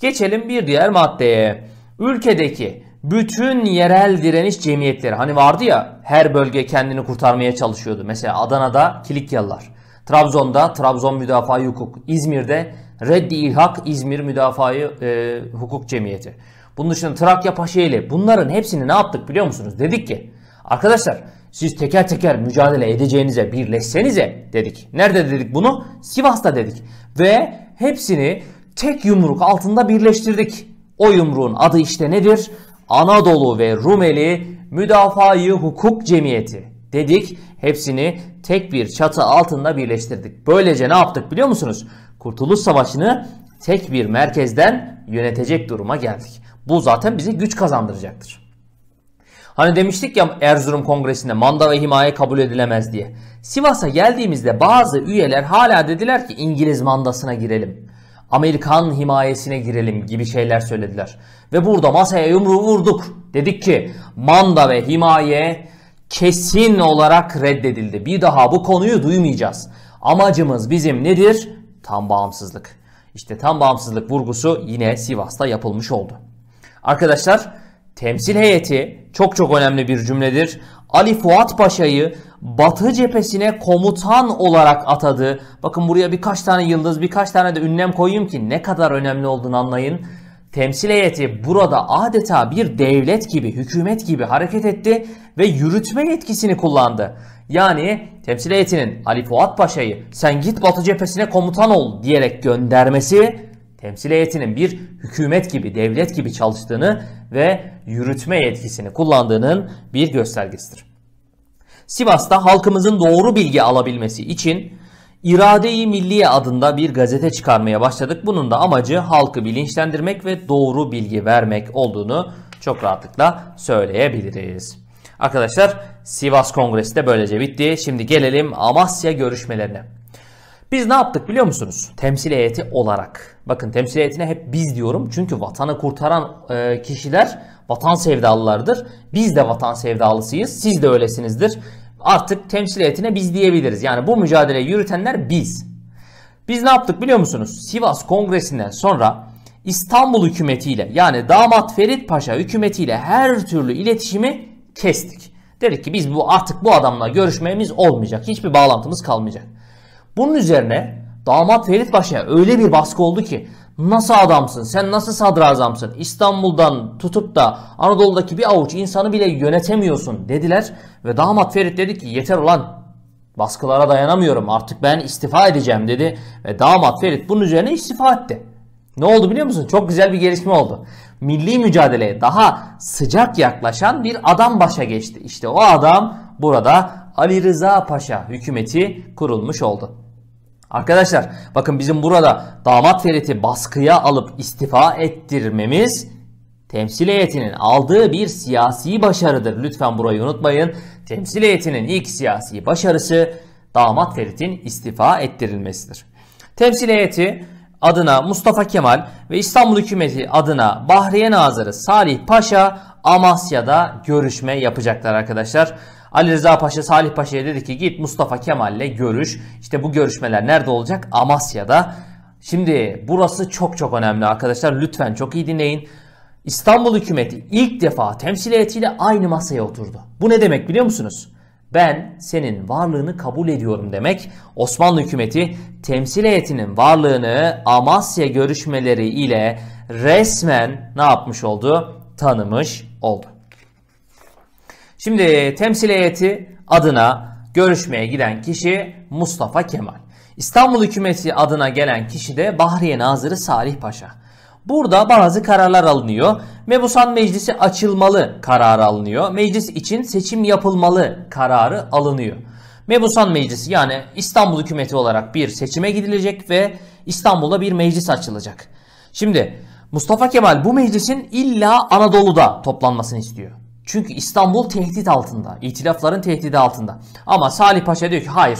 Geçelim bir diğer maddeye. Ülkedeki bütün yerel direniş cemiyetleri hani vardı ya her bölge kendini kurtarmaya çalışıyordu. Mesela Adana'da Kilikyalılar. Trabzon'da Trabzon Müdafaa Hukuk, İzmir'de Reddi İlhak İzmir Müdafaa e, Hukuk Cemiyeti. Bunun dışında Trakya Paşaeli bunların hepsini ne yaptık biliyor musunuz? Dedik ki arkadaşlar siz teker teker mücadele edeceğinize birleşsenize dedik. Nerede dedik bunu? Sivas'ta dedik. Ve hepsini tek yumruk altında birleştirdik. O yumruğun adı işte nedir? Anadolu ve Rumeli Müdafaa-i Hukuk Cemiyeti dedik. Hepsini tek bir çatı altında birleştirdik. Böylece ne yaptık biliyor musunuz? Kurtuluş Savaşı'nı tek bir merkezden yönetecek duruma geldik. Bu zaten bize güç kazandıracaktır. Hani demiştik ya Erzurum Kongresi'nde manda ve himaye kabul edilemez diye. Sivas'a geldiğimizde bazı üyeler hala dediler ki İngiliz mandasına girelim. Amerikan himayesine girelim gibi şeyler söylediler. Ve burada masaya yumruğu vurduk. Dedik ki manda ve himaye kesin olarak reddedildi. Bir daha bu konuyu duymayacağız. Amacımız bizim nedir? Tam bağımsızlık. İşte tam bağımsızlık vurgusu yine Sivas'ta yapılmış oldu. Arkadaşlar temsil heyeti çok çok önemli bir cümledir. Ali Fuat Paşa'yı Batı cephesine komutan olarak atadı. Bakın buraya birkaç tane yıldız birkaç tane de ünlem koyayım ki ne kadar önemli olduğunu anlayın. Temsil heyeti burada adeta bir devlet gibi, hükümet gibi hareket etti ve yürütme yetkisini kullandı. Yani temsil heyetinin Ali Fuat Paşa'yı sen git Batı cephesine komutan ol diyerek göndermesi temsil heyetinin bir hükümet gibi, devlet gibi çalıştığını ve yürütme yetkisini kullandığının bir göstergesidir. Sivas'ta halkımızın doğru bilgi alabilmesi için İrade-i Milliye adında bir gazete çıkarmaya başladık. Bunun da amacı halkı bilinçlendirmek ve doğru bilgi vermek olduğunu çok rahatlıkla söyleyebiliriz. Arkadaşlar Sivas Kongresi de böylece bitti. Şimdi gelelim Amasya görüşmelerine. Biz ne yaptık biliyor musunuz? Temsil heyeti olarak. Bakın temsil heyetine hep biz diyorum. Çünkü vatanı kurtaran e, kişiler vatan sevdalılardır. Biz de vatan sevdalısıyız. Siz de öylesinizdir artık temsil heyetine biz diyebiliriz. Yani bu mücadeleyi yürütenler biz. Biz ne yaptık biliyor musunuz? Sivas Kongresi'nden sonra İstanbul hükümetiyle yani damat Ferit Paşa hükümetiyle her türlü iletişimi kestik. Dedik ki biz bu artık bu adamla görüşmemiz olmayacak. Hiçbir bağlantımız kalmayacak. Bunun üzerine damat Ferit Paşa'ya öyle bir baskı oldu ki Nasıl adamsın? Sen nasıl sadrazamsın? İstanbul'dan tutup da Anadolu'daki bir avuç insanı bile yönetemiyorsun dediler. Ve damat Ferit dedi ki yeter ulan baskılara dayanamıyorum artık ben istifa edeceğim dedi. Ve damat Ferit bunun üzerine istifa etti. Ne oldu biliyor musun? Çok güzel bir gelişme oldu. Milli mücadeleye daha sıcak yaklaşan bir adam başa geçti. İşte o adam burada Ali Rıza Paşa hükümeti kurulmuş oldu. Arkadaşlar bakın bizim burada damat Ferit'i baskıya alıp istifa ettirmemiz temsil heyetinin aldığı bir siyasi başarıdır. Lütfen burayı unutmayın. Temsil heyetinin ilk siyasi başarısı damat Ferit'in istifa ettirilmesidir. Temsil heyeti adına Mustafa Kemal ve İstanbul hükümeti adına Bahriye Nazırı Salih Paşa Amasya'da görüşme yapacaklar arkadaşlar. Ali Rıza Paşa Salih Paşa'ya dedi ki git Mustafa Kemal'le görüş. İşte bu görüşmeler nerede olacak? Amasya'da. Şimdi burası çok çok önemli arkadaşlar. Lütfen çok iyi dinleyin. İstanbul hükümeti ilk defa temsil heyetiyle aynı masaya oturdu. Bu ne demek biliyor musunuz? Ben senin varlığını kabul ediyorum demek. Osmanlı hükümeti temsil heyetinin varlığını Amasya görüşmeleri ile resmen ne yapmış oldu? Tanımış oldu. Şimdi temsil heyeti adına görüşmeye giden kişi Mustafa Kemal. İstanbul hükümeti adına gelen kişi de Bahriye Nazırı Salih Paşa. Burada bazı kararlar alınıyor. Mebusan Meclisi açılmalı kararı alınıyor. Meclis için seçim yapılmalı kararı alınıyor. Mebusan Meclisi yani İstanbul hükümeti olarak bir seçime gidilecek ve İstanbul'da bir meclis açılacak. Şimdi Mustafa Kemal bu meclisin illa Anadolu'da toplanmasını istiyor. Çünkü İstanbul tehdit altında. İtilafların tehdidi altında. Ama Salih Paşa diyor ki hayır.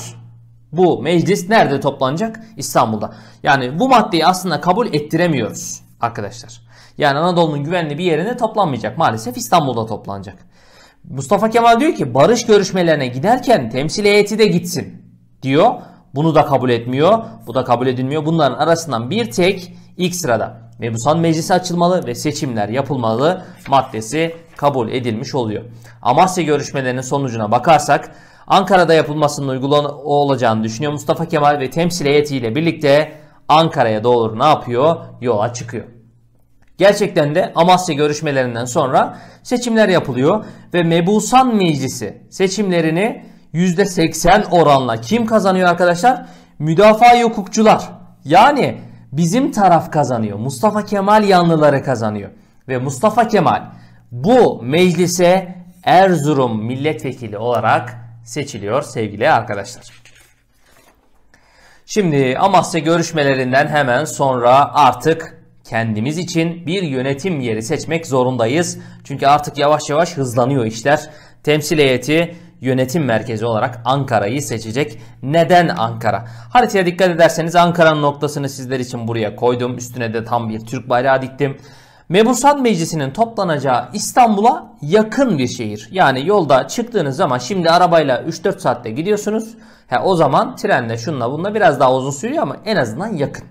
Bu meclis nerede toplanacak? İstanbul'da. Yani bu maddeyi aslında kabul ettiremiyoruz arkadaşlar. Yani Anadolu'nun güvenli bir yerine toplanmayacak. Maalesef İstanbul'da toplanacak. Mustafa Kemal diyor ki barış görüşmelerine giderken temsil heyeti de gitsin diyor. Bunu da kabul etmiyor. Bu da kabul edilmiyor. Bunların arasından bir tek ilk sırada. Mebusan meclisi açılmalı ve seçimler yapılmalı maddesi kabul edilmiş oluyor. Amasya görüşmelerinin sonucuna bakarsak Ankara'da yapılmasının uygulan olacağını düşünüyor Mustafa Kemal ve temsil heyetiyle birlikte Ankara'ya doğru ne yapıyor? Yola çıkıyor. Gerçekten de Amasya görüşmelerinden sonra seçimler yapılıyor ve Mebusan Meclisi seçimlerini %80 oranla kim kazanıyor arkadaşlar? Müdafaa hukukçular. Yani bizim taraf kazanıyor. Mustafa Kemal yanlıları kazanıyor. Ve Mustafa Kemal bu meclise Erzurum milletvekili olarak seçiliyor sevgili arkadaşlar. Şimdi Amasya görüşmelerinden hemen sonra artık kendimiz için bir yönetim yeri seçmek zorundayız. Çünkü artık yavaş yavaş hızlanıyor işler. Temsil heyeti yönetim merkezi olarak Ankara'yı seçecek. Neden Ankara? Haritaya dikkat ederseniz Ankara'nın noktasını sizler için buraya koydum. Üstüne de tam bir Türk bayrağı diktim. Mebusan Meclisi'nin toplanacağı İstanbul'a yakın bir şehir. Yani yolda çıktığınız zaman şimdi arabayla 3-4 saatte gidiyorsunuz. He, o zaman trenle şunla bunla biraz daha uzun sürüyor ama en azından yakın.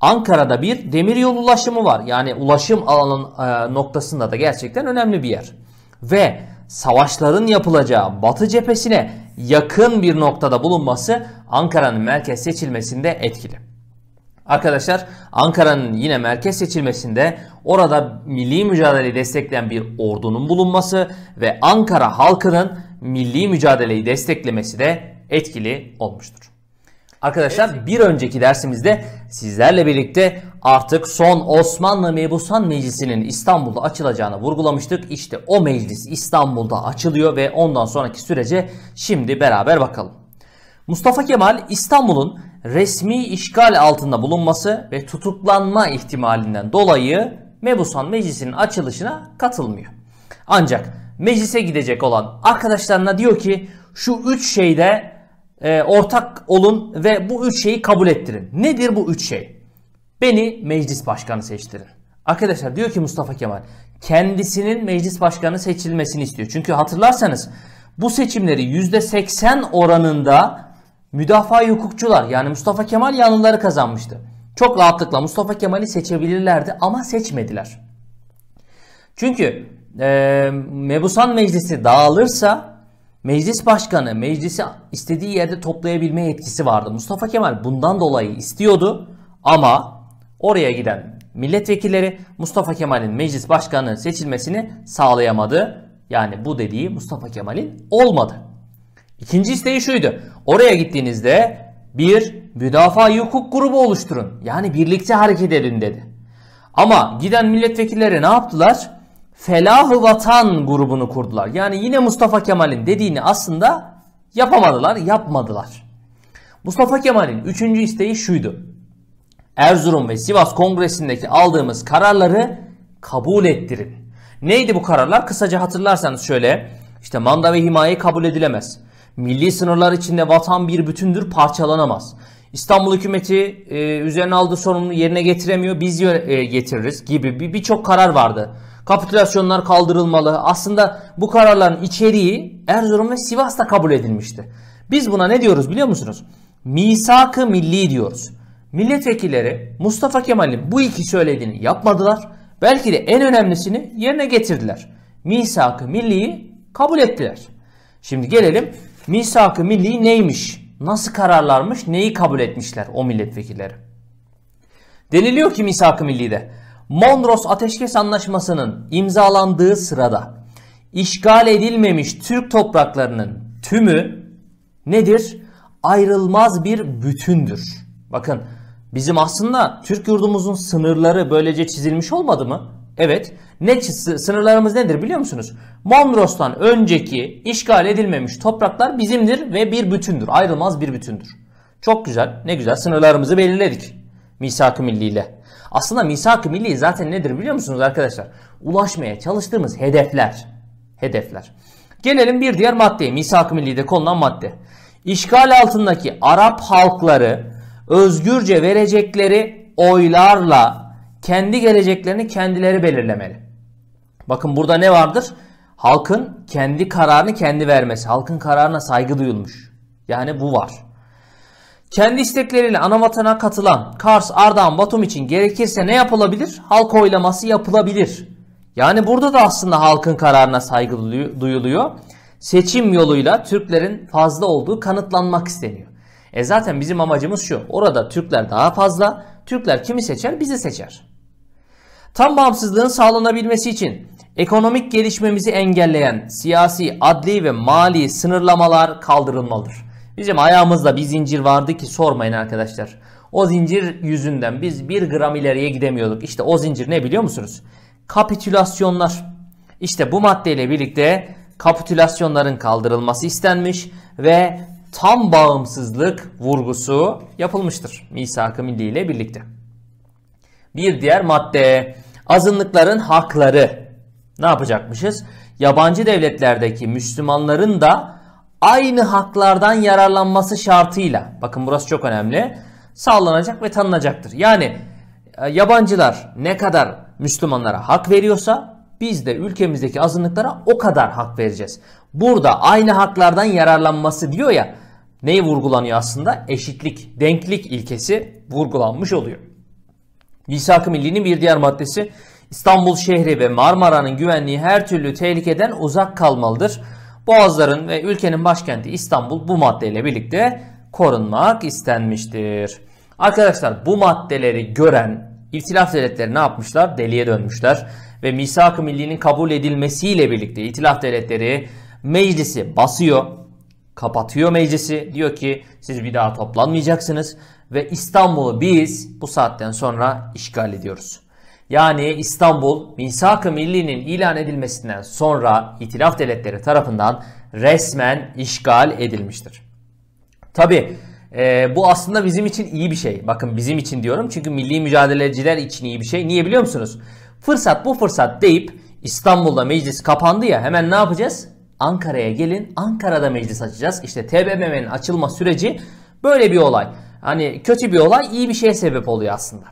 Ankara'da bir demiryolu ulaşımı var. Yani ulaşım alanın e, noktasında da gerçekten önemli bir yer. Ve savaşların yapılacağı Batı cephesine yakın bir noktada bulunması Ankara'nın merkez seçilmesinde etkili. Arkadaşlar Ankara'nın yine merkez seçilmesinde orada milli mücadeleyi destekleyen bir ordunun bulunması ve Ankara halkının milli mücadeleyi desteklemesi de etkili olmuştur. Arkadaşlar bir önceki dersimizde sizlerle birlikte artık son Osmanlı Mebusan Meclisi'nin İstanbul'da açılacağını vurgulamıştık. İşte o meclis İstanbul'da açılıyor ve ondan sonraki sürece şimdi beraber bakalım. Mustafa Kemal İstanbul'un resmi işgal altında bulunması ve tutuklanma ihtimalinden dolayı Mebusan Meclisi'nin açılışına katılmıyor. Ancak meclise gidecek olan arkadaşlarına diyor ki şu üç şeyde e, ortak olun ve bu üç şeyi kabul ettirin. Nedir bu üç şey? Beni meclis başkanı seçtirin. Arkadaşlar diyor ki Mustafa Kemal kendisinin meclis başkanı seçilmesini istiyor. Çünkü hatırlarsanız bu seçimleri %80 oranında müdafaa hukukçular yani Mustafa Kemal yanlıları kazanmıştı. Çok rahatlıkla Mustafa Kemal'i seçebilirlerdi ama seçmediler. Çünkü e, Mebusan Meclisi dağılırsa Meclis başkanı meclisi istediği yerde toplayabilme yetkisi vardı. Mustafa Kemal bundan dolayı istiyordu ama oraya giden milletvekilleri Mustafa Kemal'in meclis başkanı seçilmesini sağlayamadı. Yani bu dediği Mustafa Kemal'in olmadı. İkinci isteği şuydu. Oraya gittiğinizde bir müdafaa hukuk grubu oluşturun. Yani birlikte hareket edin dedi. Ama giden milletvekilleri ne yaptılar? felah Vatan grubunu kurdular. Yani yine Mustafa Kemal'in dediğini aslında yapamadılar, yapmadılar. Mustafa Kemal'in üçüncü isteği şuydu. Erzurum ve Sivas Kongresi'ndeki aldığımız kararları kabul ettirin. Neydi bu kararlar? Kısaca hatırlarsanız şöyle. İşte manda ve himaye kabul edilemez. Milli sınırlar içinde vatan bir bütündür parçalanamaz. İstanbul hükümeti e, üzerine aldığı sorumluluğu yerine getiremiyor biz e, getiririz gibi birçok bir, bir karar vardı. Kapitülasyonlar kaldırılmalı. Aslında bu kararların içeriği Erzurum ve Sivas'ta kabul edilmişti. Biz buna ne diyoruz biliyor musunuz? Misak-ı milli diyoruz. Milletvekilleri Mustafa Kemal'in bu iki söylediğini yapmadılar. Belki de en önemlisini yerine getirdiler. Misak-ı milliyi kabul ettiler. Şimdi gelelim misak-ı milli neymiş? Nasıl kararlarmış? Neyi kabul etmişler o milletvekilleri? Deniliyor ki misak-ı millide Mondros Ateşkes Anlaşması'nın imzalandığı sırada işgal edilmemiş Türk topraklarının tümü nedir? Ayrılmaz bir bütündür. Bakın bizim aslında Türk yurdumuzun sınırları böylece çizilmiş olmadı mı? Evet. Ne sınırlarımız nedir biliyor musunuz? Mondros'tan önceki işgal edilmemiş topraklar bizimdir ve bir bütündür. Ayrılmaz bir bütündür. Çok güzel. Ne güzel sınırlarımızı belirledik. Misak-ı Milli ile. Aslında misak-ı milli zaten nedir biliyor musunuz arkadaşlar? Ulaşmaya çalıştığımız hedefler. Hedefler. Gelelim bir diğer maddeye. Misak-ı de konulan madde. İşgal altındaki Arap halkları özgürce verecekleri oylarla kendi geleceklerini kendileri belirlemeli. Bakın burada ne vardır? Halkın kendi kararını kendi vermesi. Halkın kararına saygı duyulmuş. Yani bu var. Kendi istekleriyle anavatana katılan Kars, Ardahan, Batum için gerekirse ne yapılabilir? Halk oylaması yapılabilir. Yani burada da aslında halkın kararına saygı duyuluyor. Seçim yoluyla Türklerin fazla olduğu kanıtlanmak isteniyor. E zaten bizim amacımız şu. Orada Türkler daha fazla. Türkler kimi seçer? Bizi seçer. Tam bağımsızlığın sağlanabilmesi için ekonomik gelişmemizi engelleyen siyasi, adli ve mali sınırlamalar kaldırılmalıdır. Bizim ayağımızda bir zincir vardı ki sormayın arkadaşlar. O zincir yüzünden biz bir gram ileriye gidemiyorduk. İşte o zincir ne biliyor musunuz? Kapitülasyonlar. İşte bu maddeyle birlikte kapitülasyonların kaldırılması istenmiş ve tam bağımsızlık vurgusu yapılmıştır. Misak-ı Milli ile birlikte. Bir diğer madde azınlıkların hakları. Ne yapacakmışız? Yabancı devletlerdeki Müslümanların da aynı haklardan yararlanması şartıyla bakın burası çok önemli sağlanacak ve tanınacaktır. Yani e, yabancılar ne kadar Müslümanlara hak veriyorsa biz de ülkemizdeki azınlıklara o kadar hak vereceğiz. Burada aynı haklardan yararlanması diyor ya neyi vurgulanıyor aslında? Eşitlik, denklik ilkesi vurgulanmış oluyor. Misak-ı Milli'nin bir diğer maddesi İstanbul şehri ve Marmara'nın güvenliği her türlü tehlikeden uzak kalmalıdır. Boğazların ve ülkenin başkenti İstanbul bu maddeyle birlikte korunmak istenmiştir. Arkadaşlar bu maddeleri gören İtilaf devletleri ne yapmışlar? Deliye dönmüşler. Ve misak-ı millinin kabul edilmesiyle birlikte itilaf devletleri meclisi basıyor. Kapatıyor meclisi. Diyor ki siz bir daha toplanmayacaksınız. Ve İstanbul'u biz bu saatten sonra işgal ediyoruz yani İstanbul Misak-ı Milli'nin ilan edilmesinden sonra itilaf devletleri tarafından resmen işgal edilmiştir. Tabi e, bu aslında bizim için iyi bir şey. Bakın bizim için diyorum çünkü milli mücadeleciler için iyi bir şey. Niye biliyor musunuz? Fırsat bu fırsat deyip İstanbul'da meclis kapandı ya hemen ne yapacağız? Ankara'ya gelin Ankara'da meclis açacağız. İşte TBMM'nin açılma süreci böyle bir olay. Hani kötü bir olay iyi bir şeye sebep oluyor aslında.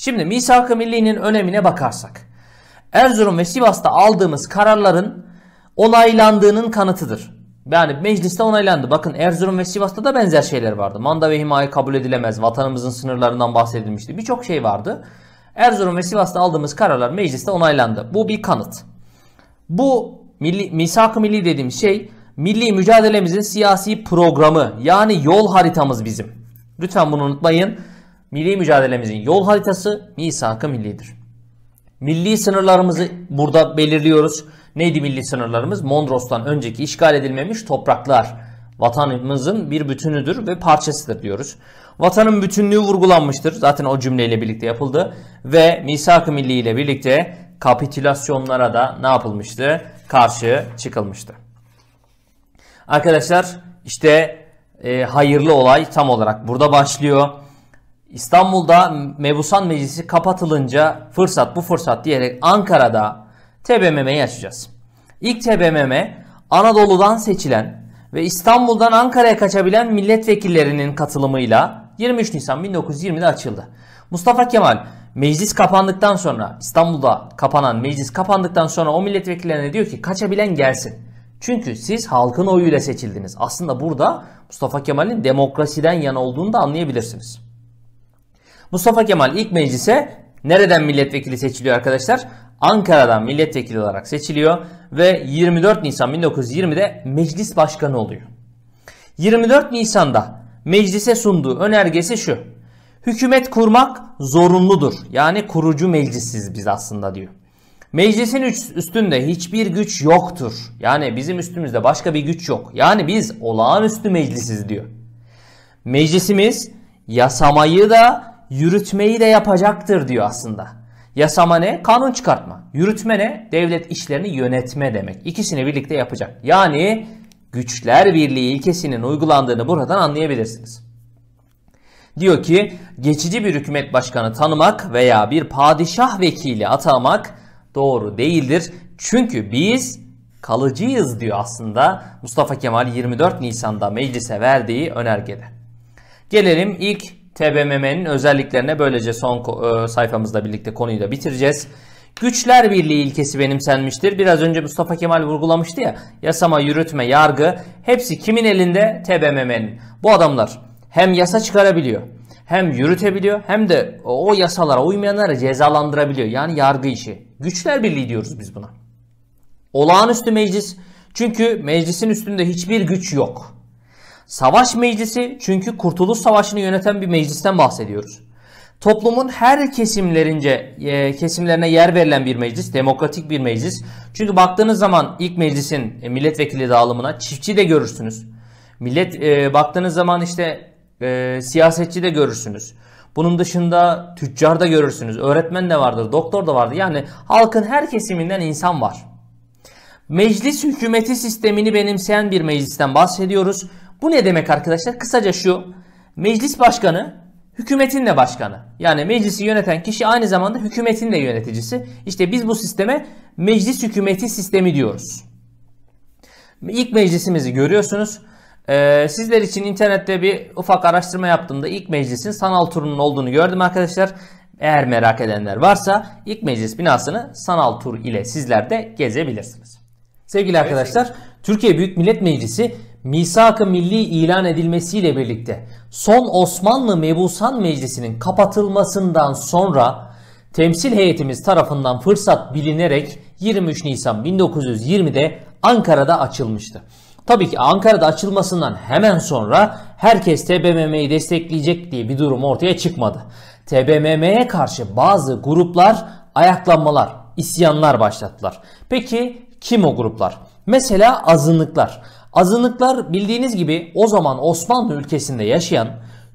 Şimdi misak-ı millinin önemine bakarsak. Erzurum ve Sivas'ta aldığımız kararların onaylandığının kanıtıdır. Yani mecliste onaylandı. Bakın Erzurum ve Sivas'ta da benzer şeyler vardı. Manda ve himaye kabul edilemez. Vatanımızın sınırlarından bahsedilmişti. Birçok şey vardı. Erzurum ve Sivas'ta aldığımız kararlar mecliste onaylandı. Bu bir kanıt. Bu milli, misak-ı milli dediğimiz şey milli mücadelemizin siyasi programı yani yol haritamız bizim. Lütfen bunu unutmayın milli mücadelemizin yol haritası misak-ı millidir. Milli sınırlarımızı burada belirliyoruz. Neydi milli sınırlarımız? Mondros'tan önceki işgal edilmemiş topraklar vatanımızın bir bütünüdür ve parçasıdır diyoruz. Vatanın bütünlüğü vurgulanmıştır. Zaten o cümleyle birlikte yapıldı. Ve misak-ı milli ile birlikte kapitülasyonlara da ne yapılmıştı? Karşı çıkılmıştı. Arkadaşlar işte e, hayırlı olay tam olarak burada başlıyor. İstanbul'da Mebusan Meclisi kapatılınca fırsat bu fırsat diyerek Ankara'da TBMM'yi açacağız. İlk TBMM Anadolu'dan seçilen ve İstanbul'dan Ankara'ya kaçabilen milletvekillerinin katılımıyla 23 Nisan 1920'de açıldı. Mustafa Kemal meclis kapandıktan sonra İstanbul'da kapanan meclis kapandıktan sonra o milletvekillerine diyor ki kaçabilen gelsin. Çünkü siz halkın oyuyla seçildiniz. Aslında burada Mustafa Kemal'in demokrasiden yana olduğunu da anlayabilirsiniz. Mustafa Kemal ilk meclise nereden milletvekili seçiliyor arkadaşlar? Ankara'dan milletvekili olarak seçiliyor ve 24 Nisan 1920'de meclis başkanı oluyor. 24 Nisan'da meclise sunduğu önergesi şu. Hükümet kurmak zorunludur. Yani kurucu meclisiz biz aslında diyor. Meclisin üstünde hiçbir güç yoktur. Yani bizim üstümüzde başka bir güç yok. Yani biz olağanüstü meclisiz diyor. Meclisimiz yasamayı da yürütmeyi de yapacaktır diyor aslında. Yasama ne? Kanun çıkartma. Yürütme ne? Devlet işlerini yönetme demek. İkisini birlikte yapacak. Yani güçler birliği ilkesinin uygulandığını buradan anlayabilirsiniz. Diyor ki geçici bir hükümet başkanı tanımak veya bir padişah vekili atamak doğru değildir. Çünkü biz kalıcıyız diyor aslında Mustafa Kemal 24 Nisan'da meclise verdiği önergede. Gelelim ilk TBMM'nin özelliklerine böylece son e, sayfamızla birlikte konuyu da bitireceğiz. Güçler birliği ilkesi benimsenmiştir. Biraz önce Mustafa Kemal vurgulamıştı ya. Yasama, yürütme, yargı hepsi kimin elinde? TBMM'nin. Bu adamlar hem yasa çıkarabiliyor, hem yürütebiliyor, hem de o yasalara uymayanları cezalandırabiliyor. Yani yargı işi. Güçler birliği diyoruz biz buna. Olağanüstü meclis. Çünkü meclisin üstünde hiçbir güç yok. Savaş meclisi çünkü Kurtuluş Savaşı'nı yöneten bir meclisten bahsediyoruz. Toplumun her kesimlerince e, kesimlerine yer verilen bir meclis, demokratik bir meclis. Çünkü baktığınız zaman ilk meclisin e, milletvekili dağılımına çiftçi de görürsünüz. Millet e, baktığınız zaman işte e, siyasetçi de görürsünüz. Bunun dışında tüccar da görürsünüz. Öğretmen de vardır, doktor da vardır. Yani halkın her kesiminden insan var. Meclis hükümeti sistemini benimseyen bir meclisten bahsediyoruz. Bu ne demek arkadaşlar? Kısaca şu. Meclis başkanı hükümetin de başkanı. Yani meclisi yöneten kişi aynı zamanda hükümetin de yöneticisi. İşte biz bu sisteme meclis hükümeti sistemi diyoruz. İlk meclisimizi görüyorsunuz. Ee, sizler için internette bir ufak araştırma yaptığımda ilk meclisin sanal turunun olduğunu gördüm arkadaşlar. Eğer merak edenler varsa ilk meclis binasını sanal tur ile sizler de gezebilirsiniz. Sevgili arkadaşlar, Türkiye Büyük Millet Meclisi misak-ı milli ilan edilmesiyle birlikte son Osmanlı Mebusan Meclisi'nin kapatılmasından sonra temsil heyetimiz tarafından fırsat bilinerek 23 Nisan 1920'de Ankara'da açılmıştı. Tabii ki Ankara'da açılmasından hemen sonra herkes TBMM'yi destekleyecek diye bir durum ortaya çıkmadı. TBMM'ye karşı bazı gruplar ayaklanmalar, isyanlar başlattılar. Peki kim o gruplar? Mesela azınlıklar. Azınlıklar bildiğiniz gibi o zaman Osmanlı ülkesinde yaşayan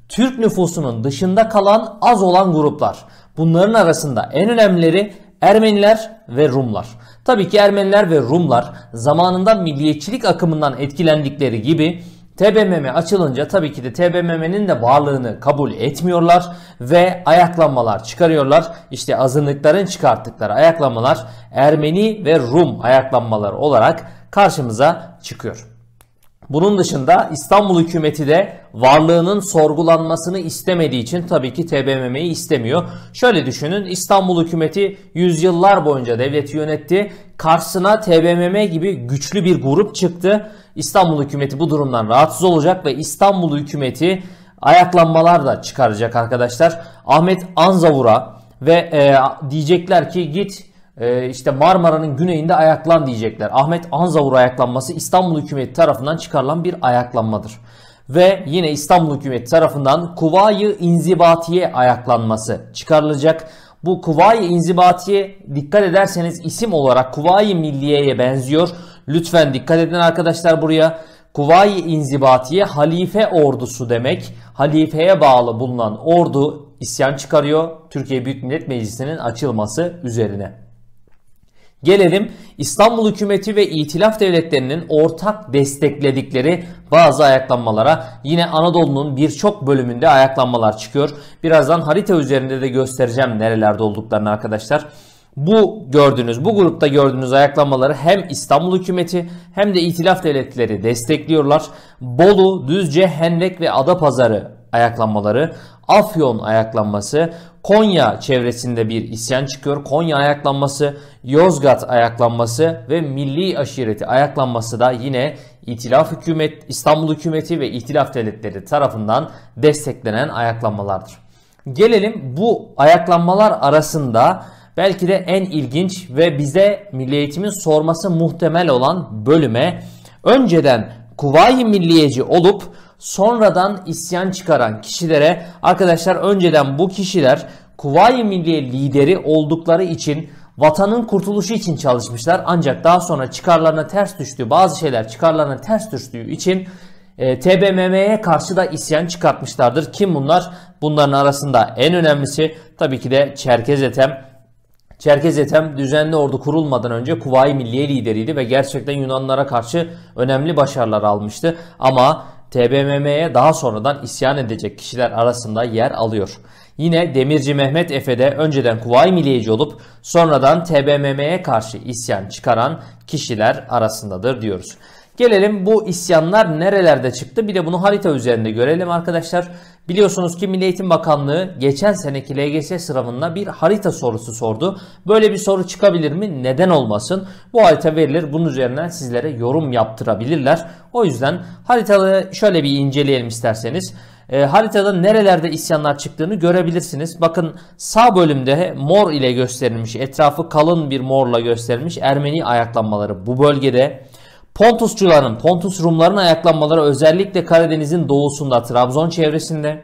Türk nüfusunun dışında kalan az olan gruplar. Bunların arasında en önemlileri Ermeniler ve Rumlar. Tabii ki Ermeniler ve Rumlar zamanında milliyetçilik akımından etkilendikleri gibi TBMM açılınca tabii ki de TBMM'nin de varlığını kabul etmiyorlar ve ayaklanmalar çıkarıyorlar. İşte azınlıkların çıkarttıkları ayaklanmalar Ermeni ve Rum ayaklanmaları olarak karşımıza çıkıyor. Bunun dışında İstanbul hükümeti de varlığının sorgulanmasını istemediği için tabii ki TBMM'yi istemiyor. Şöyle düşünün İstanbul hükümeti yüzyıllar boyunca devleti yönetti. Karşısına TBMM gibi güçlü bir grup çıktı. İstanbul hükümeti bu durumdan rahatsız olacak ve İstanbul hükümeti ayaklanmalar da çıkaracak arkadaşlar. Ahmet Anzavur'a ve e, diyecekler ki git e, işte Marmara'nın güneyinde ayaklan diyecekler. Ahmet Anzavur ayaklanması İstanbul hükümeti tarafından çıkarılan bir ayaklanmadır. Ve yine İstanbul hükümeti tarafından Kuvayi İnzibatiye ayaklanması çıkarılacak. Bu Kuvayi İnzibatiye dikkat ederseniz isim olarak Kuvayi Milliye'ye benziyor. Lütfen dikkat edin arkadaşlar buraya. Kuvayi İnzibatiye halife ordusu demek. Halifeye bağlı bulunan ordu isyan çıkarıyor Türkiye Büyük Millet Meclisi'nin açılması üzerine. Gelelim İstanbul hükümeti ve itilaf devletlerinin ortak destekledikleri bazı ayaklanmalara. Yine Anadolu'nun birçok bölümünde ayaklanmalar çıkıyor. Birazdan harita üzerinde de göstereceğim nerelerde olduklarını arkadaşlar. Bu gördüğünüz, bu grupta gördüğünüz ayaklanmaları hem İstanbul hükümeti hem de itilaf devletleri destekliyorlar. Bolu, Düzce, Hendek ve Adapazarı ayaklanmaları, Afyon ayaklanması, Konya çevresinde bir isyan çıkıyor. Konya ayaklanması, Yozgat ayaklanması ve Milli Aşireti ayaklanması da yine İtilaf Hükümet, İstanbul Hükümeti ve İtilaf Devletleri tarafından desteklenen ayaklanmalardır. Gelelim bu ayaklanmalar arasında belki de en ilginç ve bize Milli Eğitim'in sorması muhtemel olan bölüme önceden Kuvayi Milliyeci olup sonradan isyan çıkaran kişilere arkadaşlar önceden bu kişiler Kuvayi Milliye lideri oldukları için vatanın kurtuluşu için çalışmışlar. Ancak daha sonra çıkarlarına ters düştüğü bazı şeyler çıkarlarına ters düştüğü için e, TBMM'ye karşı da isyan çıkartmışlardır. Kim bunlar? Bunların arasında en önemlisi tabii ki de Çerkez Etem. Çerkez Etem düzenli ordu kurulmadan önce Kuvayi Milliye lideriydi ve gerçekten Yunanlara karşı önemli başarılar almıştı. Ama TBMM'ye daha sonradan isyan edecek kişiler arasında yer alıyor. Yine Demirci Mehmet Efe de önceden Kuvayi Milliyeci olup sonradan TBMM'ye karşı isyan çıkaran kişiler arasındadır diyoruz. Gelelim bu isyanlar nerelerde çıktı bir de bunu harita üzerinde görelim arkadaşlar. Biliyorsunuz ki Milli Eğitim Bakanlığı geçen seneki LGS sınavında bir harita sorusu sordu. Böyle bir soru çıkabilir mi? Neden olmasın? Bu harita verilir. Bunun üzerinden sizlere yorum yaptırabilirler. O yüzden haritalı şöyle bir inceleyelim isterseniz. E, haritada nerelerde isyanlar çıktığını görebilirsiniz. Bakın sağ bölümde mor ile gösterilmiş, etrafı kalın bir morla gösterilmiş Ermeni ayaklanmaları bu bölgede. Pontusçuların, Pontus Rumların ayaklanmaları özellikle Karadeniz'in doğusunda, Trabzon çevresinde.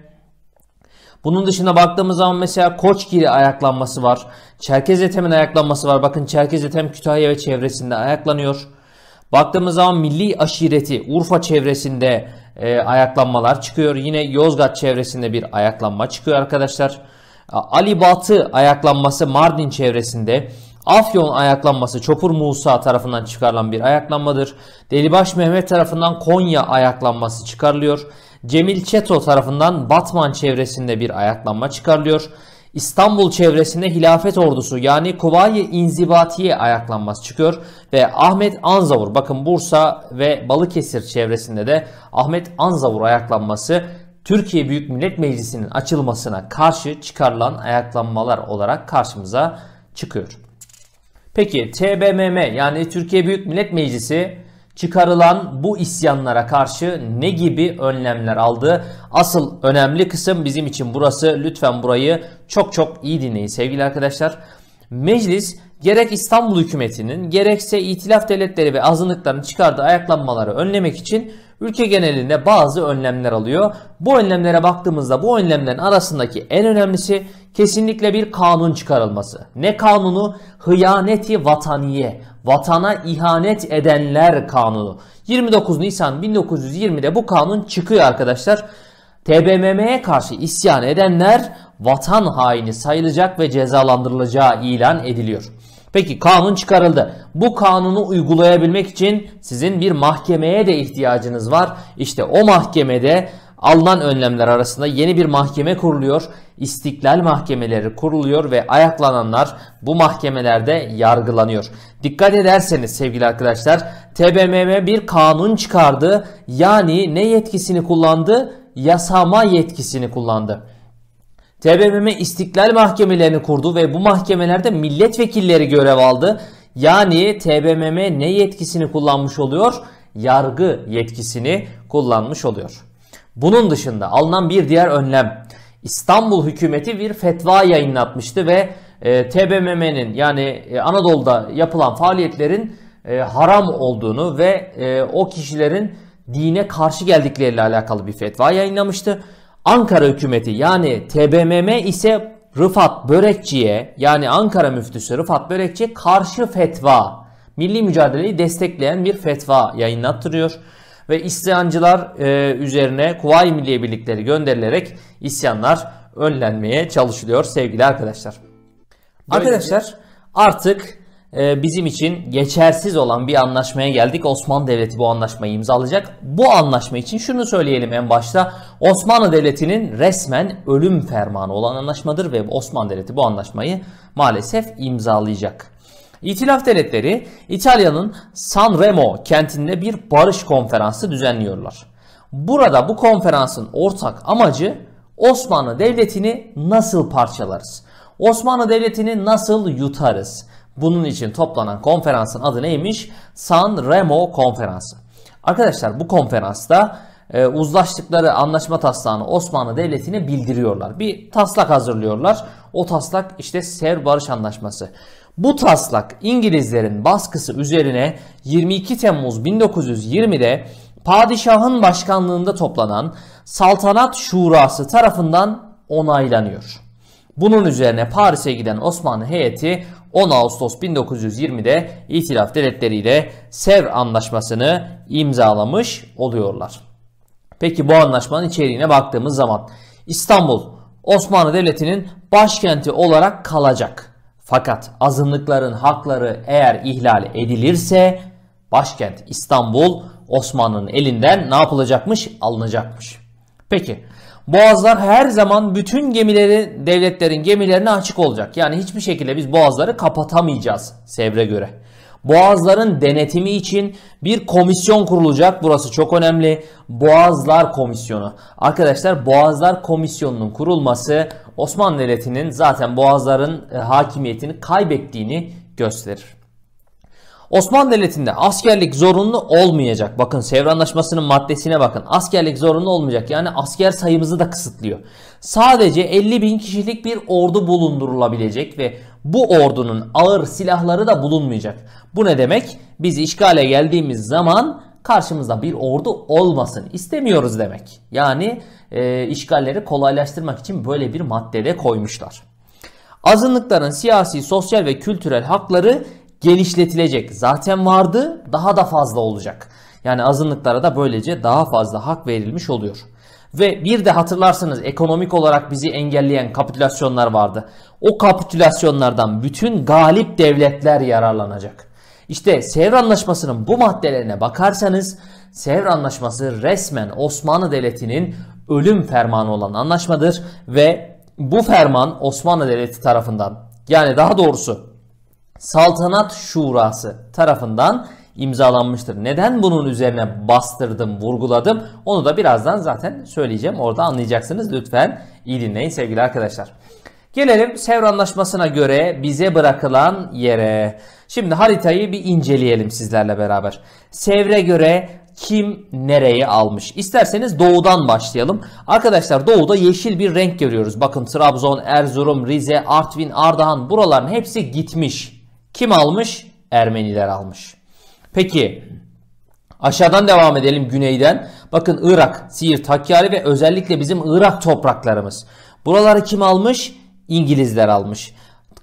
Bunun dışında baktığımız zaman mesela Koçgiri ayaklanması var. Çerkez Ethem'in ayaklanması var. Bakın Çerkez Ethem Kütahya ve çevresinde ayaklanıyor. Baktığımız zaman milli aşireti Urfa çevresinde e, ayaklanmalar çıkıyor. Yine Yozgat çevresinde bir ayaklanma çıkıyor arkadaşlar. Ali Batı ayaklanması Mardin çevresinde. Afyon ayaklanması Çopur Musa tarafından çıkarılan bir ayaklanmadır. Delibaş Mehmet tarafından Konya ayaklanması çıkarılıyor. Cemil Çeto tarafından Batman çevresinde bir ayaklanma çıkarılıyor. İstanbul çevresinde hilafet ordusu yani Kuvayi İnzibatiye ayaklanması çıkıyor ve Ahmet Anzavur bakın Bursa ve Balıkesir çevresinde de Ahmet Anzavur ayaklanması Türkiye Büyük Millet Meclisi'nin açılmasına karşı çıkarılan ayaklanmalar olarak karşımıza çıkıyor. Peki TBMM yani Türkiye Büyük Millet Meclisi çıkarılan bu isyanlara karşı ne gibi önlemler aldı? Asıl önemli kısım bizim için burası. Lütfen burayı çok çok iyi dinleyin sevgili arkadaşlar. Meclis gerek İstanbul hükümetinin gerekse itilaf devletleri ve azınlıkların çıkardığı ayaklanmaları önlemek için ülke genelinde bazı önlemler alıyor. Bu önlemlere baktığımızda bu önlemlerin arasındaki en önemlisi kesinlikle bir kanun çıkarılması. Ne kanunu? Hıyaneti vataniye. Vatana ihanet edenler kanunu. 29 Nisan 1920'de bu kanun çıkıyor arkadaşlar. TBMM'ye karşı isyan edenler vatan haini sayılacak ve cezalandırılacağı ilan ediliyor. Peki kanun çıkarıldı. Bu kanunu uygulayabilmek için sizin bir mahkemeye de ihtiyacınız var. İşte o mahkemede alınan önlemler arasında yeni bir mahkeme kuruluyor. İstiklal mahkemeleri kuruluyor ve ayaklananlar bu mahkemelerde yargılanıyor. Dikkat ederseniz sevgili arkadaşlar TBMM bir kanun çıkardı. Yani ne yetkisini kullandı? Yasama yetkisini kullandı. TBMM istiklal mahkemelerini kurdu ve bu mahkemelerde milletvekilleri görev aldı. Yani TBMM ne yetkisini kullanmış oluyor? Yargı yetkisini kullanmış oluyor. Bunun dışında alınan bir diğer önlem. İstanbul hükümeti bir fetva yayınlatmıştı ve e, TBMM'nin yani e, Anadolu'da yapılan faaliyetlerin e, haram olduğunu ve e, o kişilerin dine karşı geldikleriyle alakalı bir fetva yayınlamıştı. Ankara hükümeti yani TBMM ise Rıfat Börekçi'ye yani Ankara müftüsü Rıfat Börekçi'ye karşı fetva, milli mücadeleyi destekleyen bir fetva yayınlattırıyor. Ve isyancılar e, üzerine Kuvayi Milliye Birlikleri gönderilerek isyanlar önlenmeye çalışılıyor sevgili arkadaşlar. Böylece... Arkadaşlar artık ee, bizim için geçersiz olan bir anlaşmaya geldik. Osmanlı Devleti bu anlaşmayı imzalayacak. Bu anlaşma için şunu söyleyelim en başta. Osmanlı Devleti'nin resmen ölüm fermanı olan anlaşmadır ve Osmanlı Devleti bu anlaşmayı maalesef imzalayacak. İtilaf devletleri İtalya'nın San Remo kentinde bir barış konferansı düzenliyorlar. Burada bu konferansın ortak amacı Osmanlı Devleti'ni nasıl parçalarız? Osmanlı Devleti'ni nasıl yutarız? Bunun için toplanan konferansın adı neymiş? San Remo Konferansı. Arkadaşlar bu konferansta e, uzlaştıkları anlaşma taslağını Osmanlı Devleti'ne bildiriyorlar. Bir taslak hazırlıyorlar. O taslak işte Ser Barış Anlaşması. Bu taslak İngilizlerin baskısı üzerine 22 Temmuz 1920'de padişahın başkanlığında toplanan Saltanat Şurası tarafından onaylanıyor. Bunun üzerine Paris'e giden Osmanlı heyeti 10 Ağustos 1920'de İtilaf Devletleri'yle Sevr Anlaşması'nı imzalamış oluyorlar. Peki bu anlaşmanın içeriğine baktığımız zaman İstanbul Osmanlı Devleti'nin başkenti olarak kalacak. Fakat azınlıkların hakları eğer ihlal edilirse başkent İstanbul Osmanlı'nın elinden ne yapılacakmış? Alınacakmış. Peki boğazlar her zaman bütün gemileri devletlerin gemilerine açık olacak. Yani hiçbir şekilde biz boğazları kapatamayacağız Sevr'e göre. Boğazların denetimi için bir komisyon kurulacak. Burası çok önemli. Boğazlar Komisyonu. Arkadaşlar Boğazlar Komisyonu'nun kurulması Osmanlı Devleti'nin zaten boğazların e, hakimiyetini kaybettiğini gösterir. Osmanlı Devleti'nde askerlik zorunlu olmayacak. Bakın Sevr Anlaşması'nın maddesine bakın. Askerlik zorunlu olmayacak. Yani asker sayımızı da kısıtlıyor. Sadece 50 bin kişilik bir ordu bulundurulabilecek ve bu ordunun ağır silahları da bulunmayacak. Bu ne demek? Biz işgale geldiğimiz zaman karşımızda bir ordu olmasın istemiyoruz demek. Yani e, işgalleri kolaylaştırmak için böyle bir maddede koymuşlar. Azınlıkların siyasi, sosyal ve kültürel hakları genişletilecek. Zaten vardı daha da fazla olacak. Yani azınlıklara da böylece daha fazla hak verilmiş oluyor. Ve bir de hatırlarsınız ekonomik olarak bizi engelleyen kapitülasyonlar vardı. O kapitülasyonlardan bütün galip devletler yararlanacak. İşte Sevr Anlaşması'nın bu maddelerine bakarsanız Sevr Anlaşması resmen Osmanlı Devleti'nin ölüm fermanı olan anlaşmadır ve bu ferman Osmanlı Devleti tarafından yani daha doğrusu Saltanat Şurası tarafından imzalanmıştır. Neden bunun üzerine bastırdım, vurguladım? Onu da birazdan zaten söyleyeceğim. Orada anlayacaksınız. Lütfen iyi dinleyin sevgili arkadaşlar. Gelelim Sevr Anlaşması'na göre bize bırakılan yere. Şimdi haritayı bir inceleyelim sizlerle beraber. Sevr'e göre kim nereye almış? İsterseniz doğudan başlayalım. Arkadaşlar doğuda yeşil bir renk görüyoruz. Bakın Trabzon, Erzurum, Rize, Artvin, Ardahan buraların hepsi gitmiş. Kim almış? Ermeniler almış. Peki aşağıdan devam edelim güneyden. Bakın Irak, Siirt, Hakkari ve özellikle bizim Irak topraklarımız. Buraları kim almış? İngilizler almış.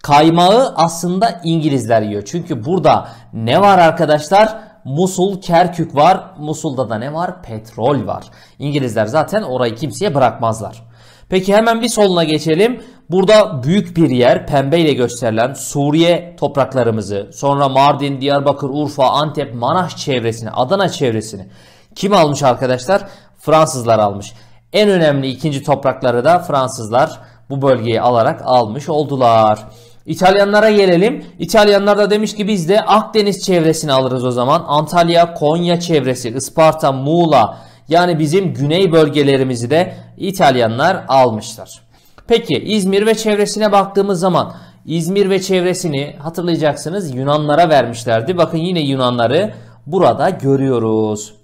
Kaymağı aslında İngilizler yiyor. Çünkü burada ne var arkadaşlar? Musul, Kerkük var. Musul'da da ne var? Petrol var. İngilizler zaten orayı kimseye bırakmazlar. Peki hemen bir soluna geçelim. Burada büyük bir yer pembeyle gösterilen Suriye topraklarımızı sonra Mardin, Diyarbakır, Urfa, Antep, Manaş çevresini, Adana çevresini kim almış arkadaşlar? Fransızlar almış. En önemli ikinci toprakları da Fransızlar bu bölgeyi alarak almış oldular. İtalyanlara gelelim. İtalyanlar da demiş ki biz de Akdeniz çevresini alırız o zaman. Antalya, Konya çevresi, Isparta, Muğla, yani bizim güney bölgelerimizi de İtalyanlar almışlar. Peki İzmir ve çevresine baktığımız zaman İzmir ve çevresini hatırlayacaksınız Yunanlara vermişlerdi. Bakın yine Yunanları burada görüyoruz.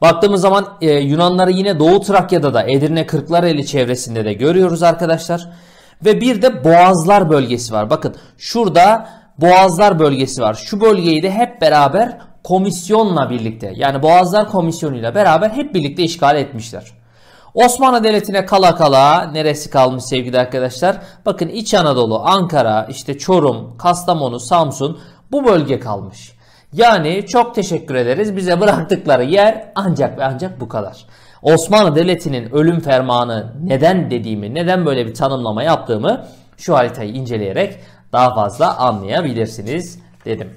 Baktığımız zaman e, Yunanları yine Doğu Trakya'da da Edirne Kırklareli çevresinde de görüyoruz arkadaşlar. Ve bir de Boğazlar bölgesi var. Bakın şurada Boğazlar bölgesi var. Şu bölgeyi de hep beraber komisyonla birlikte yani Boğazlar Komisyonu'yla beraber hep birlikte işgal etmişler. Osmanlı Devleti'ne kala kala neresi kalmış sevgili arkadaşlar? Bakın İç Anadolu, Ankara, işte Çorum, Kastamonu, Samsun bu bölge kalmış. Yani çok teşekkür ederiz bize bıraktıkları yer ancak ve ancak bu kadar. Osmanlı Devleti'nin ölüm fermanı neden dediğimi, neden böyle bir tanımlama yaptığımı şu haritayı inceleyerek daha fazla anlayabilirsiniz dedim.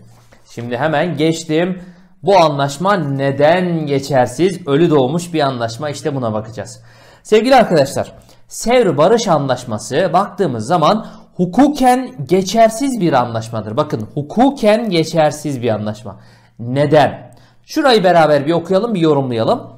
Şimdi hemen geçtim. Bu anlaşma neden geçersiz? Ölü doğmuş bir anlaşma İşte buna bakacağız. Sevgili arkadaşlar Sevr Barış Anlaşması baktığımız zaman hukuken geçersiz bir anlaşmadır. Bakın hukuken geçersiz bir anlaşma. Neden? Şurayı beraber bir okuyalım bir yorumlayalım.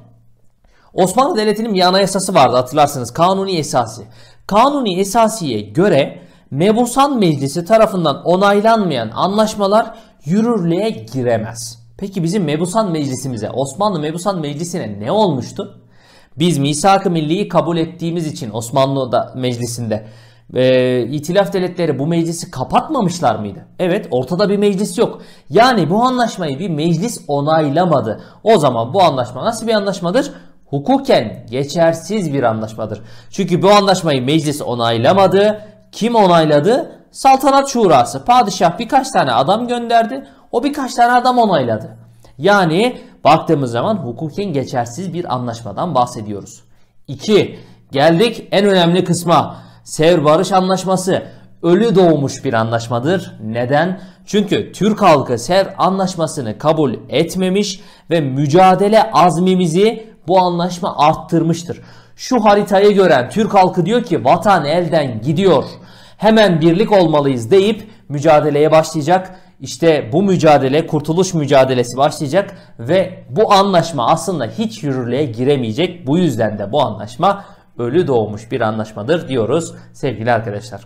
Osmanlı Devleti'nin bir anayasası vardı hatırlarsınız. Kanuni Esası. Kanuni Esasi'ye göre Mebusan Meclisi tarafından onaylanmayan anlaşmalar yürürlüğe giremez. Peki bizim Mebusan Meclisimize, Osmanlı Mebusan Meclisi'ne ne olmuştu? Biz misak-ı milliyi kabul ettiğimiz için Osmanlı'da meclisinde e, itilaf devletleri bu meclisi kapatmamışlar mıydı? Evet ortada bir meclis yok. Yani bu anlaşmayı bir meclis onaylamadı. O zaman bu anlaşma nasıl bir anlaşmadır? Hukuken geçersiz bir anlaşmadır. Çünkü bu anlaşmayı meclis onaylamadı. Kim onayladı? saltanat şurası padişah birkaç tane adam gönderdi. O birkaç tane adam onayladı. Yani baktığımız zaman hukuken geçersiz bir anlaşmadan bahsediyoruz. 2. Geldik en önemli kısma. Sevr Barış Anlaşması ölü doğmuş bir anlaşmadır. Neden? Çünkü Türk halkı Sevr Anlaşması'nı kabul etmemiş ve mücadele azmimizi bu anlaşma arttırmıştır. Şu haritayı gören Türk halkı diyor ki vatan elden gidiyor hemen birlik olmalıyız deyip mücadeleye başlayacak. İşte bu mücadele kurtuluş mücadelesi başlayacak ve bu anlaşma aslında hiç yürürlüğe giremeyecek. Bu yüzden de bu anlaşma ölü doğmuş bir anlaşmadır diyoruz sevgili arkadaşlar.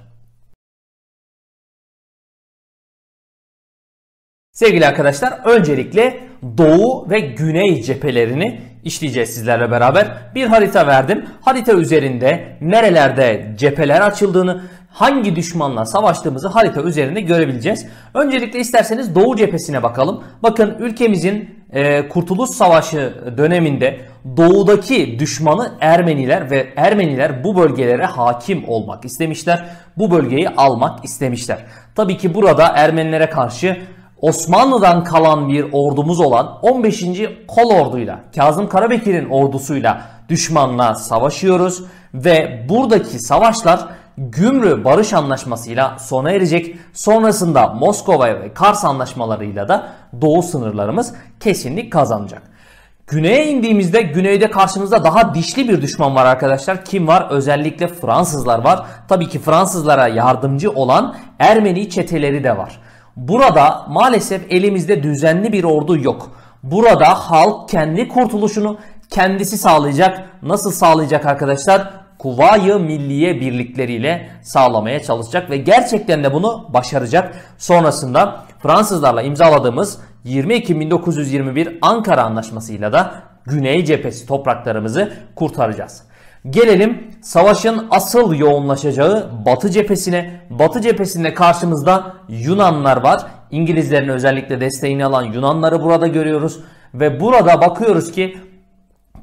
Sevgili arkadaşlar öncelikle doğu ve güney cephelerini işleyeceğiz sizlerle beraber. Bir harita verdim. Harita üzerinde nerelerde cepheler açıldığını, hangi düşmanla savaştığımızı harita üzerinde görebileceğiz. Öncelikle isterseniz Doğu cephesine bakalım. Bakın ülkemizin e, Kurtuluş Savaşı döneminde doğudaki düşmanı Ermeniler ve Ermeniler bu bölgelere hakim olmak istemişler. Bu bölgeyi almak istemişler. Tabii ki burada Ermenilere karşı Osmanlı'dan kalan bir ordumuz olan 15. Kol Ordu'yla, Kazım Karabekir'in ordusuyla düşmanla savaşıyoruz ve buradaki savaşlar Gümrü Barış Anlaşması'yla sona erecek. Sonrasında Moskova ve Kars anlaşmalarıyla da doğu sınırlarımız kesinlik kazanacak. Güneye indiğimizde güneyde karşımızda daha dişli bir düşman var arkadaşlar. Kim var? Özellikle Fransızlar var. Tabii ki Fransızlara yardımcı olan Ermeni çeteleri de var. Burada maalesef elimizde düzenli bir ordu yok. Burada halk kendi kurtuluşunu kendisi sağlayacak. Nasıl sağlayacak arkadaşlar? Kuvayı Milliye birlikleriyle sağlamaya çalışacak ve gerçekten de bunu başaracak. Sonrasında Fransızlarla imzaladığımız 20 Ekim 1921 Ankara Anlaşması'yla da Güney cephesi topraklarımızı kurtaracağız. Gelelim savaşın asıl yoğunlaşacağı Batı cephesine. Batı cephesinde karşımızda Yunanlar var. İngilizlerin özellikle desteğini alan Yunanları burada görüyoruz. Ve burada bakıyoruz ki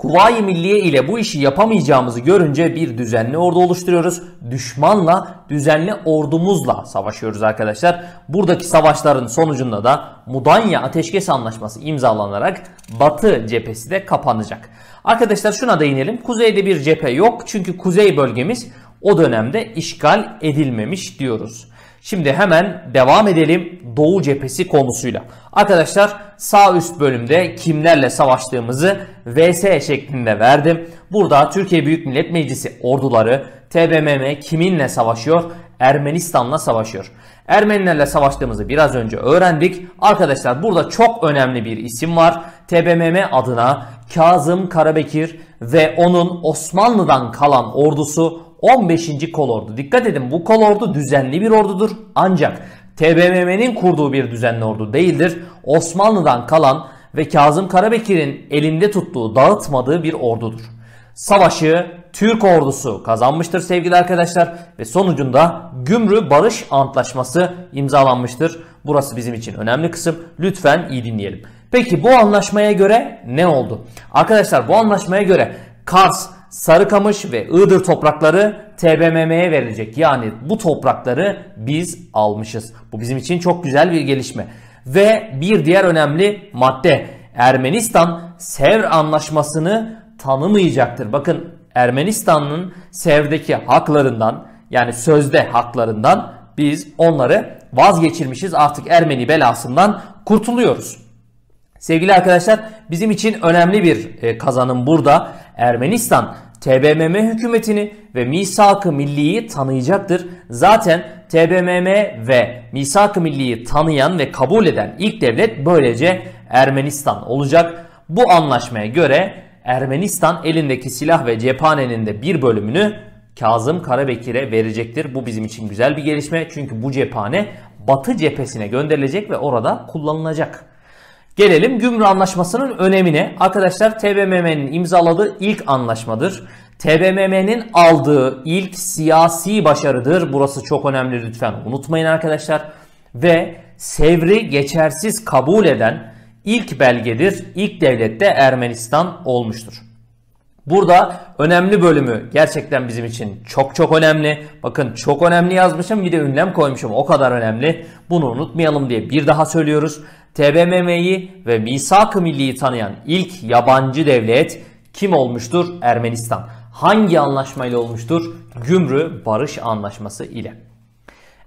Kuvayi Milliye ile bu işi yapamayacağımızı görünce bir düzenli ordu oluşturuyoruz. Düşmanla, düzenli ordumuzla savaşıyoruz arkadaşlar. Buradaki savaşların sonucunda da Mudanya Ateşkes Anlaşması imzalanarak Batı cephesi de kapanacak. Arkadaşlar şuna değinelim. Kuzeyde bir cephe yok çünkü kuzey bölgemiz o dönemde işgal edilmemiş diyoruz. Şimdi hemen devam edelim Doğu cephesi konusuyla. Arkadaşlar sağ üst bölümde kimlerle savaştığımızı VS şeklinde verdim. Burada Türkiye Büyük Millet Meclisi orduları TBMM kiminle savaşıyor? Ermenistan'la savaşıyor. Ermenilerle savaştığımızı biraz önce öğrendik. Arkadaşlar burada çok önemli bir isim var. TBMM adına Kazım Karabekir ve onun Osmanlı'dan kalan ordusu 15. kolordu. Dikkat edin bu kolordu düzenli bir ordudur. Ancak TBMM'nin kurduğu bir düzenli ordu değildir. Osmanlı'dan kalan ve Kazım Karabekir'in elinde tuttuğu, dağıtmadığı bir ordudur. Savaşı Türk ordusu kazanmıştır sevgili arkadaşlar ve sonucunda Gümrü Barış Antlaşması imzalanmıştır. Burası bizim için önemli kısım. Lütfen iyi dinleyelim. Peki bu anlaşmaya göre ne oldu? Arkadaşlar bu anlaşmaya göre Kars Sarıkamış ve Iğdır toprakları TBMM'ye verilecek. Yani bu toprakları biz almışız. Bu bizim için çok güzel bir gelişme. Ve bir diğer önemli madde Ermenistan Sevr anlaşmasını tanımayacaktır. Bakın Ermenistan'ın Sevr'deki haklarından yani sözde haklarından biz onları vazgeçirmişiz. Artık Ermeni belasından kurtuluyoruz. Sevgili arkadaşlar bizim için önemli bir e, kazanım burada. Ermenistan TBMM hükümetini ve Misak-ı Milli'yi tanıyacaktır. Zaten TBMM ve Misak-ı Milli'yi tanıyan ve kabul eden ilk devlet böylece Ermenistan olacak. Bu anlaşmaya göre Ermenistan elindeki silah ve cephanenin de bir bölümünü Kazım Karabekir'e verecektir. Bu bizim için güzel bir gelişme çünkü bu cephane Batı cephesine gönderilecek ve orada kullanılacak. Gelelim Gümrük Anlaşması'nın önemine. Arkadaşlar TBMM'nin imzaladığı ilk anlaşmadır. TBMM'nin aldığı ilk siyasi başarıdır. Burası çok önemli lütfen unutmayın arkadaşlar. Ve sevri geçersiz kabul eden ilk belgedir. İlk devlette Ermenistan olmuştur. Burada önemli bölümü gerçekten bizim için çok çok önemli. Bakın çok önemli yazmışım bir de ünlem koymuşum o kadar önemli. Bunu unutmayalım diye bir daha söylüyoruz. TBMM'yi ve Misak-ı Milli'yi tanıyan ilk yabancı devlet kim olmuştur? Ermenistan. Hangi anlaşmayla olmuştur? Gümrü Barış Anlaşması ile.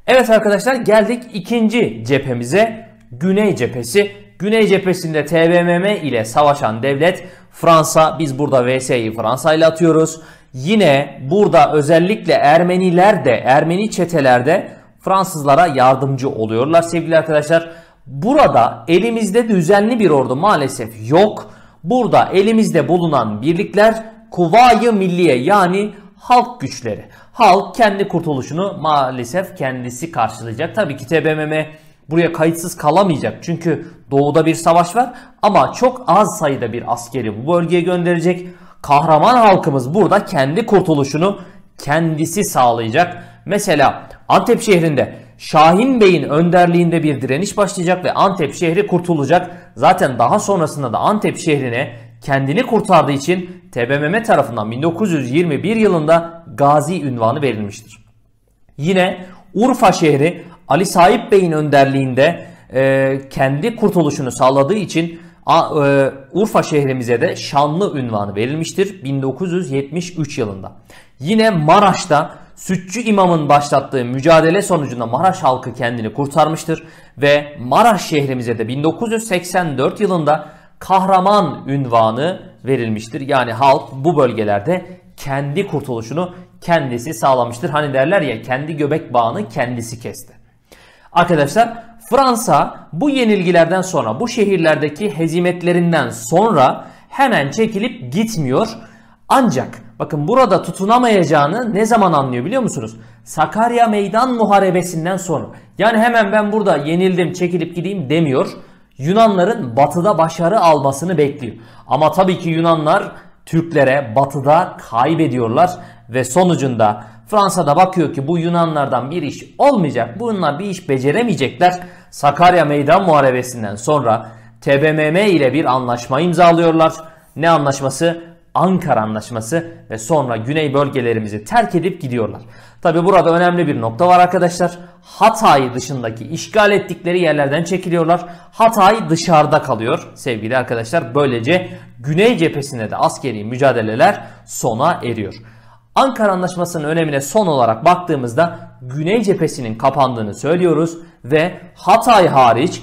Evet arkadaşlar geldik ikinci cephemize. Güney cephesi. Güney cephesinde TBMM ile savaşan devlet Fransa biz burada VS'yi Fransa ile atıyoruz. Yine burada özellikle Ermeniler de Ermeni çetelerde Fransızlara yardımcı oluyorlar sevgili arkadaşlar. Burada elimizde düzenli bir ordu maalesef yok. Burada elimizde bulunan birlikler kuvayı Milliye yani halk güçleri. Halk kendi kurtuluşunu maalesef kendisi karşılayacak. Tabii ki TBMM buraya kayıtsız kalamayacak. Çünkü doğuda bir savaş var ama çok az sayıda bir askeri bu bölgeye gönderecek. Kahraman halkımız burada kendi kurtuluşunu kendisi sağlayacak. Mesela Antep şehrinde Şahin Bey'in önderliğinde bir direniş başlayacak ve Antep şehri kurtulacak. Zaten daha sonrasında da Antep şehrine kendini kurtardığı için TBMM tarafından 1921 yılında gazi ünvanı verilmiştir. Yine Urfa şehri Ali Sahip Bey'in önderliğinde e, kendi kurtuluşunu sağladığı için A, e, Urfa şehrimize de şanlı ünvanı verilmiştir 1973 yılında. Yine Maraş'ta Sütçü İmam'ın başlattığı mücadele sonucunda Maraş halkı kendini kurtarmıştır ve Maraş şehrimize de 1984 yılında kahraman ünvanı verilmiştir. Yani halk bu bölgelerde kendi kurtuluşunu kendisi sağlamıştır. Hani derler ya kendi göbek bağını kendisi kesti. Arkadaşlar Fransa bu yenilgilerden sonra bu şehirlerdeki hezimetlerinden sonra hemen çekilip gitmiyor. Ancak bakın burada tutunamayacağını ne zaman anlıyor biliyor musunuz? Sakarya Meydan Muharebesi'nden sonra. Yani hemen ben burada yenildim çekilip gideyim demiyor. Yunanların batıda başarı almasını bekliyor. Ama tabii ki Yunanlar Türklere batıda kaybediyorlar ve sonucunda Fransa da bakıyor ki bu Yunanlardan bir iş olmayacak. Bununla bir iş beceremeyecekler. Sakarya Meydan Muharebesi'nden sonra TBMM ile bir anlaşma imzalıyorlar. Ne anlaşması? Ankara Anlaşması ve sonra güney bölgelerimizi terk edip gidiyorlar. Tabi burada önemli bir nokta var arkadaşlar. Hatay dışındaki işgal ettikleri yerlerden çekiliyorlar. Hatay dışarıda kalıyor sevgili arkadaşlar. Böylece güney cephesinde de askeri mücadeleler sona eriyor. Ankara Anlaşması'nın önemine son olarak baktığımızda Güney cephesinin kapandığını söylüyoruz ve Hatay hariç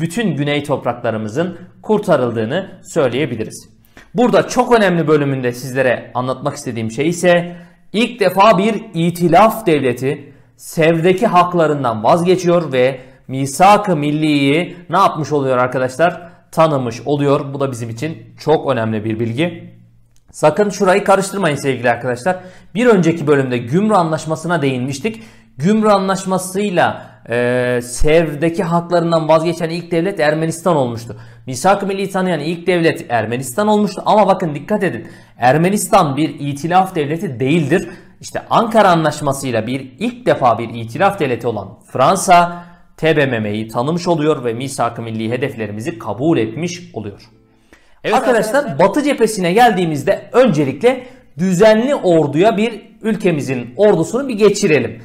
bütün güney topraklarımızın kurtarıldığını söyleyebiliriz. Burada çok önemli bölümünde sizlere anlatmak istediğim şey ise ilk defa bir itilaf devleti sevdeki haklarından vazgeçiyor ve misak-ı milliyi ne yapmış oluyor arkadaşlar? Tanımış oluyor. Bu da bizim için çok önemli bir bilgi. Sakın şurayı karıştırmayın sevgili arkadaşlar. Bir önceki bölümde gümrü anlaşmasına değinmiştik. Gümrü anlaşmasıyla e, Sevr'deki haklarından vazgeçen ilk devlet Ermenistan olmuştu. Misak-ı Milli tanıyan ilk devlet Ermenistan olmuştu. Ama bakın dikkat edin. Ermenistan bir itilaf devleti değildir. İşte Ankara Anlaşması'yla bir ilk defa bir itilaf devleti olan Fransa TBMM'yi tanımış oluyor ve misak-ı milli hedeflerimizi kabul etmiş oluyor. Evet arkadaşlar, arkadaşlar Batı cephesine geldiğimizde öncelikle düzenli orduya bir ülkemizin ordusunu bir geçirelim.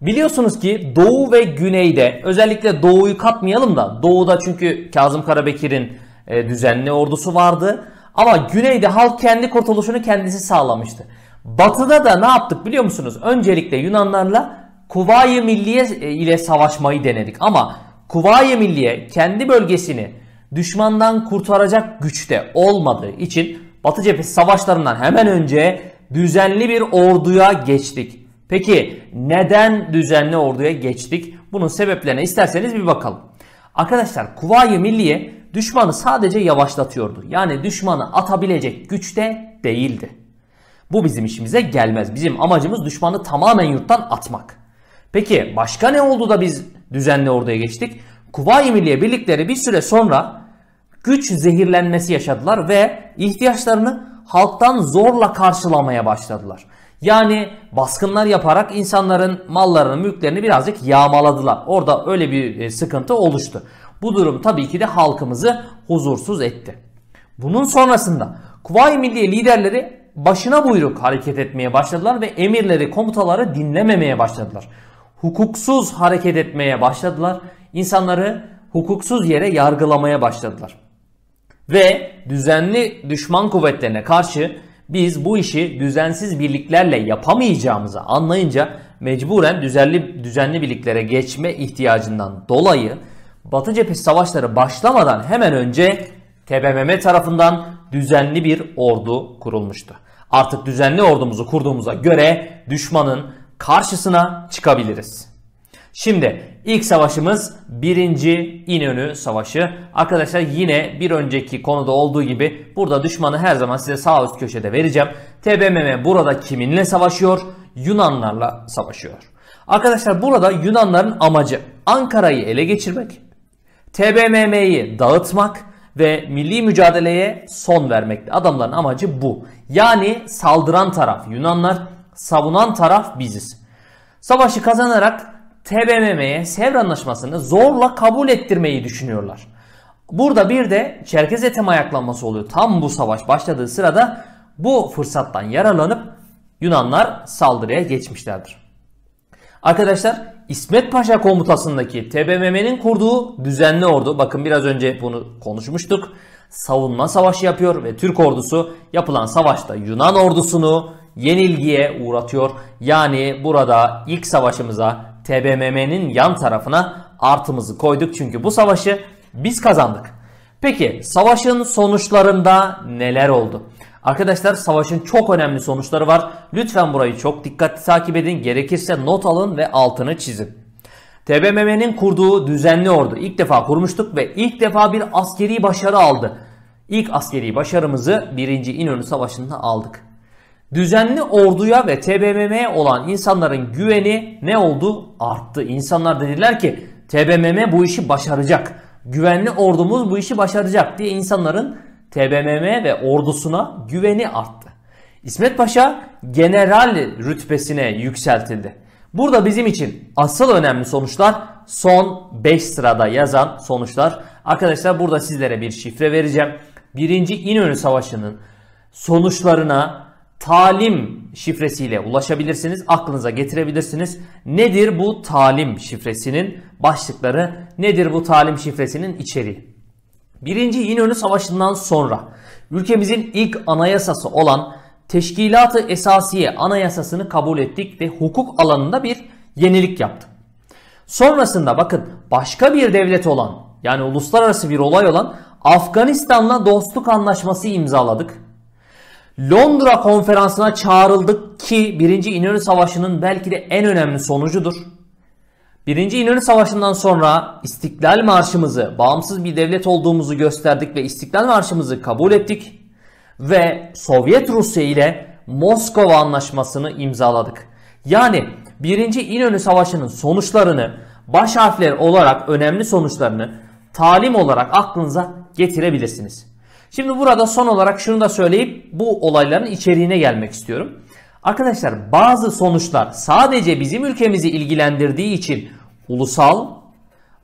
Biliyorsunuz ki Doğu ve Güney'de özellikle Doğu'yu katmayalım da Doğu'da çünkü Kazım Karabekir'in e, düzenli ordusu vardı. Ama Güney'de halk kendi kurtuluşunu kendisi sağlamıştı. Batı'da da ne yaptık biliyor musunuz? Öncelikle Yunanlarla Kuvayi Milliye e, ile savaşmayı denedik ama Kuvayi Milliye kendi bölgesini düşmandan kurtaracak güçte olmadığı için Batı cephesi savaşlarından hemen önce düzenli bir orduya geçtik. Peki neden düzenli orduya geçtik? Bunun sebeplerine isterseniz bir bakalım. Arkadaşlar Kuvayi Milliye düşmanı sadece yavaşlatıyordu. Yani düşmanı atabilecek güçte değildi. Bu bizim işimize gelmez. Bizim amacımız düşmanı tamamen yurttan atmak. Peki başka ne oldu da biz düzenli orduya geçtik? Kuvayi Milliye birlikleri bir süre sonra güç zehirlenmesi yaşadılar ve ihtiyaçlarını halktan zorla karşılamaya başladılar. Yani baskınlar yaparak insanların mallarını, mülklerini birazcık yağmaladılar. Orada öyle bir e, sıkıntı oluştu. Bu durum tabii ki de halkımızı huzursuz etti. Bunun sonrasında Kuvayi Milliye liderleri başına buyruk hareket etmeye başladılar ve emirleri, komutaları dinlememeye başladılar. Hukuksuz hareket etmeye başladılar. İnsanları hukuksuz yere yargılamaya başladılar. Ve düzenli düşman kuvvetlerine karşı biz bu işi düzensiz birliklerle yapamayacağımızı anlayınca mecburen düzenli, düzenli birliklere geçme ihtiyacından dolayı Batı cephesi savaşları başlamadan hemen önce TBMM tarafından düzenli bir ordu kurulmuştu. Artık düzenli ordumuzu kurduğumuza göre düşmanın karşısına çıkabiliriz. Şimdi ilk savaşımız 1. İnönü Savaşı. Arkadaşlar yine bir önceki konuda olduğu gibi burada düşmanı her zaman size sağ üst köşede vereceğim. TBMM burada kiminle savaşıyor? Yunanlarla savaşıyor. Arkadaşlar burada Yunanların amacı Ankara'yı ele geçirmek, TBMM'yi dağıtmak ve milli mücadeleye son vermekti. Adamların amacı bu. Yani saldıran taraf Yunanlar, savunan taraf biziz. Savaşı kazanarak TBMM'ye Sevr Anlaşması'nı zorla kabul ettirmeyi düşünüyorlar. Burada bir de Çerkez Etem ayaklanması oluyor. Tam bu savaş başladığı sırada bu fırsattan yararlanıp Yunanlar saldırıya geçmişlerdir. Arkadaşlar İsmet Paşa komutasındaki TBMM'nin kurduğu düzenli ordu bakın biraz önce bunu konuşmuştuk. Savunma savaşı yapıyor ve Türk ordusu yapılan savaşta Yunan ordusunu yenilgiye uğratıyor. Yani burada ilk savaşımıza TBMM'nin yan tarafına artımızı koyduk. Çünkü bu savaşı biz kazandık. Peki savaşın sonuçlarında neler oldu? Arkadaşlar savaşın çok önemli sonuçları var. Lütfen burayı çok dikkatli takip edin. Gerekirse not alın ve altını çizin. TBMM'nin kurduğu düzenli ordu ilk defa kurmuştuk ve ilk defa bir askeri başarı aldı. İlk askeri başarımızı 1. İnönü Savaşı'nda aldık. Düzenli orduya ve TBMM'ye olan insanların güveni ne oldu? Arttı. İnsanlar dediler ki TBMM bu işi başaracak. Güvenli ordumuz bu işi başaracak diye insanların TBMM ve ordusuna güveni arttı. İsmet Paşa general rütbesine yükseltildi. Burada bizim için asıl önemli sonuçlar son 5 sırada yazan sonuçlar. Arkadaşlar burada sizlere bir şifre vereceğim. 1. İnönü Savaşı'nın sonuçlarına talim şifresiyle ulaşabilirsiniz. Aklınıza getirebilirsiniz. Nedir bu talim şifresinin başlıkları? Nedir bu talim şifresinin içeriği? Birinci İnönü Savaşı'ndan sonra ülkemizin ilk anayasası olan Teşkilat-ı Esasiye Anayasası'nı kabul ettik ve hukuk alanında bir yenilik yaptık. Sonrasında bakın başka bir devlet olan yani uluslararası bir olay olan Afganistan'la dostluk anlaşması imzaladık. Londra konferansına çağrıldık ki 1. İnönü Savaşı'nın belki de en önemli sonucudur. 1. İnönü Savaşı'ndan sonra İstiklal Marşımızı, bağımsız bir devlet olduğumuzu gösterdik ve İstiklal Marşımızı kabul ettik ve Sovyet Rusya ile Moskova Anlaşması'nı imzaladık. Yani 1. İnönü Savaşı'nın sonuçlarını baş harfler olarak önemli sonuçlarını talim olarak aklınıza getirebilirsiniz. Şimdi burada son olarak şunu da söyleyip bu olayların içeriğine gelmek istiyorum. Arkadaşlar bazı sonuçlar sadece bizim ülkemizi ilgilendirdiği için ulusal,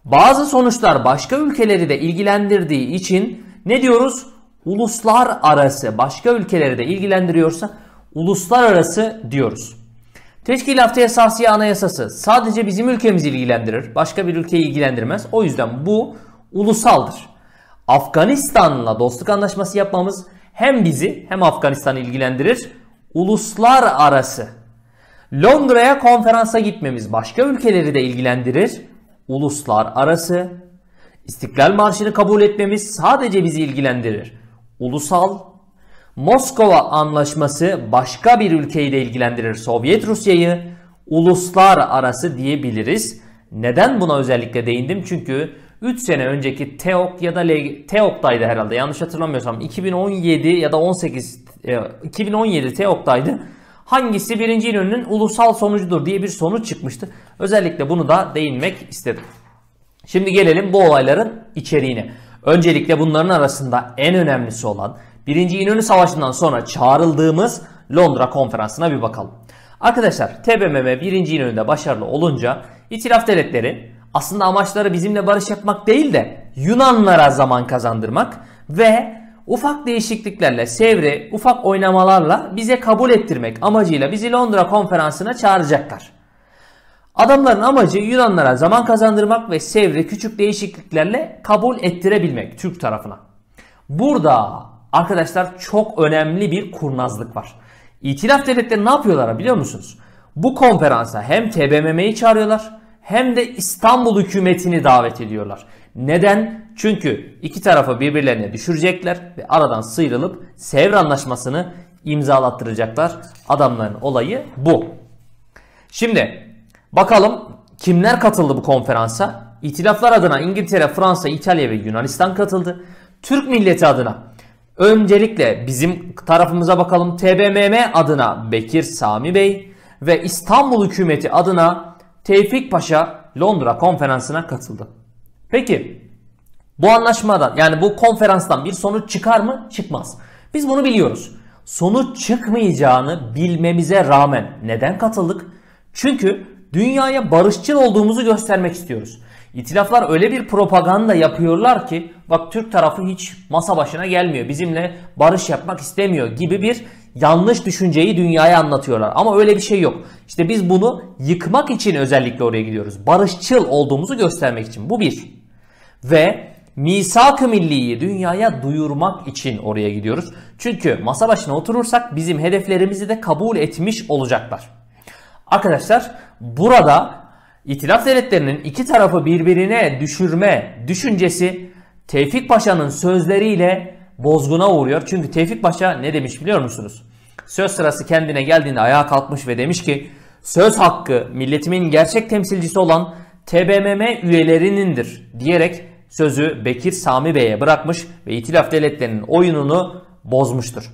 bazı sonuçlar başka ülkeleri de ilgilendirdiği için ne diyoruz? Uluslar arası başka ülkeleri de ilgilendiriyorsa uluslararası diyoruz. Teşkilat-ı Esasiye Anayasası sadece bizim ülkemizi ilgilendirir. Başka bir ülkeyi ilgilendirmez. O yüzden bu ulusaldır. Afganistan'la dostluk anlaşması yapmamız hem bizi hem Afganistan'ı ilgilendirir. Uluslar arası. Londra'ya konferansa gitmemiz başka ülkeleri de ilgilendirir. Uluslar arası. İstiklal Marşı'nı kabul etmemiz sadece bizi ilgilendirir. Ulusal. Moskova Anlaşması başka bir ülkeyi de ilgilendirir. Sovyet Rusya'yı Uluslar arası diyebiliriz. Neden buna özellikle değindim? Çünkü 3 sene önceki TEOK ya da LG, TEOK'taydı herhalde yanlış hatırlamıyorsam 2017 ya da 18 2017 e, TEOK'taydı. Hangisi birinci İnönü'nün ulusal sonucudur diye bir sonuç çıkmıştı. Özellikle bunu da değinmek istedim. Şimdi gelelim bu olayların içeriğine. Öncelikle bunların arasında en önemlisi olan 1. İnönü Savaşı'ndan sonra çağrıldığımız Londra konferansına bir bakalım. Arkadaşlar TBMM 1. İnönü'de başarılı olunca İtilaf Devletleri aslında amaçları bizimle barış yapmak değil de Yunanlara zaman kazandırmak ve ufak değişikliklerle, sevri, ufak oynamalarla bize kabul ettirmek amacıyla bizi Londra konferansına çağıracaklar. Adamların amacı Yunanlara zaman kazandırmak ve sevri küçük değişikliklerle kabul ettirebilmek Türk tarafına. Burada arkadaşlar çok önemli bir kurnazlık var. İtilaf devletleri ne yapıyorlar biliyor musunuz? Bu konferansa hem TBMM'yi çağırıyorlar hem de İstanbul hükümetini davet ediyorlar. Neden? Çünkü iki tarafı birbirlerine düşürecekler ve aradan sıyrılıp Sevr Anlaşması'nı imzalattıracaklar. Adamların olayı bu. Şimdi bakalım kimler katıldı bu konferansa? İtilaflar adına İngiltere, Fransa, İtalya ve Yunanistan katıldı. Türk milleti adına öncelikle bizim tarafımıza bakalım. TBMM adına Bekir Sami Bey ve İstanbul hükümeti adına Tevfik Paşa Londra konferansına katıldı. Peki bu anlaşmadan yani bu konferanstan bir sonuç çıkar mı? Çıkmaz. Biz bunu biliyoruz. Sonuç çıkmayacağını bilmemize rağmen neden katıldık? Çünkü dünyaya barışçıl olduğumuzu göstermek istiyoruz. İtilaflar öyle bir propaganda yapıyorlar ki bak Türk tarafı hiç masa başına gelmiyor. Bizimle barış yapmak istemiyor gibi bir yanlış düşünceyi dünyaya anlatıyorlar. Ama öyle bir şey yok. İşte biz bunu yıkmak için özellikle oraya gidiyoruz. Barışçıl olduğumuzu göstermek için. Bu bir. Ve misak-ı milliyi dünyaya duyurmak için oraya gidiyoruz. Çünkü masa başına oturursak bizim hedeflerimizi de kabul etmiş olacaklar. Arkadaşlar burada İtilaf devletlerinin iki tarafı birbirine düşürme düşüncesi Tevfik Paşa'nın sözleriyle bozguna uğruyor. Çünkü Tevfik Paşa ne demiş biliyor musunuz? Söz sırası kendine geldiğinde ayağa kalkmış ve demiş ki söz hakkı milletimin gerçek temsilcisi olan TBMM üyelerinindir diyerek sözü Bekir Sami Bey'e bırakmış ve İtilaf Devletleri'nin oyununu bozmuştur.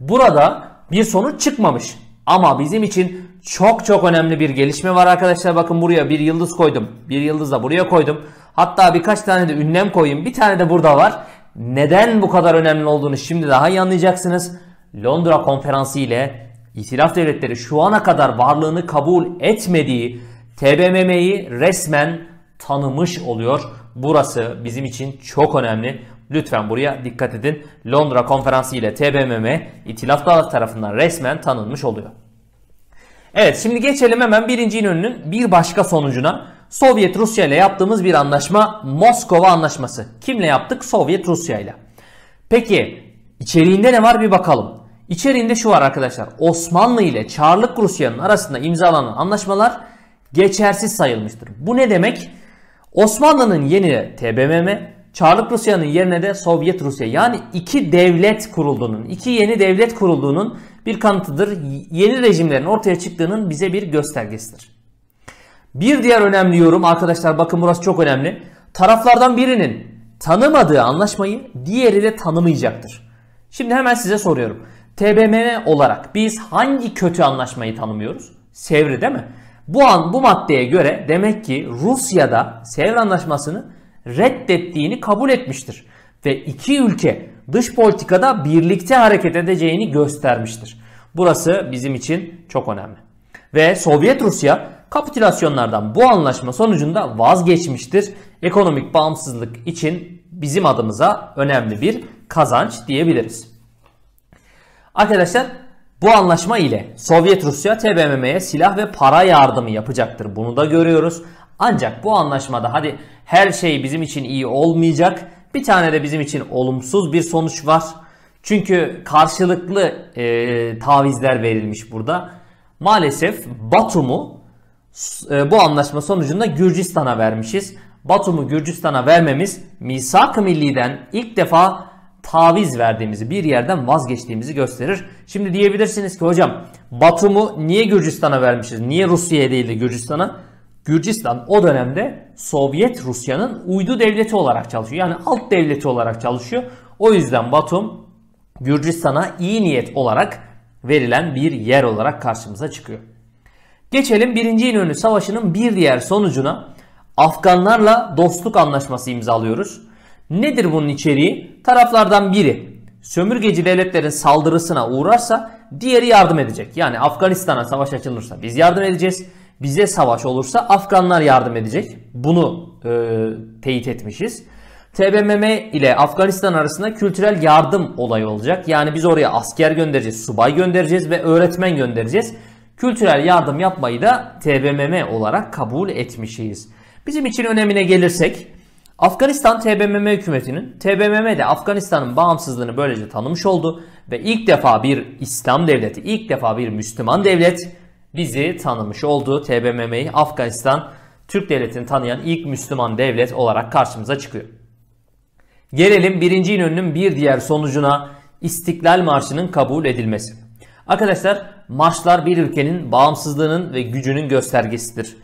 Burada bir sonuç çıkmamış ama bizim için çok çok önemli bir gelişme var arkadaşlar. Bakın buraya bir yıldız koydum. Bir yıldız da buraya koydum. Hatta birkaç tane de ünlem koyayım. Bir tane de burada var neden bu kadar önemli olduğunu şimdi daha iyi anlayacaksınız. Londra Konferansı ile İtilaf devletleri şu ana kadar varlığını kabul etmediği TBMM'yi resmen tanımış oluyor. Burası bizim için çok önemli. Lütfen buraya dikkat edin. Londra Konferansı ile TBMM İtilaf tarafından resmen tanınmış oluyor. Evet şimdi geçelim hemen birinci İnönü'nün bir başka sonucuna. Sovyet Rusya ile yaptığımız bir anlaşma Moskova Anlaşması. Kimle yaptık? Sovyet Rusya ile. Peki içeriğinde ne var bir bakalım. İçeriğinde şu var arkadaşlar. Osmanlı ile Çarlık Rusya'nın arasında imzalanan anlaşmalar geçersiz sayılmıştır. Bu ne demek? Osmanlı'nın yerine TBMM, Çarlık Rusya'nın yerine de Sovyet Rusya. Yani iki devlet kurulduğunun, iki yeni devlet kurulduğunun bir kanıtıdır. Yeni rejimlerin ortaya çıktığının bize bir göstergesidir. Bir diğer önemli yorum arkadaşlar bakın burası çok önemli. Taraflardan birinin tanımadığı anlaşmayı diğeri de tanımayacaktır. Şimdi hemen size soruyorum. TBMM olarak biz hangi kötü anlaşmayı tanımıyoruz? Sevri değil mi? Bu an bu maddeye göre demek ki Rusya da Sevr Anlaşması'nı reddettiğini kabul etmiştir ve iki ülke dış politikada birlikte hareket edeceğini göstermiştir. Burası bizim için çok önemli. Ve Sovyet Rusya kapitülasyonlardan bu anlaşma sonucunda vazgeçmiştir. Ekonomik bağımsızlık için bizim adımıza önemli bir kazanç diyebiliriz. Arkadaşlar bu anlaşma ile Sovyet Rusya TBMM'ye silah ve para yardımı yapacaktır. Bunu da görüyoruz. Ancak bu anlaşmada hadi her şey bizim için iyi olmayacak. Bir tane de bizim için olumsuz bir sonuç var. Çünkü karşılıklı e, tavizler verilmiş burada. Maalesef Batum'u e, bu anlaşma sonucunda Gürcistan'a vermişiz. Batum'u Gürcistan'a vermemiz Misak-ı Milli'den ilk defa taviz verdiğimizi, bir yerden vazgeçtiğimizi gösterir. Şimdi diyebilirsiniz ki hocam Batum'u niye Gürcistan'a vermişiz? Niye Rusya'ya değil de Gürcistan'a? Gürcistan o dönemde Sovyet Rusya'nın uydu devleti olarak çalışıyor. Yani alt devleti olarak çalışıyor. O yüzden Batum Gürcistan'a iyi niyet olarak verilen bir yer olarak karşımıza çıkıyor. Geçelim 1. İnönü Savaşı'nın bir diğer sonucuna Afganlarla dostluk anlaşması imzalıyoruz. Nedir bunun içeriği? Taraflardan biri sömürgeci devletlerin saldırısına uğrarsa diğeri yardım edecek. Yani Afganistan'a savaş açılırsa biz yardım edeceğiz. Bize savaş olursa Afganlar yardım edecek. Bunu e, teyit etmişiz. TBMM ile Afganistan arasında kültürel yardım olayı olacak. Yani biz oraya asker göndereceğiz, subay göndereceğiz ve öğretmen göndereceğiz kültürel yardım yapmayı da TBMM olarak kabul etmişiz. Bizim için önemine gelirsek Afganistan TBMM hükümetinin TBMM de Afganistan'ın bağımsızlığını böylece tanımış oldu ve ilk defa bir İslam devleti, ilk defa bir Müslüman devlet bizi tanımış oldu. TBMM'yi Afganistan Türk devletini tanıyan ilk Müslüman devlet olarak karşımıza çıkıyor. Gelelim birinci İnönü'nün bir diğer sonucuna İstiklal Marşı'nın kabul edilmesi. Arkadaşlar Maçlar bir ülkenin bağımsızlığının ve gücünün göstergesidir.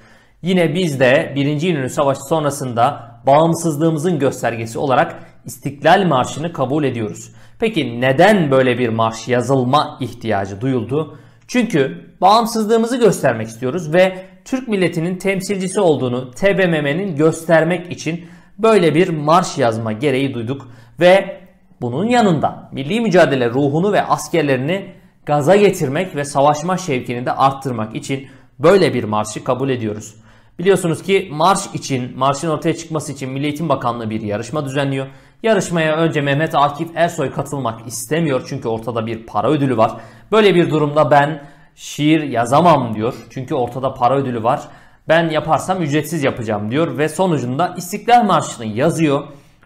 Yine biz de 1. İnönü Savaşı sonrasında bağımsızlığımızın göstergesi olarak İstiklal Marşı'nı kabul ediyoruz. Peki neden böyle bir marş yazılma ihtiyacı duyuldu? Çünkü bağımsızlığımızı göstermek istiyoruz ve Türk milletinin temsilcisi olduğunu TBMM'nin göstermek için böyle bir marş yazma gereği duyduk ve bunun yanında milli mücadele ruhunu ve askerlerini gaza getirmek ve savaşma şevkini de arttırmak için böyle bir marşı kabul ediyoruz. Biliyorsunuz ki marş için, marşın ortaya çıkması için Milli Eğitim Bakanlığı bir yarışma düzenliyor. Yarışmaya önce Mehmet Akif Ersoy katılmak istemiyor çünkü ortada bir para ödülü var. Böyle bir durumda ben şiir yazamam diyor. Çünkü ortada para ödülü var. Ben yaparsam ücretsiz yapacağım diyor ve sonucunda İstiklal Marşı'nı yazıyor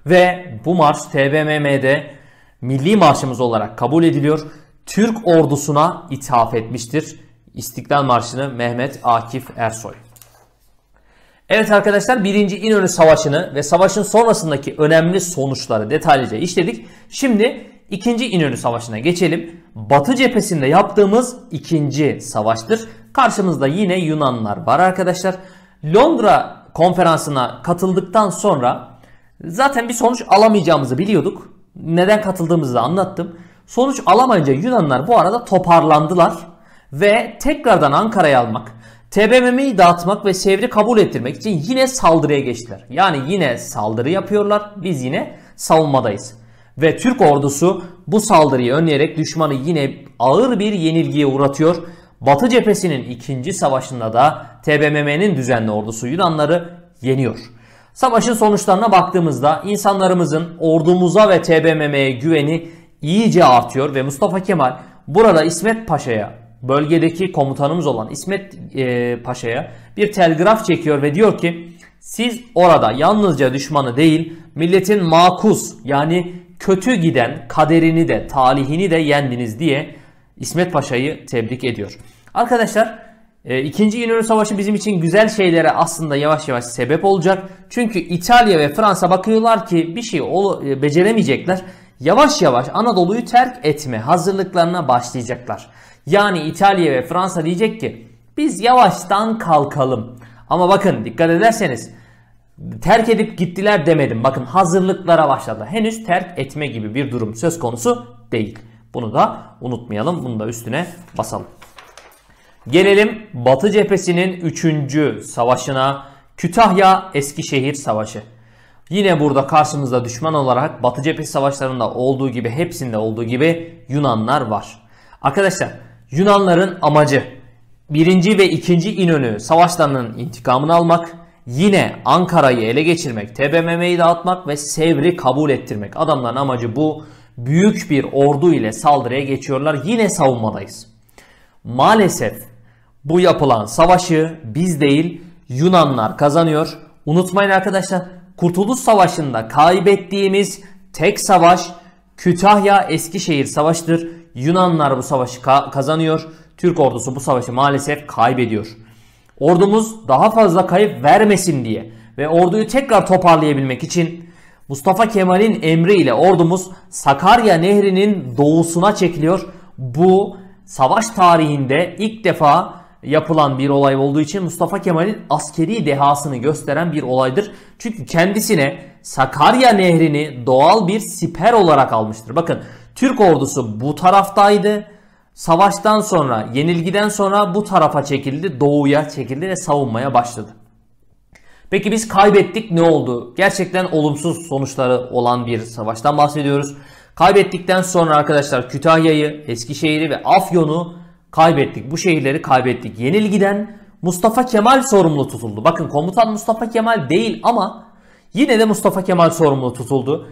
ve bu marş TBMM'de milli marşımız olarak kabul ediliyor Türk ordusuna ithaf etmiştir. İstiklal Marşı'nı Mehmet Akif Ersoy. Evet arkadaşlar 1. İnönü Savaşı'nı ve savaşın sonrasındaki önemli sonuçları detaylıca işledik. Şimdi 2. İnönü Savaşı'na geçelim. Batı cephesinde yaptığımız 2. savaştır. Karşımızda yine Yunanlar var arkadaşlar. Londra konferansına katıldıktan sonra zaten bir sonuç alamayacağımızı biliyorduk. Neden katıldığımızı anlattım. Sonuç alamayınca Yunanlar bu arada toparlandılar ve tekrardan Ankara'yı almak, TBMM'yi dağıtmak ve Sevr'i kabul ettirmek için yine saldırıya geçtiler. Yani yine saldırı yapıyorlar. Biz yine savunmadayız. Ve Türk ordusu bu saldırıyı önleyerek düşmanı yine ağır bir yenilgiye uğratıyor. Batı cephesinin ikinci savaşında da TBMM'nin düzenli ordusu Yunanları yeniyor. Savaşın sonuçlarına baktığımızda insanlarımızın ordumuza ve TBMM'ye güveni iyice artıyor ve Mustafa Kemal burada İsmet Paşa'ya bölgedeki komutanımız olan İsmet e, Paşa'ya bir telgraf çekiyor ve diyor ki siz orada yalnızca düşmanı değil milletin makus yani kötü giden kaderini de talihini de yendiniz diye İsmet Paşa'yı tebrik ediyor. Arkadaşlar e, 2. İnönü Savaşı bizim için güzel şeylere aslında yavaş yavaş sebep olacak. Çünkü İtalya ve Fransa bakıyorlar ki bir şey e, beceremeyecekler yavaş yavaş Anadolu'yu terk etme hazırlıklarına başlayacaklar. Yani İtalya ve Fransa diyecek ki biz yavaştan kalkalım. Ama bakın dikkat ederseniz terk edip gittiler demedim. Bakın hazırlıklara başladı. Henüz terk etme gibi bir durum söz konusu değil. Bunu da unutmayalım. Bunu da üstüne basalım. Gelelim Batı cephesinin 3. savaşına. Kütahya Eskişehir Savaşı. Yine burada karşımızda düşman olarak Batı cephesi savaşlarında olduğu gibi hepsinde olduğu gibi Yunanlar var. Arkadaşlar Yunanların amacı 1. ve 2. İnönü savaşlarının intikamını almak, yine Ankara'yı ele geçirmek, TBMM'yi dağıtmak ve Sevr'i kabul ettirmek. Adamların amacı bu. Büyük bir ordu ile saldırıya geçiyorlar. Yine savunmadayız. Maalesef bu yapılan savaşı biz değil Yunanlar kazanıyor. Unutmayın arkadaşlar Kurtuluş Savaşı'nda kaybettiğimiz tek savaş Kütahya-Eskişehir Savaşı'dır. Yunanlar bu savaşı ka- kazanıyor. Türk ordusu bu savaşı maalesef kaybediyor. Ordumuz daha fazla kayıp vermesin diye ve orduyu tekrar toparlayabilmek için Mustafa Kemal'in emriyle ordumuz Sakarya Nehri'nin doğusuna çekiliyor. Bu savaş tarihinde ilk defa yapılan bir olay olduğu için Mustafa Kemal'in askeri dehasını gösteren bir olaydır çünkü kendisine Sakarya Nehri'ni doğal bir siper olarak almıştır. Bakın Türk ordusu bu taraftaydı. Savaştan sonra, yenilgiden sonra bu tarafa çekildi, doğuya çekildi ve savunmaya başladı. Peki biz kaybettik ne oldu? Gerçekten olumsuz sonuçları olan bir savaştan bahsediyoruz. Kaybettikten sonra arkadaşlar Kütahya'yı, Eskişehir'i ve Afyon'u kaybettik. Bu şehirleri kaybettik. Yenilgiden Mustafa Kemal sorumlu tutuldu. Bakın komutan Mustafa Kemal değil ama yine de Mustafa Kemal sorumlu tutuldu.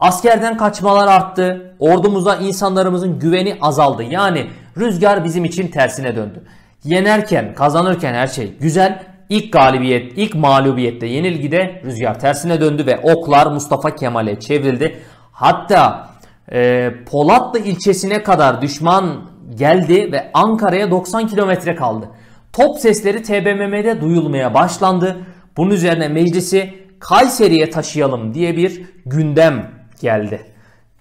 Askerden kaçmalar arttı. Ordumuza insanlarımızın güveni azaldı. Yani rüzgar bizim için tersine döndü. Yenerken, kazanırken her şey güzel. İlk galibiyet, ilk mağlubiyette yenilgide rüzgar tersine döndü ve oklar Mustafa Kemal'e çevrildi. Hatta e, Polatlı ilçesine kadar düşman geldi ve Ankara'ya 90 kilometre kaldı. Top sesleri TBMM'de duyulmaya başlandı. Bunun üzerine meclisi Kayseri'ye taşıyalım diye bir gündem geldi.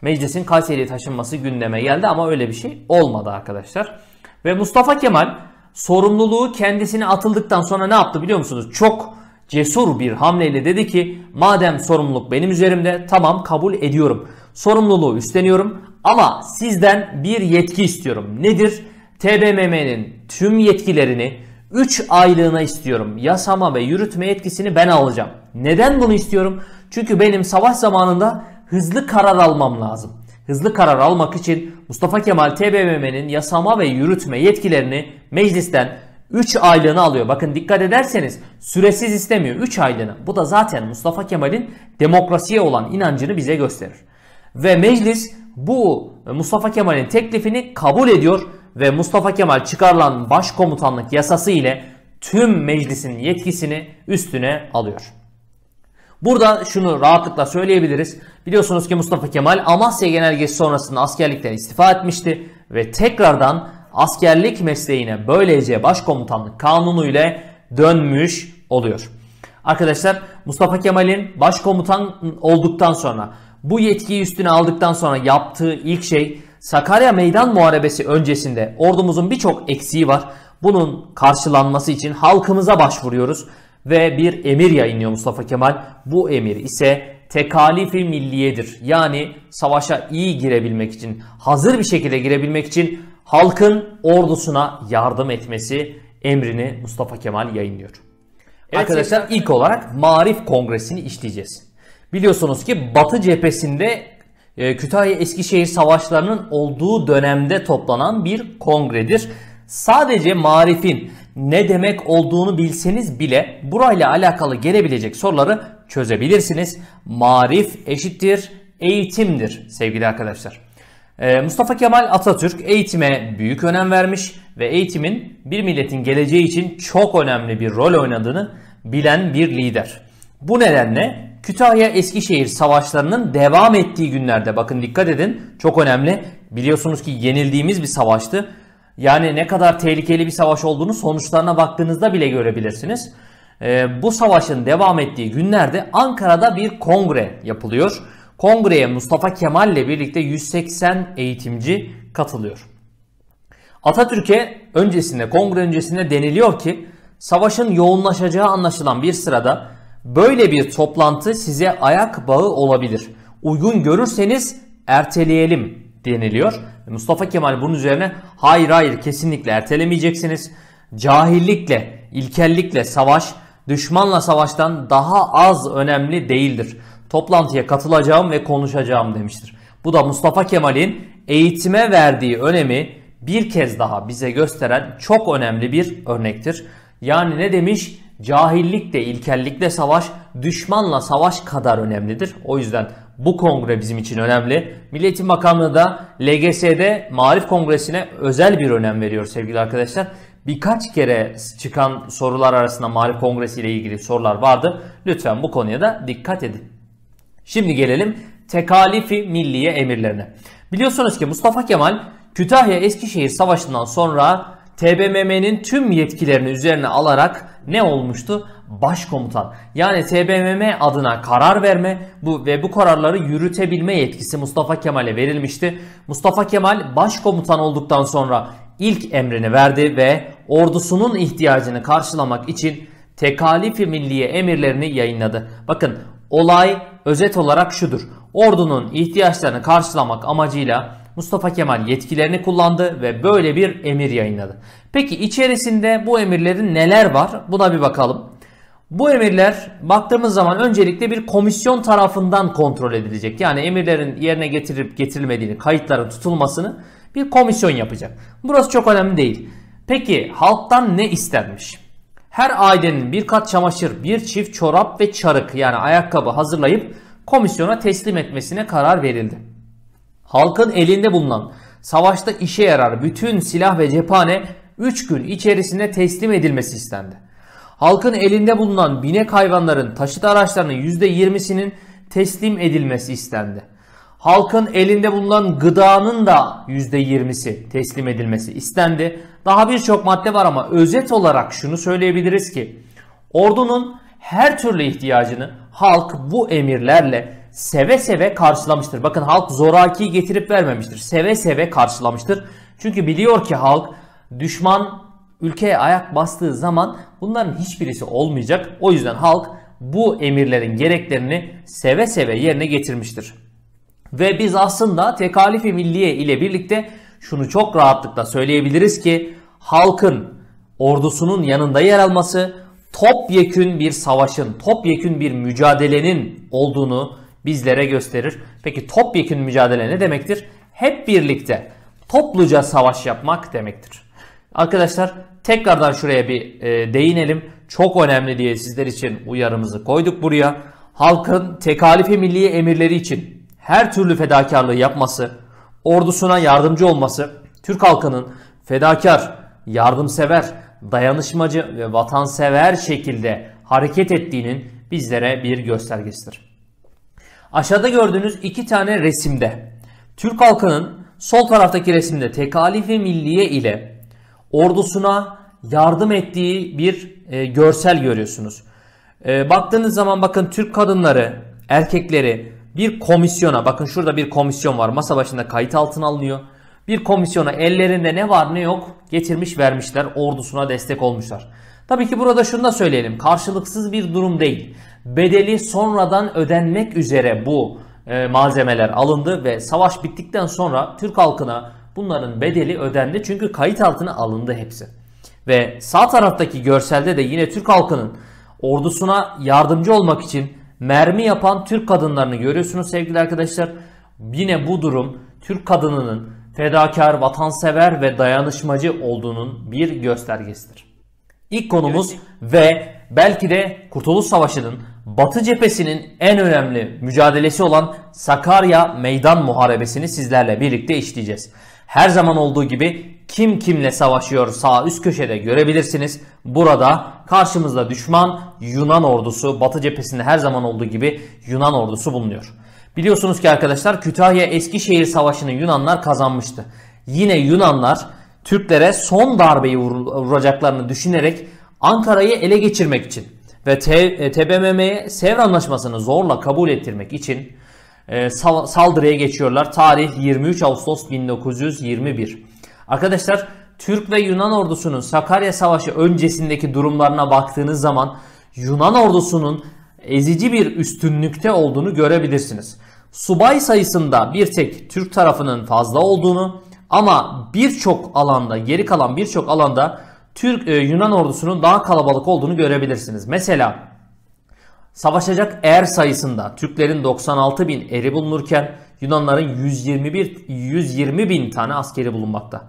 Meclisin Kayseri'ye taşınması gündeme geldi ama öyle bir şey olmadı arkadaşlar. Ve Mustafa Kemal sorumluluğu kendisine atıldıktan sonra ne yaptı biliyor musunuz? Çok cesur bir hamleyle dedi ki madem sorumluluk benim üzerimde tamam kabul ediyorum. Sorumluluğu üstleniyorum ama sizden bir yetki istiyorum. Nedir? TBMM'nin tüm yetkilerini 3 aylığına istiyorum. Yasama ve yürütme yetkisini ben alacağım. Neden bunu istiyorum? Çünkü benim savaş zamanında hızlı karar almam lazım. Hızlı karar almak için Mustafa Kemal TBMM'nin yasama ve yürütme yetkilerini meclisten 3 aylığına alıyor. Bakın dikkat ederseniz süresiz istemiyor 3 aylığına. Bu da zaten Mustafa Kemal'in demokrasiye olan inancını bize gösterir. Ve meclis bu Mustafa Kemal'in teklifini kabul ediyor ve Mustafa Kemal çıkarılan başkomutanlık yasası ile tüm meclisin yetkisini üstüne alıyor. Burada şunu rahatlıkla söyleyebiliriz. Biliyorsunuz ki Mustafa Kemal Amasya Genelgesi sonrasında askerlikten istifa etmişti ve tekrardan askerlik mesleğine böylece başkomutanlık kanunu ile dönmüş oluyor. Arkadaşlar Mustafa Kemal'in başkomutan olduktan sonra bu yetkiyi üstüne aldıktan sonra yaptığı ilk şey Sakarya Meydan Muharebesi öncesinde ordumuzun birçok eksiği var. Bunun karşılanması için halkımıza başvuruyoruz ve bir emir yayınlıyor Mustafa Kemal. Bu emir ise tekalifi milliyedir. Yani savaşa iyi girebilmek için, hazır bir şekilde girebilmek için halkın ordusuna yardım etmesi emrini Mustafa Kemal yayınlıyor. Evet, Arkadaşlar ilk olarak Marif Kongresi'ni işleyeceğiz. Biliyorsunuz ki Batı cephesinde ee, Kütahya-Eskişehir savaşlarının olduğu dönemde toplanan bir kongredir. Sadece marifin ne demek olduğunu bilseniz bile burayla alakalı gelebilecek soruları çözebilirsiniz. Marif eşittir eğitimdir sevgili arkadaşlar. Ee, Mustafa Kemal Atatürk eğitime büyük önem vermiş ve eğitimin bir milletin geleceği için çok önemli bir rol oynadığını bilen bir lider. Bu nedenle Kütahya-Eskişehir savaşlarının devam ettiği günlerde bakın dikkat edin çok önemli. Biliyorsunuz ki yenildiğimiz bir savaştı. Yani ne kadar tehlikeli bir savaş olduğunu sonuçlarına baktığınızda bile görebilirsiniz. Ee, bu savaşın devam ettiği günlerde Ankara'da bir kongre yapılıyor. Kongreye Mustafa Kemal ile birlikte 180 eğitimci katılıyor. Atatürk'e öncesinde, kongre öncesinde deniliyor ki savaşın yoğunlaşacağı anlaşılan bir sırada Böyle bir toplantı size ayak bağı olabilir. Uygun görürseniz erteleyelim deniliyor. Mustafa Kemal bunun üzerine hayır hayır kesinlikle ertelemeyeceksiniz. Cahillikle, ilkellikle savaş düşmanla savaştan daha az önemli değildir. Toplantıya katılacağım ve konuşacağım demiştir. Bu da Mustafa Kemal'in eğitime verdiği önemi bir kez daha bize gösteren çok önemli bir örnektir. Yani ne demiş? Cahillik de ilkellikle savaş, düşmanla savaş kadar önemlidir. O yüzden bu kongre bizim için önemli. Milletin Bakanlığı da LGS'de Marif Kongresi'ne özel bir önem veriyor sevgili arkadaşlar. Birkaç kere çıkan sorular arasında Marif Kongresi ile ilgili sorular vardı. Lütfen bu konuya da dikkat edin. Şimdi gelelim tekalifi milliye emirlerine. Biliyorsunuz ki Mustafa Kemal Kütahya Eskişehir Savaşı'ndan sonra TBMM'nin tüm yetkilerini üzerine alarak ne olmuştu? Başkomutan. Yani TBMM adına karar verme bu ve bu kararları yürütebilme yetkisi Mustafa Kemal'e verilmişti. Mustafa Kemal başkomutan olduktan sonra ilk emrini verdi ve ordusunun ihtiyacını karşılamak için tekalifi milliye emirlerini yayınladı. Bakın olay özet olarak şudur. Ordunun ihtiyaçlarını karşılamak amacıyla Mustafa Kemal yetkilerini kullandı ve böyle bir emir yayınladı. Peki içerisinde bu emirlerin neler var? Buna bir bakalım. Bu emirler baktığımız zaman öncelikle bir komisyon tarafından kontrol edilecek. Yani emirlerin yerine getirip getirilmediğini, kayıtların tutulmasını bir komisyon yapacak. Burası çok önemli değil. Peki halktan ne istenmiş? Her ailenin bir kat çamaşır, bir çift çorap ve çarık yani ayakkabı hazırlayıp komisyona teslim etmesine karar verildi halkın elinde bulunan savaşta işe yarar bütün silah ve cephane 3 gün içerisinde teslim edilmesi istendi. Halkın elinde bulunan binek hayvanların taşıt araçlarının %20'sinin teslim edilmesi istendi. Halkın elinde bulunan gıdanın da %20'si teslim edilmesi istendi. Daha birçok madde var ama özet olarak şunu söyleyebiliriz ki ordunun her türlü ihtiyacını halk bu emirlerle seve seve karşılamıştır. Bakın halk zoraki getirip vermemiştir. Seve seve karşılamıştır. Çünkü biliyor ki halk düşman ülkeye ayak bastığı zaman bunların hiçbirisi olmayacak. O yüzden halk bu emirlerin gereklerini seve seve yerine getirmiştir. Ve biz aslında tekalifi milliye ile birlikte şunu çok rahatlıkla söyleyebiliriz ki halkın ordusunun yanında yer alması topyekün bir savaşın, topyekün bir mücadelenin olduğunu bizlere gösterir. Peki topyekün mücadele ne demektir? Hep birlikte topluca savaş yapmak demektir. Arkadaşlar tekrardan şuraya bir e, değinelim. Çok önemli diye sizler için uyarımızı koyduk buraya. Halkın tekalifi milli emirleri için her türlü fedakarlığı yapması, ordusuna yardımcı olması, Türk halkının fedakar, yardımsever, dayanışmacı ve vatansever şekilde hareket ettiğinin bizlere bir göstergesidir. Aşağıda gördüğünüz iki tane resimde Türk halkının sol taraftaki resimde tekalifi milliye ile ordusuna yardım ettiği bir e, görsel görüyorsunuz. E, baktığınız zaman bakın Türk kadınları, erkekleri bir komisyona bakın şurada bir komisyon var. Masa başında kayıt altına alınıyor bir komisyona ellerinde ne var ne yok getirmiş vermişler. Ordusuna destek olmuşlar. Tabii ki burada şunu da söyleyelim. Karşılıksız bir durum değil. Bedeli sonradan ödenmek üzere bu e, malzemeler alındı ve savaş bittikten sonra Türk halkına bunların bedeli ödendi. Çünkü kayıt altına alındı hepsi. Ve sağ taraftaki görselde de yine Türk halkının ordusuna yardımcı olmak için mermi yapan Türk kadınlarını görüyorsunuz sevgili arkadaşlar. Yine bu durum Türk kadınının fedakar, vatansever ve dayanışmacı olduğunun bir göstergesidir. İlk konumuz ve belki de Kurtuluş Savaşı'nın Batı cephesinin en önemli mücadelesi olan Sakarya Meydan Muharebesini sizlerle birlikte işleyeceğiz. Her zaman olduğu gibi kim kimle savaşıyor sağ üst köşede görebilirsiniz. Burada karşımızda düşman Yunan ordusu, Batı cephesinde her zaman olduğu gibi Yunan ordusu bulunuyor. Biliyorsunuz ki arkadaşlar Kütahya Eskişehir Savaşı'nı Yunanlar kazanmıştı. Yine Yunanlar Türklere son darbeyi vuracaklarını düşünerek Ankara'yı ele geçirmek için ve TBMM'ye e, Sevr Anlaşması'nı zorla kabul ettirmek için e, sal saldırıya geçiyorlar. Tarih 23 Ağustos 1921. Arkadaşlar Türk ve Yunan ordusunun Sakarya Savaşı öncesindeki durumlarına baktığınız zaman Yunan ordusunun ezici bir üstünlükte olduğunu görebilirsiniz. Subay sayısında bir tek Türk tarafının fazla olduğunu ama birçok alanda geri kalan birçok alanda Türk e, Yunan ordusunun daha kalabalık olduğunu görebilirsiniz. Mesela savaşacak er sayısında Türklerin 96 bin eri bulunurken Yunanların 121 120 bin tane askeri bulunmakta.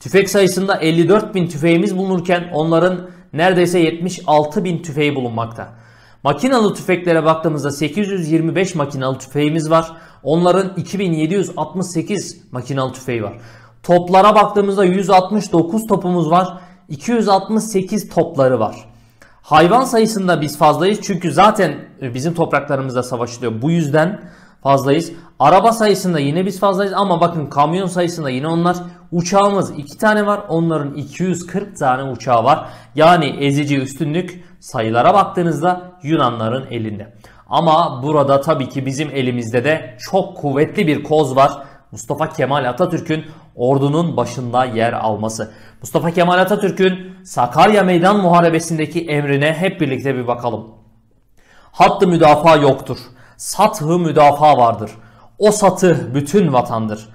Tüfek sayısında 54 bin tüfeğimiz bulunurken onların neredeyse 76 bin tüfeği bulunmakta. Makinalı tüfeklere baktığımızda 825 makinalı tüfeğimiz var. Onların 2768 makinalı tüfeği var. Toplara baktığımızda 169 topumuz var. 268 topları var. Hayvan sayısında biz fazlayız çünkü zaten e, bizim topraklarımızda savaşılıyor. Bu yüzden fazlayız. Araba sayısında yine biz fazlayız ama bakın kamyon sayısında yine onlar. Uçağımız 2 tane var. Onların 240 tane uçağı var. Yani ezici üstünlük sayılara baktığınızda Yunanların elinde. Ama burada tabii ki bizim elimizde de çok kuvvetli bir koz var. Mustafa Kemal Atatürk'ün ordunun başında yer alması. Mustafa Kemal Atatürk'ün Sakarya Meydan Muharebesi'ndeki emrine hep birlikte bir bakalım. Hattı müdafaa yoktur. satı müdafaa vardır. O satı bütün vatandır.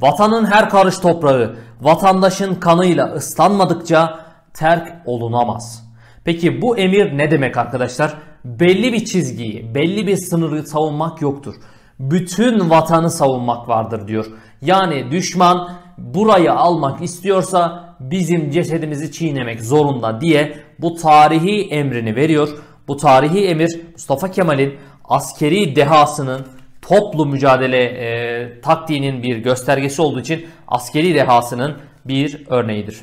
Vatanın her karış toprağı vatandaşın kanıyla ıslanmadıkça terk olunamaz.'' Peki bu emir ne demek arkadaşlar? Belli bir çizgiyi, belli bir sınırı savunmak yoktur. Bütün vatanı savunmak vardır diyor. Yani düşman burayı almak istiyorsa bizim cesedimizi çiğnemek zorunda diye bu tarihi emrini veriyor. Bu tarihi emir Mustafa Kemal'in askeri dehasının toplu mücadele e, taktiğinin bir göstergesi olduğu için askeri dehasının bir örneğidir.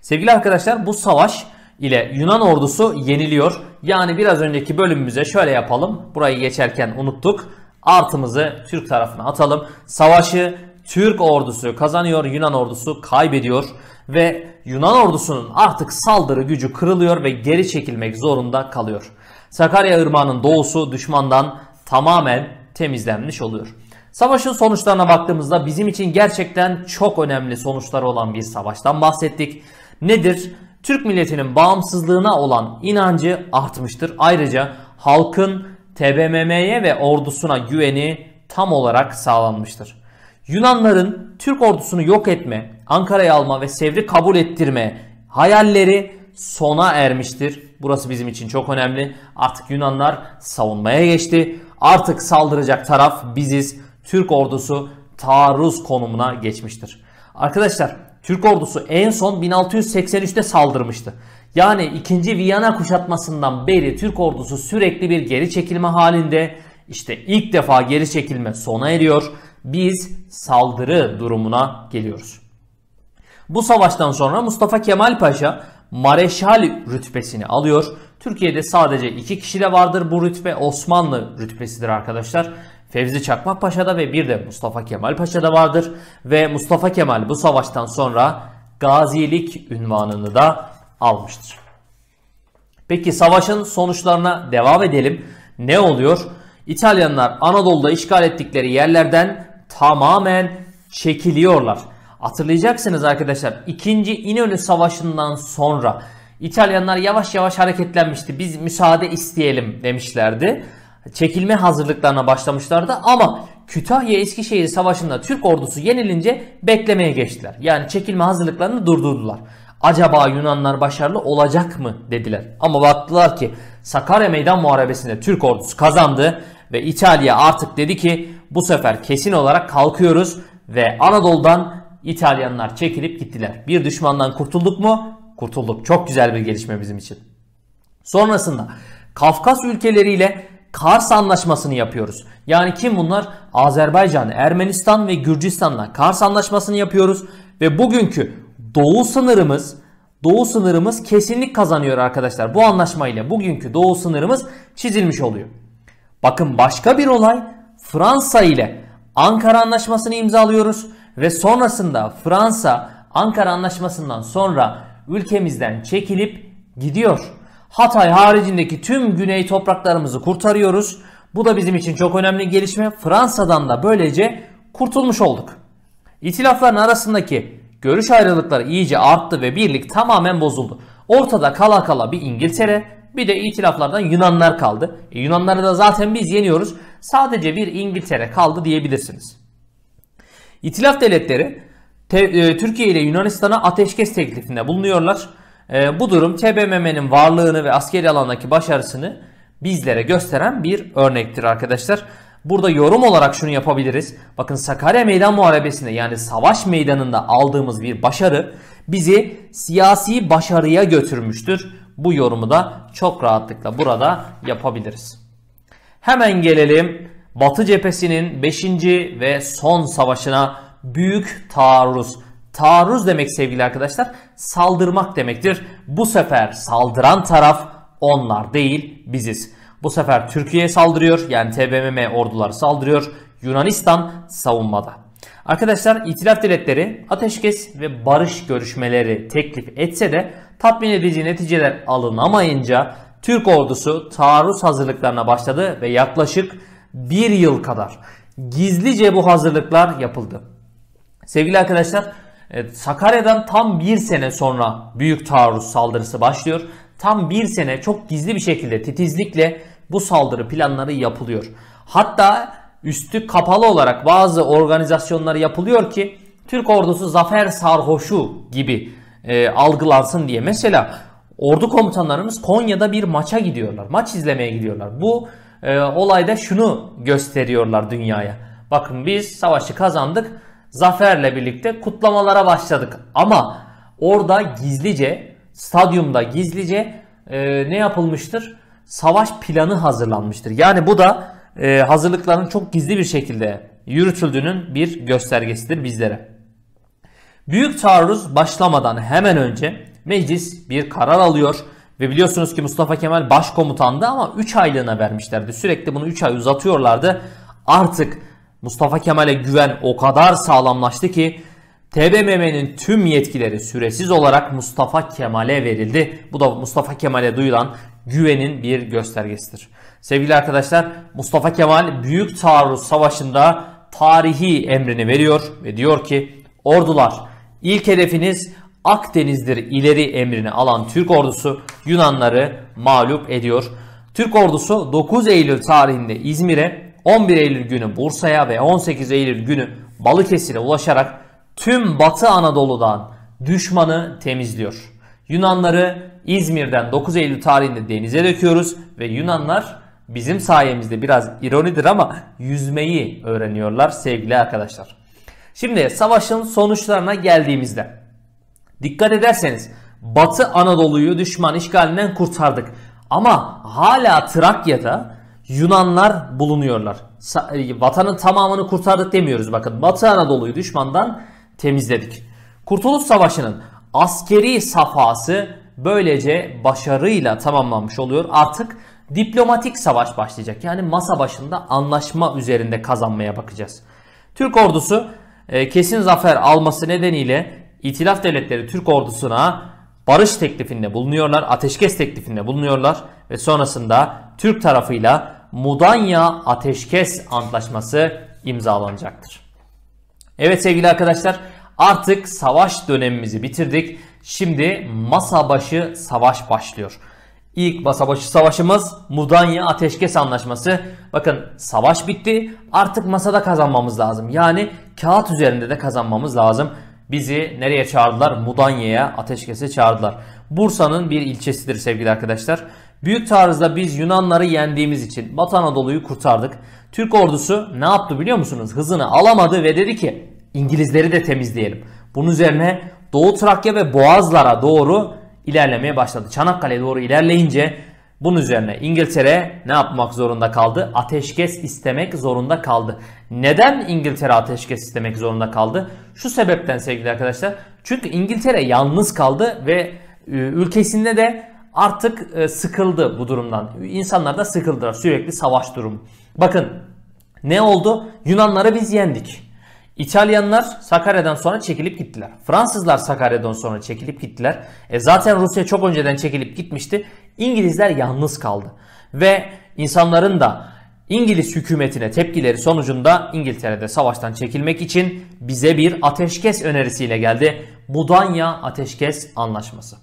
Sevgili arkadaşlar bu savaş ile Yunan ordusu yeniliyor. Yani biraz önceki bölümümüze şöyle yapalım. Burayı geçerken unuttuk. Artımızı Türk tarafına atalım. Savaşı Türk ordusu kazanıyor, Yunan ordusu kaybediyor ve Yunan ordusunun artık saldırı gücü kırılıyor ve geri çekilmek zorunda kalıyor. Sakarya Irmağı'nın doğusu düşmandan tamamen temizlenmiş oluyor. Savaşın sonuçlarına baktığımızda bizim için gerçekten çok önemli sonuçları olan bir savaştan bahsettik. Nedir? Türk milletinin bağımsızlığına olan inancı artmıştır. Ayrıca halkın TBMM'ye ve ordusuna güveni tam olarak sağlanmıştır. Yunanların Türk ordusunu yok etme, Ankara'yı alma ve Sevr'i kabul ettirme hayalleri sona ermiştir. Burası bizim için çok önemli. Artık Yunanlar savunmaya geçti. Artık saldıracak taraf biziz. Türk ordusu taarruz konumuna geçmiştir. Arkadaşlar Türk ordusu en son 1683'te saldırmıştı. Yani 2. Viyana kuşatmasından beri Türk ordusu sürekli bir geri çekilme halinde. İşte ilk defa geri çekilme sona eriyor. Biz saldırı durumuna geliyoruz. Bu savaştan sonra Mustafa Kemal Paşa Mareşal rütbesini alıyor Türkiye'de sadece iki kişi de vardır bu rütbe. Osmanlı rütbesidir arkadaşlar. Fevzi Çakmak Paşa'da ve bir de Mustafa Kemal Paşa'da vardır. Ve Mustafa Kemal bu savaştan sonra gazilik ünvanını da almıştır. Peki savaşın sonuçlarına devam edelim. Ne oluyor? İtalyanlar Anadolu'da işgal ettikleri yerlerden tamamen çekiliyorlar. Hatırlayacaksınız arkadaşlar 2. İnönü Savaşı'ndan sonra İtalyanlar yavaş yavaş hareketlenmişti. Biz müsaade isteyelim demişlerdi. Çekilme hazırlıklarına başlamışlardı ama Kütahya Eskişehir Savaşı'nda Türk ordusu yenilince beklemeye geçtiler. Yani çekilme hazırlıklarını durdurdular. Acaba Yunanlar başarılı olacak mı dediler. Ama baktılar ki Sakarya Meydan Muharebesi'nde Türk ordusu kazandı ve İtalya artık dedi ki bu sefer kesin olarak kalkıyoruz ve Anadolu'dan İtalyanlar çekilip gittiler. Bir düşmandan kurtulduk mu? kurtulduk. Çok güzel bir gelişme bizim için. Sonrasında Kafkas ülkeleriyle Kars Anlaşması'nı yapıyoruz. Yani kim bunlar? Azerbaycan, Ermenistan ve Gürcistan'la Kars Anlaşması'nı yapıyoruz. Ve bugünkü doğu sınırımız doğu sınırımız kesinlik kazanıyor arkadaşlar. Bu anlaşmayla bugünkü doğu sınırımız çizilmiş oluyor. Bakın başka bir olay Fransa ile Ankara Anlaşması'nı imzalıyoruz ve sonrasında Fransa Ankara Anlaşması'ndan sonra ülkemizden çekilip gidiyor. Hatay haricindeki tüm güney topraklarımızı kurtarıyoruz. Bu da bizim için çok önemli gelişme. Fransa'dan da böylece kurtulmuş olduk. İtilafların arasındaki görüş ayrılıkları iyice arttı ve birlik tamamen bozuldu. Ortada kala kala bir İngiltere bir de itilaflardan Yunanlar kaldı. E, Yunanları da zaten biz yeniyoruz. Sadece bir İngiltere kaldı diyebilirsiniz. İtilaf devletleri e, Türkiye ile Yunanistan'a ateşkes teklifinde bulunuyorlar. E, bu durum TBMM'nin varlığını ve askeri alandaki başarısını bizlere gösteren bir örnektir arkadaşlar. Burada yorum olarak şunu yapabiliriz. Bakın Sakarya Meydan Muharebesi'nde yani savaş meydanında aldığımız bir başarı bizi siyasi başarıya götürmüştür. Bu yorumu da çok rahatlıkla burada yapabiliriz. Hemen gelelim Batı cephesinin 5. ve son savaşına büyük taarruz. Taarruz demek sevgili arkadaşlar saldırmak demektir. Bu sefer saldıran taraf onlar değil biziz. Bu sefer Türkiye saldırıyor yani TBMM orduları saldırıyor. Yunanistan savunmada. Arkadaşlar itilaf devletleri ateşkes ve barış görüşmeleri teklif etse de tatmin edici neticeler alınamayınca Türk ordusu taarruz hazırlıklarına başladı ve yaklaşık bir yıl kadar gizlice bu hazırlıklar yapıldı. Sevgili arkadaşlar e, Sakarya'dan tam bir sene sonra büyük taarruz saldırısı başlıyor. Tam bir sene çok gizli bir şekilde titizlikle bu saldırı planları yapılıyor. Hatta üstü kapalı olarak bazı organizasyonlar yapılıyor ki Türk ordusu zafer sarhoşu gibi e, algılansın diye. Mesela ordu komutanlarımız Konya'da bir maça gidiyorlar. Maç izlemeye gidiyorlar. Bu e, olayda şunu gösteriyorlar dünyaya. Bakın biz savaşı kazandık zaferle birlikte kutlamalara başladık. Ama orada gizlice stadyumda gizlice e, ne yapılmıştır? Savaş planı hazırlanmıştır. Yani bu da e, hazırlıkların çok gizli bir şekilde yürütüldüğünün bir göstergesidir bizlere. Büyük taarruz başlamadan hemen önce meclis bir karar alıyor ve biliyorsunuz ki Mustafa Kemal başkomutandı ama 3 aylığına vermişlerdi. Sürekli bunu 3 ay uzatıyorlardı. Artık Mustafa Kemal'e güven o kadar sağlamlaştı ki TBMM'nin tüm yetkileri süresiz olarak Mustafa Kemal'e verildi. Bu da Mustafa Kemal'e duyulan güvenin bir göstergesidir. Sevgili arkadaşlar Mustafa Kemal Büyük Taarruz Savaşı'nda tarihi emrini veriyor ve diyor ki ordular ilk hedefiniz Akdeniz'dir ileri emrini alan Türk ordusu Yunanları mağlup ediyor. Türk ordusu 9 Eylül tarihinde İzmir'e 11 Eylül günü Bursa'ya ve 18 Eylül günü Balıkesir'e ulaşarak tüm Batı Anadolu'dan düşmanı temizliyor. Yunanları İzmir'den 9 Eylül tarihinde denize döküyoruz ve Yunanlar bizim sayemizde biraz ironidir ama yüzmeyi öğreniyorlar sevgili arkadaşlar. Şimdi savaşın sonuçlarına geldiğimizde dikkat ederseniz Batı Anadolu'yu düşman işgalinden kurtardık ama hala Trakya'da Yunanlar bulunuyorlar. E, vatanın tamamını kurtardık demiyoruz bakın. Batı Anadolu'yu düşmandan temizledik. Kurtuluş Savaşı'nın askeri safhası böylece başarıyla tamamlanmış oluyor. Artık diplomatik savaş başlayacak. Yani masa başında anlaşma üzerinde kazanmaya bakacağız. Türk ordusu e, kesin zafer alması nedeniyle İtilaf devletleri Türk ordusuna barış teklifinde bulunuyorlar, ateşkes teklifinde bulunuyorlar ve sonrasında Türk tarafıyla Mudanya Ateşkes Antlaşması imzalanacaktır. Evet sevgili arkadaşlar artık savaş dönemimizi bitirdik. Şimdi masa başı savaş başlıyor. İlk masa başı savaşımız Mudanya Ateşkes Anlaşması. Bakın savaş bitti artık masada kazanmamız lazım. Yani kağıt üzerinde de kazanmamız lazım. Bizi nereye çağırdılar? Mudanya'ya ateşkese çağırdılar. Bursa'nın bir ilçesidir sevgili arkadaşlar. Büyük tarzda biz Yunanları yendiğimiz için Batı Anadolu'yu kurtardık. Türk ordusu ne yaptı biliyor musunuz? Hızını alamadı ve dedi ki İngilizleri de temizleyelim. Bunun üzerine Doğu Trakya ve Boğazlara doğru ilerlemeye başladı. Çanakkale'ye doğru ilerleyince bunun üzerine İngiltere ne yapmak zorunda kaldı? Ateşkes istemek zorunda kaldı. Neden İngiltere ateşkes istemek zorunda kaldı? Şu sebepten sevgili arkadaşlar. Çünkü İngiltere yalnız kaldı ve ülkesinde de artık e, sıkıldı bu durumdan. İnsanlar da sıkıldılar sürekli savaş durumu. Bakın ne oldu? Yunanları biz yendik. İtalyanlar Sakarya'dan sonra çekilip gittiler. Fransızlar Sakarya'dan sonra çekilip gittiler. E zaten Rusya çok önceden çekilip gitmişti. İngilizler yalnız kaldı. Ve insanların da İngiliz hükümetine tepkileri sonucunda İngiltere'de savaştan çekilmek için bize bir ateşkes önerisiyle geldi. Budanya Ateşkes Anlaşması.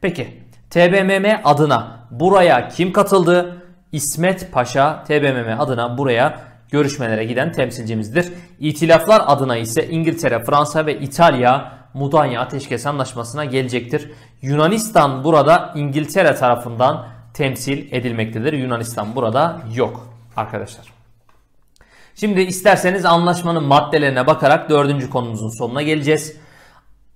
Peki TBMM adına buraya kim katıldı? İsmet Paşa TBMM adına buraya görüşmelere giden temsilcimizdir. İtilaflar adına ise İngiltere, Fransa ve İtalya Mudanya Ateşkes Anlaşması'na gelecektir. Yunanistan burada İngiltere tarafından temsil edilmektedir. Yunanistan burada yok arkadaşlar. Şimdi isterseniz anlaşmanın maddelerine bakarak dördüncü konumuzun sonuna geleceğiz.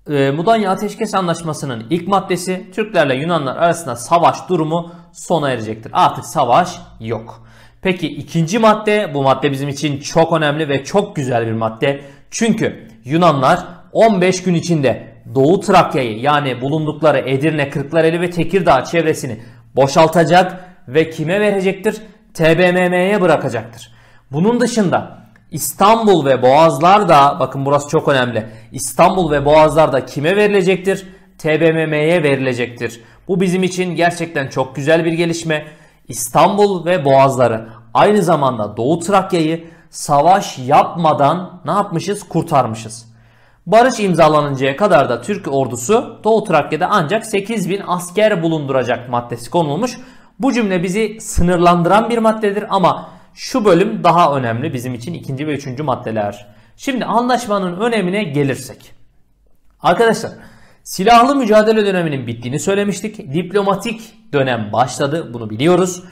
Ee, Mudanya Ateşkes Anlaşması'nın ilk maddesi Türklerle Yunanlar arasında savaş durumu sona erecektir. Artık savaş yok. Peki ikinci madde bu madde bizim için çok önemli ve çok güzel bir madde. Çünkü Yunanlar 15 gün içinde Doğu Trakya'yı yani bulundukları Edirne, Kırklareli ve Tekirdağ çevresini boşaltacak ve kime verecektir? TBMM'ye bırakacaktır. Bunun dışında İstanbul ve Boğazlar da bakın burası çok önemli. İstanbul ve Boğazlar da kime verilecektir? TBMM'ye verilecektir. Bu bizim için gerçekten çok güzel bir gelişme. İstanbul ve Boğazları aynı zamanda Doğu Trakya'yı savaş yapmadan ne yapmışız? Kurtarmışız. Barış imzalanıncaya kadar da Türk ordusu Doğu Trakya'da ancak 8 bin asker bulunduracak maddesi konulmuş. Bu cümle bizi sınırlandıran bir maddedir ama şu bölüm daha önemli bizim için ikinci ve üçüncü maddeler. Şimdi anlaşmanın önemine gelirsek. Arkadaşlar silahlı mücadele döneminin bittiğini söylemiştik. Diplomatik dönem başladı bunu biliyoruz.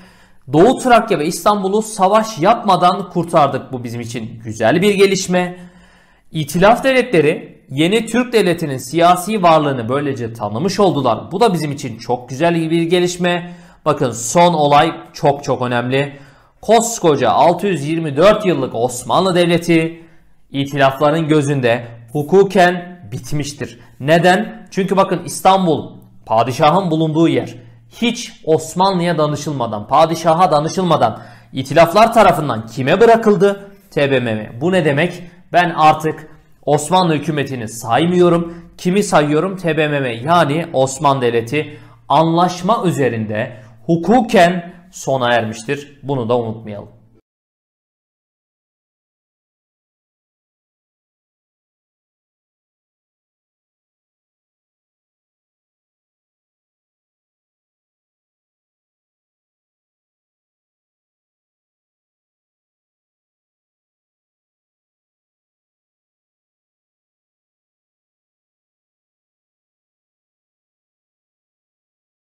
Doğu Trakya ve İstanbul'u savaş yapmadan kurtardık. Bu bizim için güzel bir gelişme. İtilaf devletleri yeni Türk devletinin siyasi varlığını böylece tanımış oldular. Bu da bizim için çok güzel bir gelişme. Bakın son olay çok çok önemli koskoca 624 yıllık Osmanlı Devleti itilafların gözünde hukuken bitmiştir. Neden? Çünkü bakın İstanbul padişahın bulunduğu yer. Hiç Osmanlı'ya danışılmadan, padişaha danışılmadan itilaflar tarafından kime bırakıldı? TBMM. Bu ne demek? Ben artık Osmanlı hükümetini saymıyorum. Kimi sayıyorum? TBMM yani Osmanlı Devleti anlaşma üzerinde hukuken sona ermiştir. Bunu da unutmayalım.